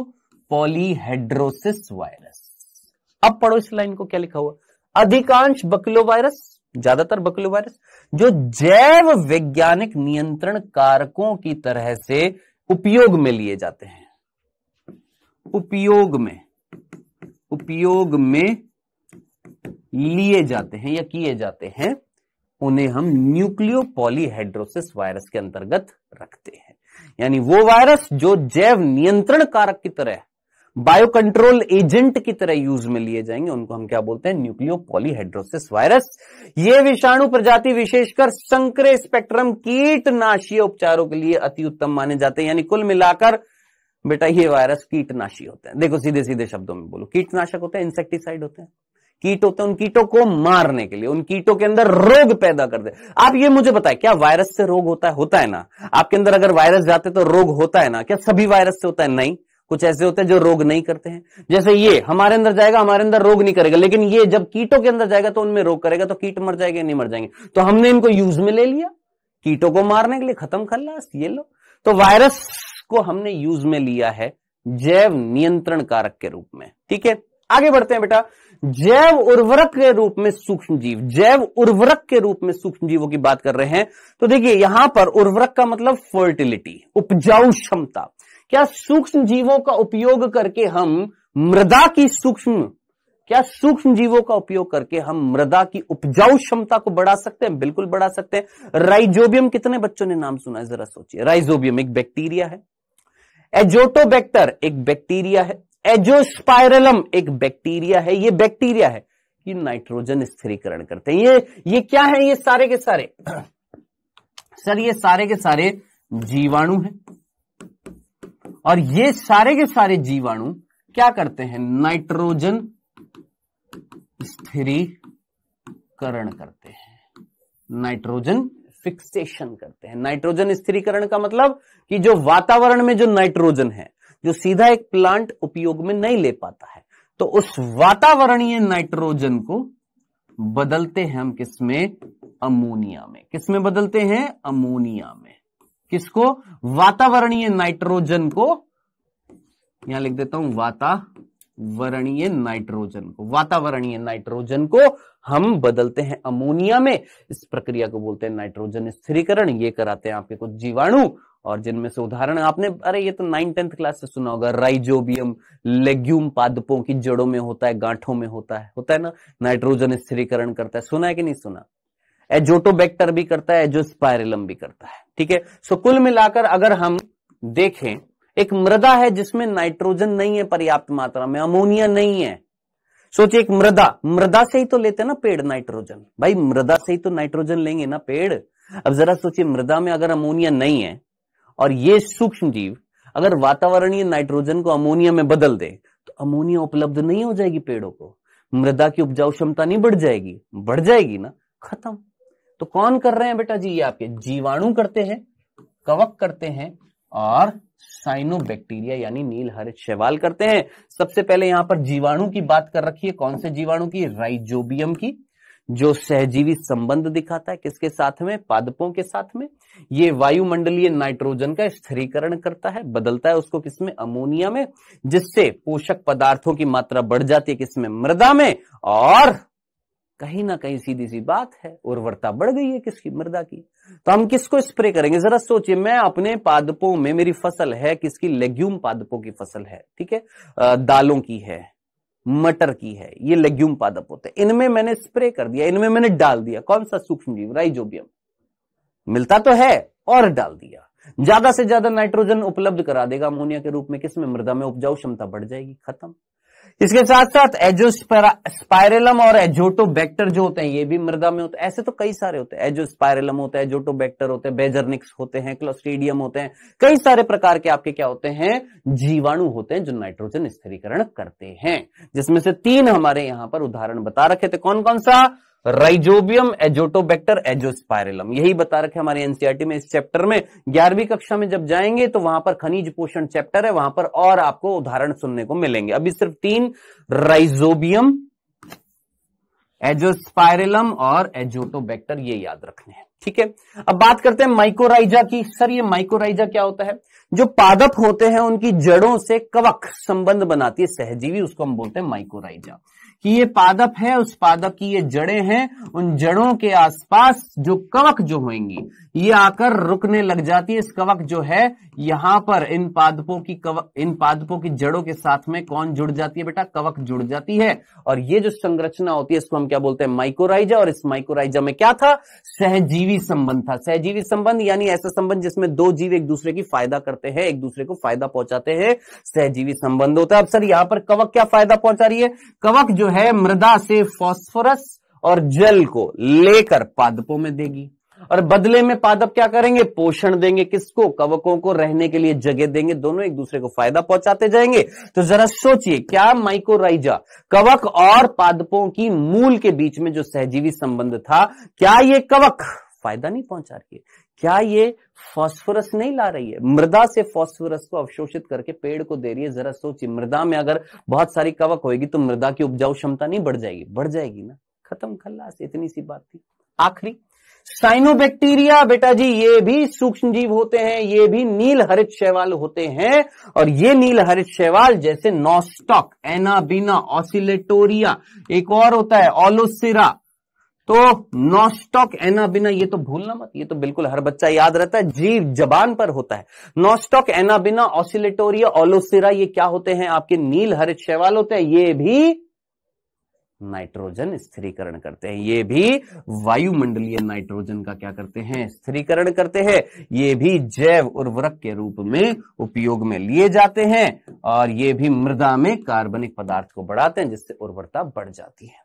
पॉलीहेड्रोसिस वायरस अब पढ़ो इस लाइन को क्या लिखा हुआ अधिकांश बकलो वायरस ज्यादातर बकलो वायरस जो जैव वैज्ञानिक नियंत्रण कारकों की तरह से उपयोग में लिए जाते हैं उपयोग में उपयोग में लिए जाते हैं या किए जाते हैं उन्हें हम न्यूक्लियो पॉलीहाइड्रोसिस वायरस के अंतर्गत रखते हैं यानी वो वायरस जो जैव नियंत्रण कारक की तरह बायो कंट्रोल एजेंट की तरह यूज में लिए जाएंगे उनको हम क्या बोलते हैं न्यूक्लियो पॉलीहाइड्रोसिस वायरस ये विषाणु प्रजाति विशेषकर संक्रे स्पेक्ट्रम कीटनाशीय उपचारों के लिए अति उत्तम माने जाते हैं यानी कुल मिलाकर बेटा ये वायरस कीटनाशी होते हैं देखो सीधे सीधे शब्दों में बोलो कीटनाशक होते हैं इंसेक्टिसाइड होते हैं कीट होते हैं उन कीटों को मारने के लिए उन कीटों के अंदर रोग पैदा कर दे आप ये मुझे बताए क्या वायरस से रोग होता है होता है ना आपके अंदर अगर वायरस जाते तो रोग होता है ना क्या सभी वायरस से होता है नहीं कुछ ऐसे होते हैं जो रोग नहीं करते हैं जैसे ये हमारे अंदर जाएगा हमारे अंदर रोग नहीं करेगा लेकिन ये जब कीटों के अंदर जाएगा तो उनमें रोग करेगा तो कीट मर जाएगा नहीं मर जाएंगे तो हमने इनको यूज में ले लिया कीटों को मारने के लिए खत्म कर लास्ट ये लो तो वायरस इसको हमने यूज में लिया है जैव नियंत्रण कारक के रूप में ठीक है आगे बढ़ते हैं बेटा जैव उर्वरक के रूप में सूक्ष्म जीव जैव उर्वरक के रूप में सूक्ष्म जीवों की बात कर रहे हैं तो देखिए यहां पर उर्वरक का मतलब फर्टिलिटी उपजाऊ क्षमता क्या सूक्ष्म जीवों का उपयोग करके हम मृदा की सूक्ष्म क्या सूक्ष्म जीवों का उपयोग करके हम मृदा की उपजाऊ क्षमता को बढ़ा सकते हैं बिल्कुल बढ़ा सकते हैं राइजोबियम कितने बच्चों ने नाम सुना है जरा सोचिए राइजोबियम एक बैक्टीरिया है एजोटोबैक्टर एक बैक्टीरिया है एजोस्पायरलम एक बैक्टीरिया है ये बैक्टीरिया है ये नाइट्रोजन स्थिरीकरण करते हैं ये ये क्या है ये सारे के सारे सर ये सारे के सारे जीवाणु हैं और ये सारे के सारे जीवाणु क्या करते हैं नाइट्रोजन स्थिरीकरण करते हैं नाइट्रोजन फिक्सेशन करते हैं नाइट्रोजन स्थिरीकरण का मतलब कि जो वातावरण में जो नाइट्रोजन है जो सीधा एक प्लांट उपयोग में नहीं ले पाता है तो उस वातावरणीय नाइट्रोजन को बदलते हैं हम किसमें अमोनिया में किसमें बदलते हैं अमोनिया में किसको वातावरणीय नाइट्रोजन को यहां लिख देता हूं वाता वरणीय नाइट्रोजन को वातावरणीय नाइट्रोजन को हम बदलते हैं अमोनिया में इस प्रक्रिया को बोलते हैं नाइट्रोजन स्थिरीकरण ये कराते हैं आपके कुछ जीवाणु और जिनमें से उदाहरण आपने अरे ये तो नाइन टेंथ क्लास से सुना होगा राइजोबियम लेग्यूम पादपों की जड़ों में होता है गांठों में होता है होता है ना नाइट्रोजन स्थिरीकरण करता है सुना है कि नहीं सुना एजोटोबैक्टर भी करता है एजोस्पायरलम भी करता है ठीक है सो कुल मिलाकर अगर हम देखें एक मृदा है जिसमें नाइट्रोजन नहीं है पर्याप्त मात्रा में अमोनिया नहीं है सोचिए एक मृदा मृदा से ही तो लेते ना पेड़ नाइट्रोजन भाई मृदा से ही तो नाइट्रोजन लेंगे ना पेड़ अब जरा सोचिए मृदा में अगर अमोनिया नहीं है और ये सूक्ष्म जीव अगर वातावरणीय नाइट्रोजन को अमोनिया में बदल दे तो अमोनिया उपलब्ध नहीं हो जाएगी पेड़ों को मृदा की उपजाऊ क्षमता नहीं बढ़ जाएगी बढ़ जाएगी ना खत्म तो कौन कर रहे हैं बेटा जी ये आपके जीवाणु करते हैं कवक करते हैं और साइनोबैक्टीरिया यानी नील हरित शैवाल करते हैं सबसे पहले यहां पर जीवाणु की बात कर रखी है कौन से जीवाणु की राइजोबियम की जो सहजीवी संबंध दिखाता है किसके साथ में पादपों के साथ में ये वायुमंडलीय नाइट्रोजन का स्थिरीकरण करता है बदलता है उसको किसमें अमोनिया में जिससे पोषक पदार्थों की मात्रा बढ़ जाती है किसमें मृदा में और कहीं ना कहीं सीधी सी बात है उर्वरता बढ़ गई है किसकी मृदा की तो हम किसको स्प्रे करेंगे जरा सोचिए मैं अपने पादपों में मेरी फसल है किसकी लेग्यूम पादपों की फसल है ठीक है दालों की है मटर की है ये लेग्यूम पादप होते हैं इनमें मैंने स्प्रे कर दिया इनमें मैंने डाल दिया कौन सा सूक्ष्म जीव राइजोबियम मिलता तो है और डाल दिया ज्यादा से ज्यादा नाइट्रोजन उपलब्ध करा देगा अमोनिया के रूप में किसमें मृदा में उपजाऊ क्षमता बढ़ जाएगी खत्म इसके साथ साथ एजोस्पायरलम और एजोटोबैक्टर जो होते हैं ये भी मृदा में होते हैं ऐसे तो कई सारे होते हैं एजोस्पायरेलम होता है एजोटोबैक्टर होते हैं बेजरनिक्स होते हैं क्लोस्टेडियम होते हैं कई सारे प्रकार के आपके क्या होते हैं जीवाणु होते हैं जो नाइट्रोजन स्थिरीकरण करते हैं जिसमें से तीन हमारे यहां पर उदाहरण बता रखे थे कौन कौन सा राइजोबियम एजोटोबैक्टर एजोस्पायरलम यही बता रखे हमारे एनसीआरटी में इस चैप्टर में ग्यारहवीं कक्षा में जब जाएंगे तो वहां पर खनिज पोषण चैप्टर है वहां पर और आपको उदाहरण सुनने को मिलेंगे अभी सिर्फ तीन राइजोबियम एजोस्पायरलम और एजोटोबैक्टर ये याद रखने हैं ठीक है अब बात करते हैं माइकोराइजा की सर ये माइकोराइजा क्या होता है जो पादप होते हैं उनकी जड़ों से कवक संबंध बनाती है सहजीवी उसको हम बोलते हैं माइकोराइजा कि ये पादप है उस पादप की ये जड़ें हैं उन जड़ों के आसपास जो कवक जो होंगी ये आकर रुकने लग जाती है इस कवक जो है यहां पर इन पादपों की कवक इन पादपों की जड़ों के साथ में कौन जुड़ जाती है बेटा कवक जुड़ जाती है और ये जो संरचना होती है इसको हम क्या बोलते हैं माइकोराइजा और इस माइकोराइजा में क्या था सहजीवी संबंध था सहजीवी संबंध यानी ऐसा संबंध जिसमें दो जीव एक दूसरे की फायदा करते हैं एक दूसरे को फायदा पहुंचाते हैं सहजीवी संबंध होता है अब सर यहां पर कवक क्या फायदा पहुंचा रही है कवक जो है मृदा से फॉस्फोरस और जल को लेकर पादपों में देगी और बदले में पादप क्या करेंगे पोषण देंगे किसको कवकों को रहने के लिए जगह देंगे दोनों एक दूसरे को फायदा पहुंचाते जाएंगे तो जरा सोचिए क्या माइकोराइजा कवक और पादपों की मूल के बीच में जो सहजीवी संबंध था क्या ये कवक फायदा नहीं पहुंचा रही है क्या ये फास्फोरस नहीं ला रही है मृदा से फास्फोरस को अवशोषित करके पेड़ को दे रही है जरा सोचिए मृदा में अगर बहुत सारी कवक होगी तो मृदा की उपजाऊ क्षमता नहीं बढ़ जाएगी बढ़ जाएगी ना खत्म खल्लास इतनी सी बात थी आखिरी साइनोबैक्टीरिया बेटा जी ये भी सूक्ष्म जीव होते हैं ये भी नील हरित शैवाल होते हैं और ये नील हरित शैवाल जैसे नॉस्टॉक एनाबीना ऑसिलेटोरिया एक और होता है ओलोसिरा तो नॉस्टॉक एनाबिना ये तो भूलना मत ये तो बिल्कुल हर बच्चा याद रहता है जीव जबान पर होता है नॉस्टॉक एनाबिना ऑसिलेटोरिया ओलोसिरा ये क्या होते हैं आपके नील हरित शैवाल होते हैं ये भी नाइट्रोजन स्थिरीकरण करते हैं ये भी वायुमंडलीय नाइट्रोजन का क्या करते हैं स्थिरीकरण करते हैं ये भी जैव उर्वरक के रूप में उपयोग में लिए जाते हैं और ये भी मृदा में कार्बनिक पदार्थ को बढ़ाते हैं जिससे उर्वरता बढ़ जाती है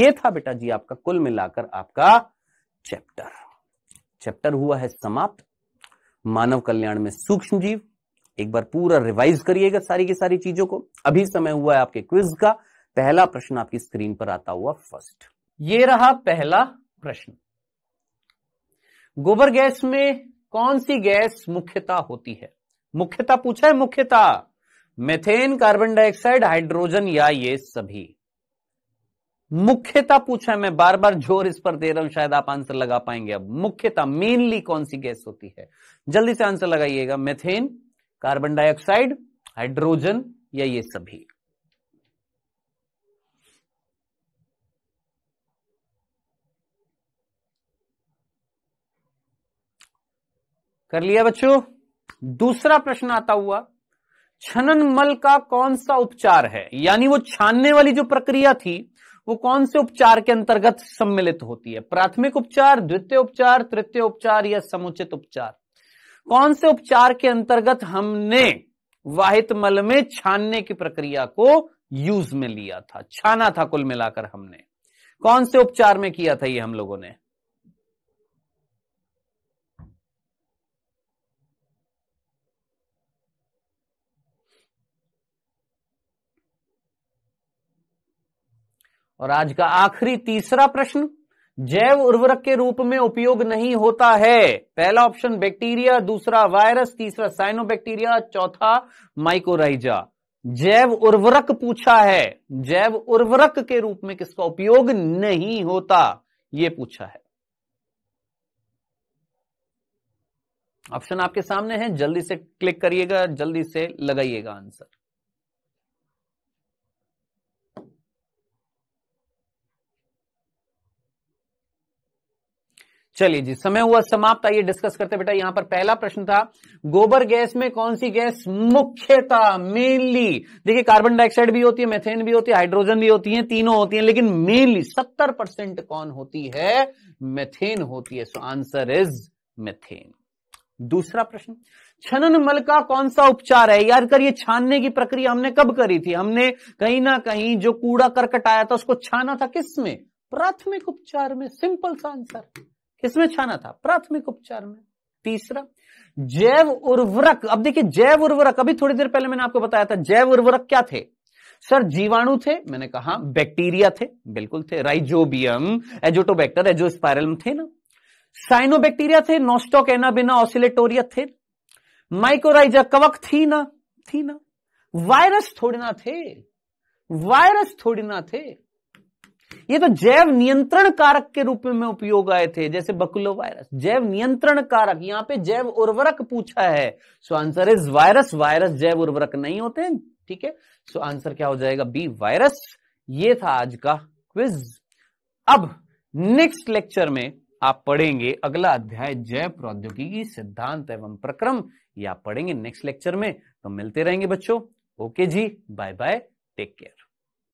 ये था बेटा जी आपका कुल मिलाकर आपका चैप्टर चैप्टर हुआ है समाप्त मानव कल्याण में सूक्ष्म जीव एक बार पूरा रिवाइज करिएगा सारी की सारी चीजों को अभी समय हुआ है आपके क्विज का पहला प्रश्न आपकी स्क्रीन पर आता हुआ फर्स्ट ये रहा पहला प्रश्न गोबर गैस में कौन सी गैस मुख्यता होती है मुख्यता पूछा है मुख्यता मेथेन कार्बन डाइऑक्साइड हाइड्रोजन या ये सभी मुख्यता पूछा है मैं बार बार जोर इस पर दे रहा हूं शायद आप आंसर लगा पाएंगे अब मुख्यता मेनली कौन सी गैस होती है जल्दी से आंसर लगाइएगा मेथेन कार्बन डाइऑक्साइड हाइड्रोजन या ये सभी कर लिया बच्चों दूसरा प्रश्न आता हुआ छनन मल का कौन सा उपचार है यानी वो छानने वाली जो प्रक्रिया थी वो कौन से उपचार के अंतर्गत सम्मिलित होती है प्राथमिक उपचार द्वितीय उपचार तृतीय उपचार या समुचित उपचार कौन से उपचार के अंतर्गत हमने वाहित मल में छानने की प्रक्रिया को यूज में लिया था छाना था कुल मिलाकर हमने कौन से उपचार में किया था ये हम लोगों ने और आज का आखिरी तीसरा प्रश्न जैव उर्वरक के रूप में उपयोग नहीं होता है पहला ऑप्शन बैक्टीरिया दूसरा वायरस तीसरा साइनोबैक्टीरिया चौथा माइकोराइजा जैव उर्वरक पूछा है जैव उर्वरक के रूप में किसका उपयोग नहीं होता यह पूछा है ऑप्शन आपके सामने है जल्दी से क्लिक करिएगा जल्दी से लगाइएगा आंसर चलिए जी समय हुआ समाप्त आइए डिस्कस करते बेटा यहां पर पहला प्रश्न था गोबर गैस में कौन सी गैस मुख्यतः मेनली देखिए कार्बन डाइऑक्साइड भी होती है मेथेन भी होती है हाइड्रोजन भी होती है तीनों होती है लेकिन मेनली सत्तर परसेंट कौन होती है मेथेन होती है सो आंसर इज मेथेन दूसरा प्रश्न छनन मल का कौन सा उपचार है याद करिए छानने की प्रक्रिया हमने कब करी थी हमने कहीं ना कहीं जो कूड़ा करकट आया था उसको छाना था किस में प्राथमिक उपचार में सिंपल सा आंसर किसमें छाना था प्राथमिक उपचार में तीसरा जैव उर्वरक अब देखिए जैव उर्वरक अभी थोड़ी देर पहले मैंने आपको बताया था जैव उर्वरक क्या थे सर जीवाणु थे मैंने कहा बैक्टीरिया थे बिल्कुल थे राइजोबियम एजोटोबैक्टर एजोस्पायरल थे ना साइनोबैक्टीरिया थे नोस्टोक एनाबिना ऑसिलेटोरिया थे माइकोराइजा कवक थी ना थी ना वायरस थोड़ी ना थे वायरस थोड़ी ना थे ये तो जैव नियंत्रण कारक के रूप में उपयोग आए थे जैसे बकुलो वायरस जैव नियंत्रण कारक यहाँ पे जैव उर्वरक पूछा है so answer is virus virus जैव उर्वरक नहीं होते ठीक है सो आंसर क्या हो जाएगा बी वायरस ये था आज का क्विज अब नेक्स्ट लेक्चर में आप पढ़ेंगे अगला अध्याय जैव प्रौद्योगिकी सिद्धांत एवं प्रक्रम ये आप पढ़ेंगे नेक्स्ट लेक्चर में तो मिलते रहेंगे बच्चों ओके जी बाय बाय टेक केयर